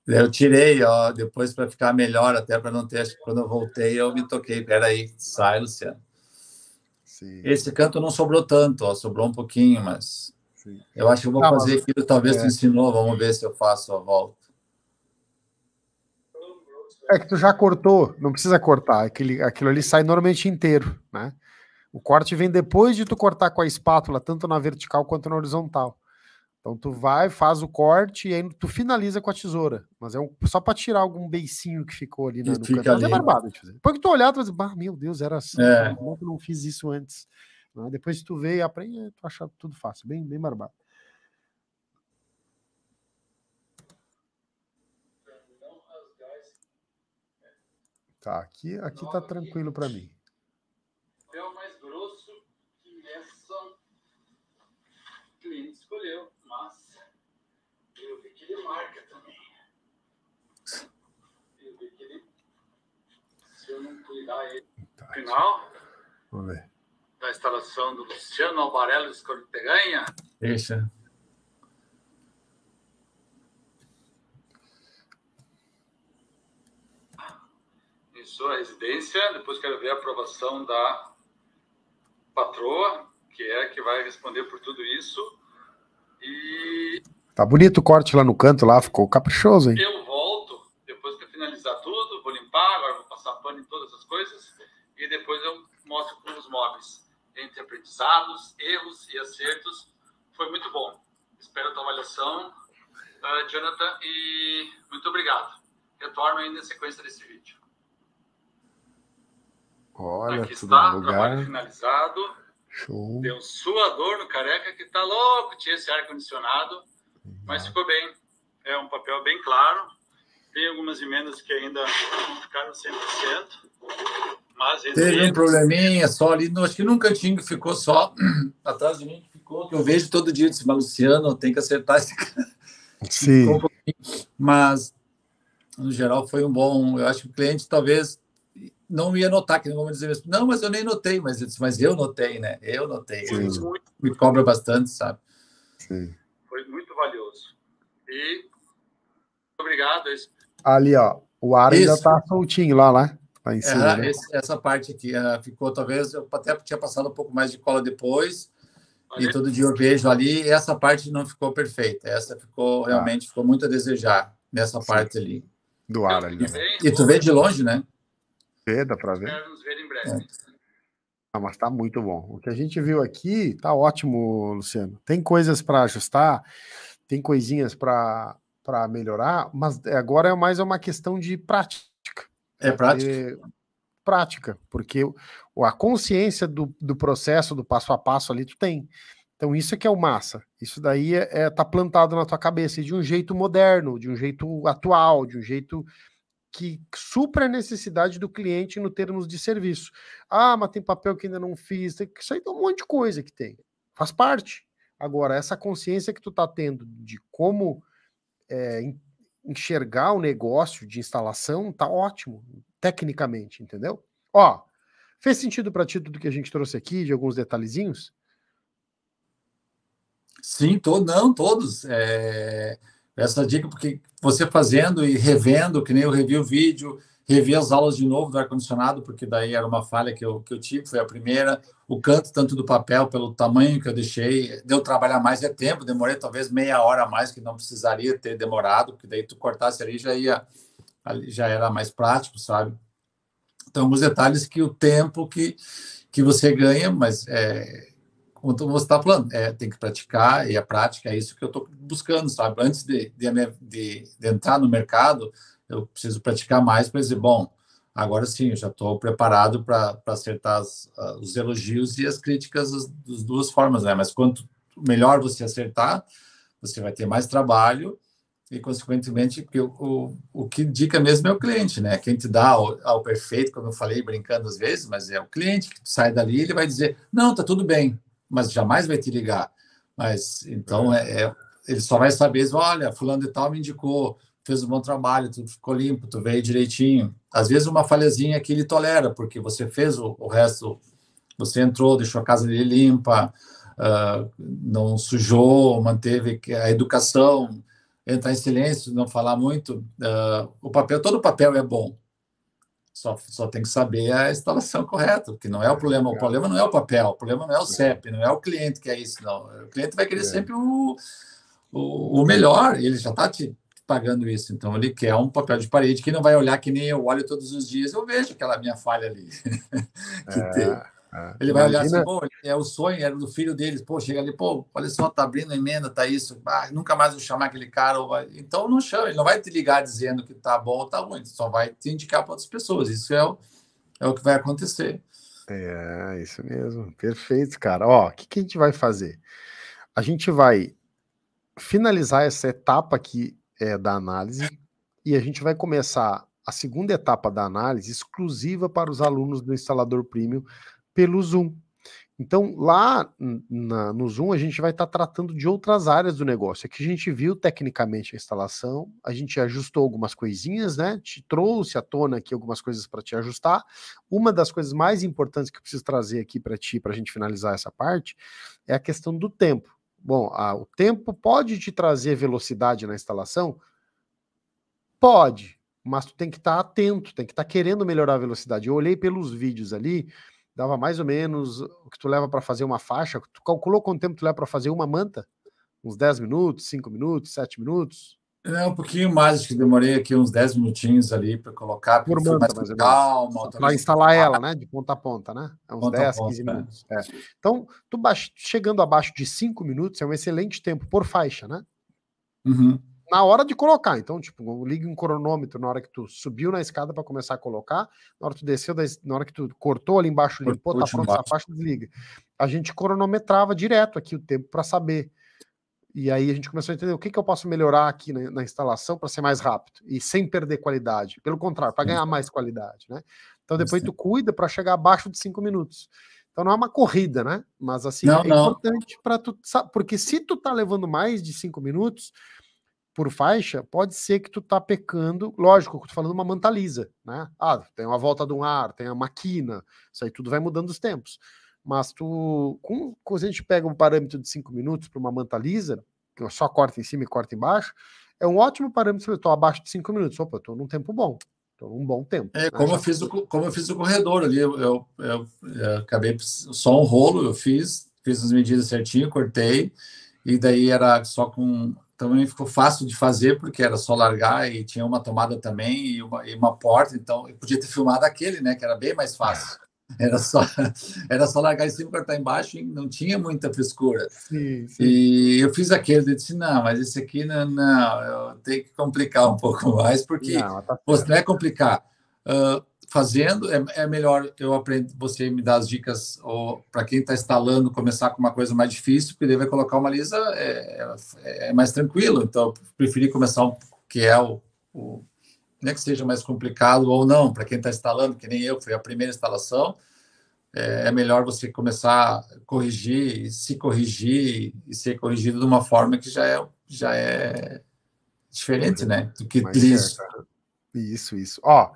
A: Eu tirei,
D: ó, depois para ficar melhor, até para não ter. Acho que quando eu voltei, eu me toquei. Peraí, sai, Luciano. Sim. Esse canto não sobrou tanto, ó, sobrou um pouquinho, mas eu acho que eu vou ah, fazer aquilo, talvez é. tu ensinou, vamos ver se eu faço a volta.
C: É que tu já cortou, não precisa cortar, aquele, aquilo ali sai normalmente inteiro, né? O corte vem depois de tu cortar com a espátula, tanto na vertical quanto na horizontal. Então tu vai, faz o corte e aí tu finaliza com a tesoura. Mas é um, só para tirar algum beicinho que ficou ali né, no fica canto. é barbado de fazer. Depois que tu olhar, tu vai dizer, meu Deus, era assim. É. é eu não fiz isso antes? Né? Depois, se tu vê e aprende, tu acha tudo fácil, bem, bem barbado. Tá, aqui, aqui tá tranquilo para mim.
D: É o mais grosso que Messon cliente escolheu, mas eu vi que ele marca também. Eu vi que ele. Se eu não cuidar ele. Tá, final. Vamos ver da instalação do Luciano Alvarelo Escorteganha. Isso. Em sua residência, depois quero ver a aprovação da patroa, que é a que vai responder por tudo isso.
C: E... Tá bonito o corte lá no canto, lá ficou caprichoso, hein? Eu
D: aprendizados, erros e acertos. Foi muito bom. Espero a tua avaliação, uh, Jonathan, e muito obrigado. Retorno ainda na sequência desse vídeo.
C: Olha, Aqui está, lugar. trabalho
D: finalizado. Show. Deu um suador no careca que tá louco, tinha esse ar-condicionado, mas ficou bem. É um papel bem claro. Tem algumas emendas que ainda não ficaram 100%. Mas Teve um probleminha só ali, acho que num cantinho ficou só *clears throat* atrás de mim, ficou, que eu vejo todo dia, disse, mas Luciano, tem que acertar esse *laughs* cara. Sim. Um mas, no geral, foi um bom. Eu acho que o cliente talvez não ia notar, que não vamos dizer mesmo, não, mas eu nem notei, mas eu disse, mas eu notei, né? Eu notei. Sim. Eu, me cobra bastante, sabe? Sim. Foi muito valioso. E obrigado. É
C: ali, ó, o ar Isso. ainda tá soltinho lá, lá. Né? Tá em cima, é, né?
D: esse, essa parte que uh, ah, ficou, talvez eu até tinha passado um pouco mais de cola depois, e todo dia eu vejo ali, e essa parte não ficou perfeita. Essa ficou tá. realmente ficou muito a desejar nessa Sim. parte ali. Do ar ali. Né? E tu vê de longe, né?
C: Vê, dá para ver. Vamos ver em breve. É. Ah, mas tá muito bom. O que a gente viu aqui tá ótimo, Luciano. Tem coisas para ajustar, tem coisinhas para melhorar, mas é, agora é mais uma questão de prática é prática. Prática, porque a consciência do, do processo, do passo a passo ali, tu tem. Então isso é que é o massa. Isso daí é, é, tá plantado na tua cabeça e de um jeito moderno, de um jeito atual, de um jeito que supra a necessidade do cliente no termos de serviço. Ah, mas tem papel que ainda não fiz, isso aí tem um monte de coisa que tem. Faz parte. Agora, essa consciência que tu tá tendo de como é, enxergar o negócio de instalação, tá ótimo, tecnicamente, entendeu? Ó, fez sentido para ti tudo que a gente trouxe aqui, de alguns detalhezinhos? Sim, tô, não,
D: todos. É, essa dica, porque você fazendo e revendo, que nem eu revi o vídeo, revi as aulas de novo do ar-condicionado, porque daí era uma falha que eu, que eu tive, foi a primeira. O canto tanto do papel, pelo tamanho que eu deixei, deu trabalhar mais é tempo, demorei talvez meia hora a mais, que não precisaria ter demorado, porque daí tu cortasse ali já ia, já era mais prático, sabe? Então, alguns detalhes que o tempo que, que você ganha, mas é, você está falando, é, tem que praticar, e a é prática é isso que eu estou buscando, sabe? Antes de, de, de, de entrar no mercado, eu preciso praticar mais para dizer, bom, agora sim, eu já estou preparado para acertar as, os elogios e as críticas das, das, duas formas, né? Mas quanto melhor você acertar, você vai ter mais trabalho e, consequentemente, o, o, o que indica mesmo é o cliente, né? Quem te dá ao, ao, perfeito, como eu falei brincando às vezes, mas é o cliente que sai dali, ele vai dizer, não, tá tudo bem, mas jamais vai te ligar. Mas, então, é, é, é ele só vai saber, olha, fulano de tal me indicou, fez um bom trabalho, tudo ficou limpo, tu veio direitinho. Às vezes uma falhazinha que ele tolera, porque você fez o, o resto, você entrou, deixou a casa dele limpa, uh, não sujou, manteve a educação, entrar em silêncio, não falar muito. Uh, o papel, todo papel é bom. Só, só tem que saber a instalação correta, que não é o é problema. O problema não é o papel, o problema não é o é. CEP, não é o cliente que é isso, não. O cliente vai querer é. sempre o, o, o melhor, ele já está te pagando isso. Então, ele quer um papel de parede que não vai olhar que nem eu olho todos os dias. Eu vejo aquela minha falha ali. *laughs* que é, tem.
B: É. Ele vai Imagina... olhar assim, pô,
D: é o sonho, era é do filho deles. Pô, chega ali, pô, olha só, tá abrindo emenda, tá isso. Ah, nunca mais vou chamar aquele cara. Então, não chama. Ele não vai te ligar dizendo que tá bom ou tá ruim. só vai te indicar para outras pessoas. Isso é o,
C: é o que vai acontecer. É, isso mesmo. Perfeito, cara. Ó, o que, que a gente vai fazer? A gente vai finalizar essa etapa que é, da análise e a gente vai começar a segunda etapa da análise exclusiva para os alunos do instalador premium pelo Zoom. Então, lá na, no Zoom, a gente vai estar tá tratando de outras áreas do negócio. Aqui a gente viu tecnicamente a instalação, a gente ajustou algumas coisinhas, né? Te trouxe à tona aqui algumas coisas para te ajustar. Uma das coisas mais importantes que eu preciso trazer aqui para ti, para a gente finalizar essa parte, é a questão do tempo. Bom, o tempo pode te trazer velocidade na instalação? Pode, mas tu tem que estar tá atento, tem que estar tá querendo melhorar a velocidade. Eu olhei pelos vídeos ali, dava mais ou menos o que tu leva para fazer uma faixa. Tu calculou quanto tempo tu leva para fazer uma manta? Uns 10 minutos, 5 minutos, 7 minutos?
D: É um pouquinho mais, acho que demorei aqui uns 10 minutinhos ali
C: para colocar, Por mais, calma. Para instalar ela, né? De ponta a ponta, né? É uns ponta 10, ponta, 15 é. minutos. É. É. Então, tu baix... chegando abaixo de 5 minutos é um excelente tempo por faixa, né? Uhum. Na hora de colocar, então, tipo, ligue um cronômetro na hora que tu subiu na escada para começar a colocar, na hora que tu desceu, na hora que tu cortou ali embaixo, limpou, tá pronto essa faixa, desliga. A gente cronometrava direto aqui o tempo para saber. E aí a gente começou a entender o que, que eu posso melhorar aqui na, na instalação para ser mais rápido e sem perder qualidade. Pelo contrário, para ganhar mais qualidade, né? Então depois Sim. tu cuida para chegar abaixo de cinco minutos. Então não é uma corrida, né? Mas assim, não, é não. importante para tu, porque se tu tá levando mais de cinco minutos por faixa, pode ser que tu tá pecando, lógico, que tu falando uma mantaliza, né? Ah, tem uma volta de um ar, tem a maquina, isso aí tudo vai mudando os tempos. Mas tu, com, quando a gente pega um parâmetro de 5 minutos para uma manta lisa, que só corta em cima e corta embaixo, é um ótimo parâmetro. Eu estou abaixo de 5 minutos. Opa, eu estou num tempo bom. Estou num bom tempo. É, né? como, eu fiz o, como eu fiz o corredor
D: ali. Eu, eu, eu, eu acabei só um rolo, eu fiz, fiz as medidas certinho, cortei. E daí era só com também ficou fácil de fazer, porque era só largar e tinha uma tomada também e uma, e uma porta, então eu podia ter filmado aquele, né, que era bem mais fácil. Era só, *laughs* era só largar em cima, cortar embaixo, e não tinha muita frescura.
B: Sim, sim.
D: E eu fiz aquele, eu disse, não, mas esse aqui não, não eu tenho que complicar um pouco mais, porque não, tá você não é complicar. Uh, fazendo, é, é, melhor eu aprendo, você me dar as dicas para quem está instalando, começar com uma coisa mais difícil, porque ele vai colocar uma lisa, é, é, é mais tranquilo. Então, eu preferi começar um, que é o, o não é que seja mais complicado ou não, para quem está instalando, que nem eu, foi a primeira instalação, é, é melhor você começar a corrigir, se corrigir e ser corrigido de uma forma que já é,
C: já é
A: diferente, né? Do que isso. Né?
C: isso, isso. Ó,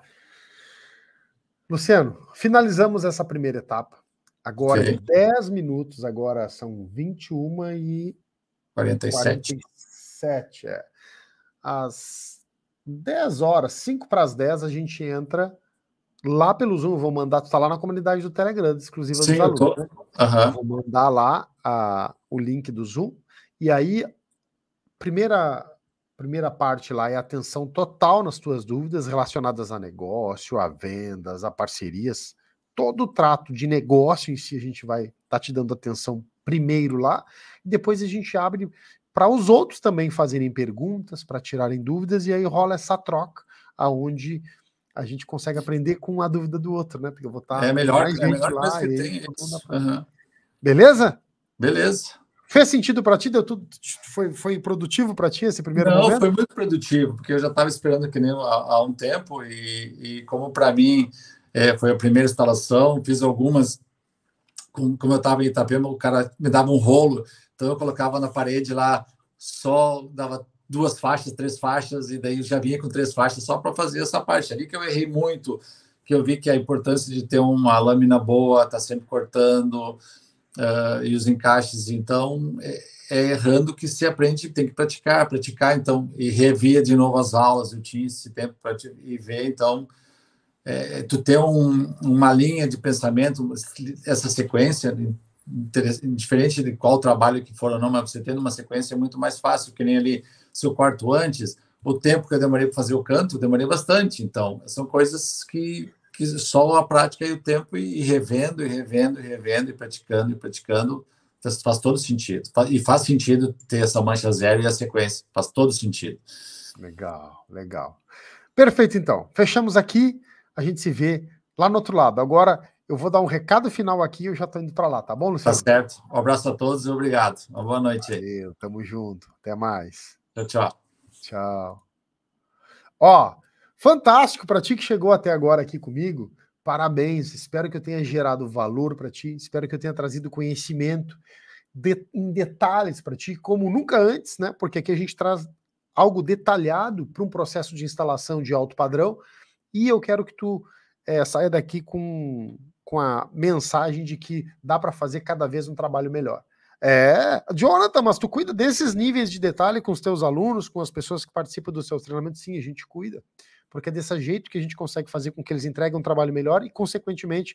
C: Luciano, finalizamos essa primeira etapa. Agora, Sim. 10 minutos, agora são 21 e 47. 47 é. As 10 horas, 5 para as 10, a gente entra lá pelo Zoom. Vou mandar, tu está lá na comunidade do Telegram, exclusiva Sim, dos alunos. Tô... Né? Vou mandar lá a, o link do Zoom. E aí, primeira, primeira parte lá é atenção total nas tuas dúvidas relacionadas a negócio, a vendas, a parcerias. Todo o trato de negócio em si a gente vai estar tá te dando atenção primeiro lá, e depois a gente abre para os outros também fazerem perguntas, para tirarem dúvidas, e aí rola essa troca, aonde a gente consegue aprender com a dúvida do outro, né? Porque eu vou estar. É melhor, mais é gente melhor lá, que tem. Uhum. Beleza? Beleza. Fez sentido para ti? Deu tudo, foi, foi produtivo para ti esse primeiro Não, momento? Não, foi muito produtivo, porque eu já estava esperando que nem há, há um tempo,
D: e, e como para mim é, foi a primeira instalação, fiz algumas como, como eu estava em Itapema, o cara me dava um rolo, então eu colocava na parede lá, só dava duas faixas, três faixas, e daí já vinha com três faixas só para fazer essa parte. Ali que eu errei muito, que eu vi que a importância de ter uma lâmina boa, tá sempre cortando, uh, e os encaixes. Então, é, é, errando que se aprende, tem que praticar, praticar, então, e revia de novo as aulas. Eu tinha esse tempo para te, e ver, então, é, é, tu ter um, uma linha de pensamento, essa sequência, diferente de qual trabalho que for ou não, mas você tendo uma sequência é muito mais fácil, que nem ali seu quarto antes, o tempo que eu demorei para fazer o canto, demorei bastante. Então, são coisas que, que só a prática e o tempo, e revendo, e revendo, e revendo, e praticando, e praticando, faz, faz todo sentido. E faz sentido ter essa mancha zero e a sequência, faz todo sentido. Legal, legal.
C: Perfeito, então. Fechamos aqui a gente se vê lá no outro lado. Agora eu vou dar um recado final aqui e eu já estou indo para lá, tá bom, Luciano? Tá certo. Um abraço a todos e obrigado. Uma boa noite. Valeu, tamo junto. Até mais. Tchau, tchau. Tchau. Ó, fantástico para ti que chegou até agora aqui comigo. Parabéns. Espero que eu tenha gerado valor para ti. Espero que eu tenha trazido conhecimento de, em detalhes para ti, como nunca antes, né? Porque aqui a gente traz algo detalhado para um processo de instalação de alto padrão e eu quero que tu é, saia daqui com, com a mensagem de que dá para fazer cada vez um trabalho melhor. É, Jonathan, mas tu cuida desses níveis de detalhe com os teus alunos, com as pessoas que participam dos seus treinamentos? Sim, a gente cuida, porque é desse jeito que a gente consegue fazer com que eles entreguem um trabalho melhor e, consequentemente,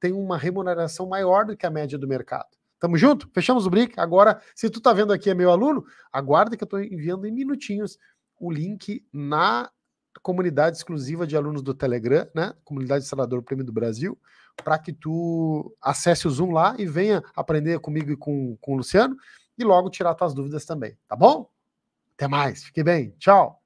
C: tenham uma remuneração maior do que a média do mercado. Tamo junto? Fechamos o brick. Agora, se tu tá vendo aqui é meu aluno, aguarda que eu tô enviando em minutinhos o link na comunidade exclusiva de alunos do Telegram, né? Comunidade Senador Prêmio do Brasil, para que tu acesse o Zoom lá e venha aprender comigo e com, com o Luciano e logo tirar tuas dúvidas também, tá bom? Até mais, fique bem, tchau!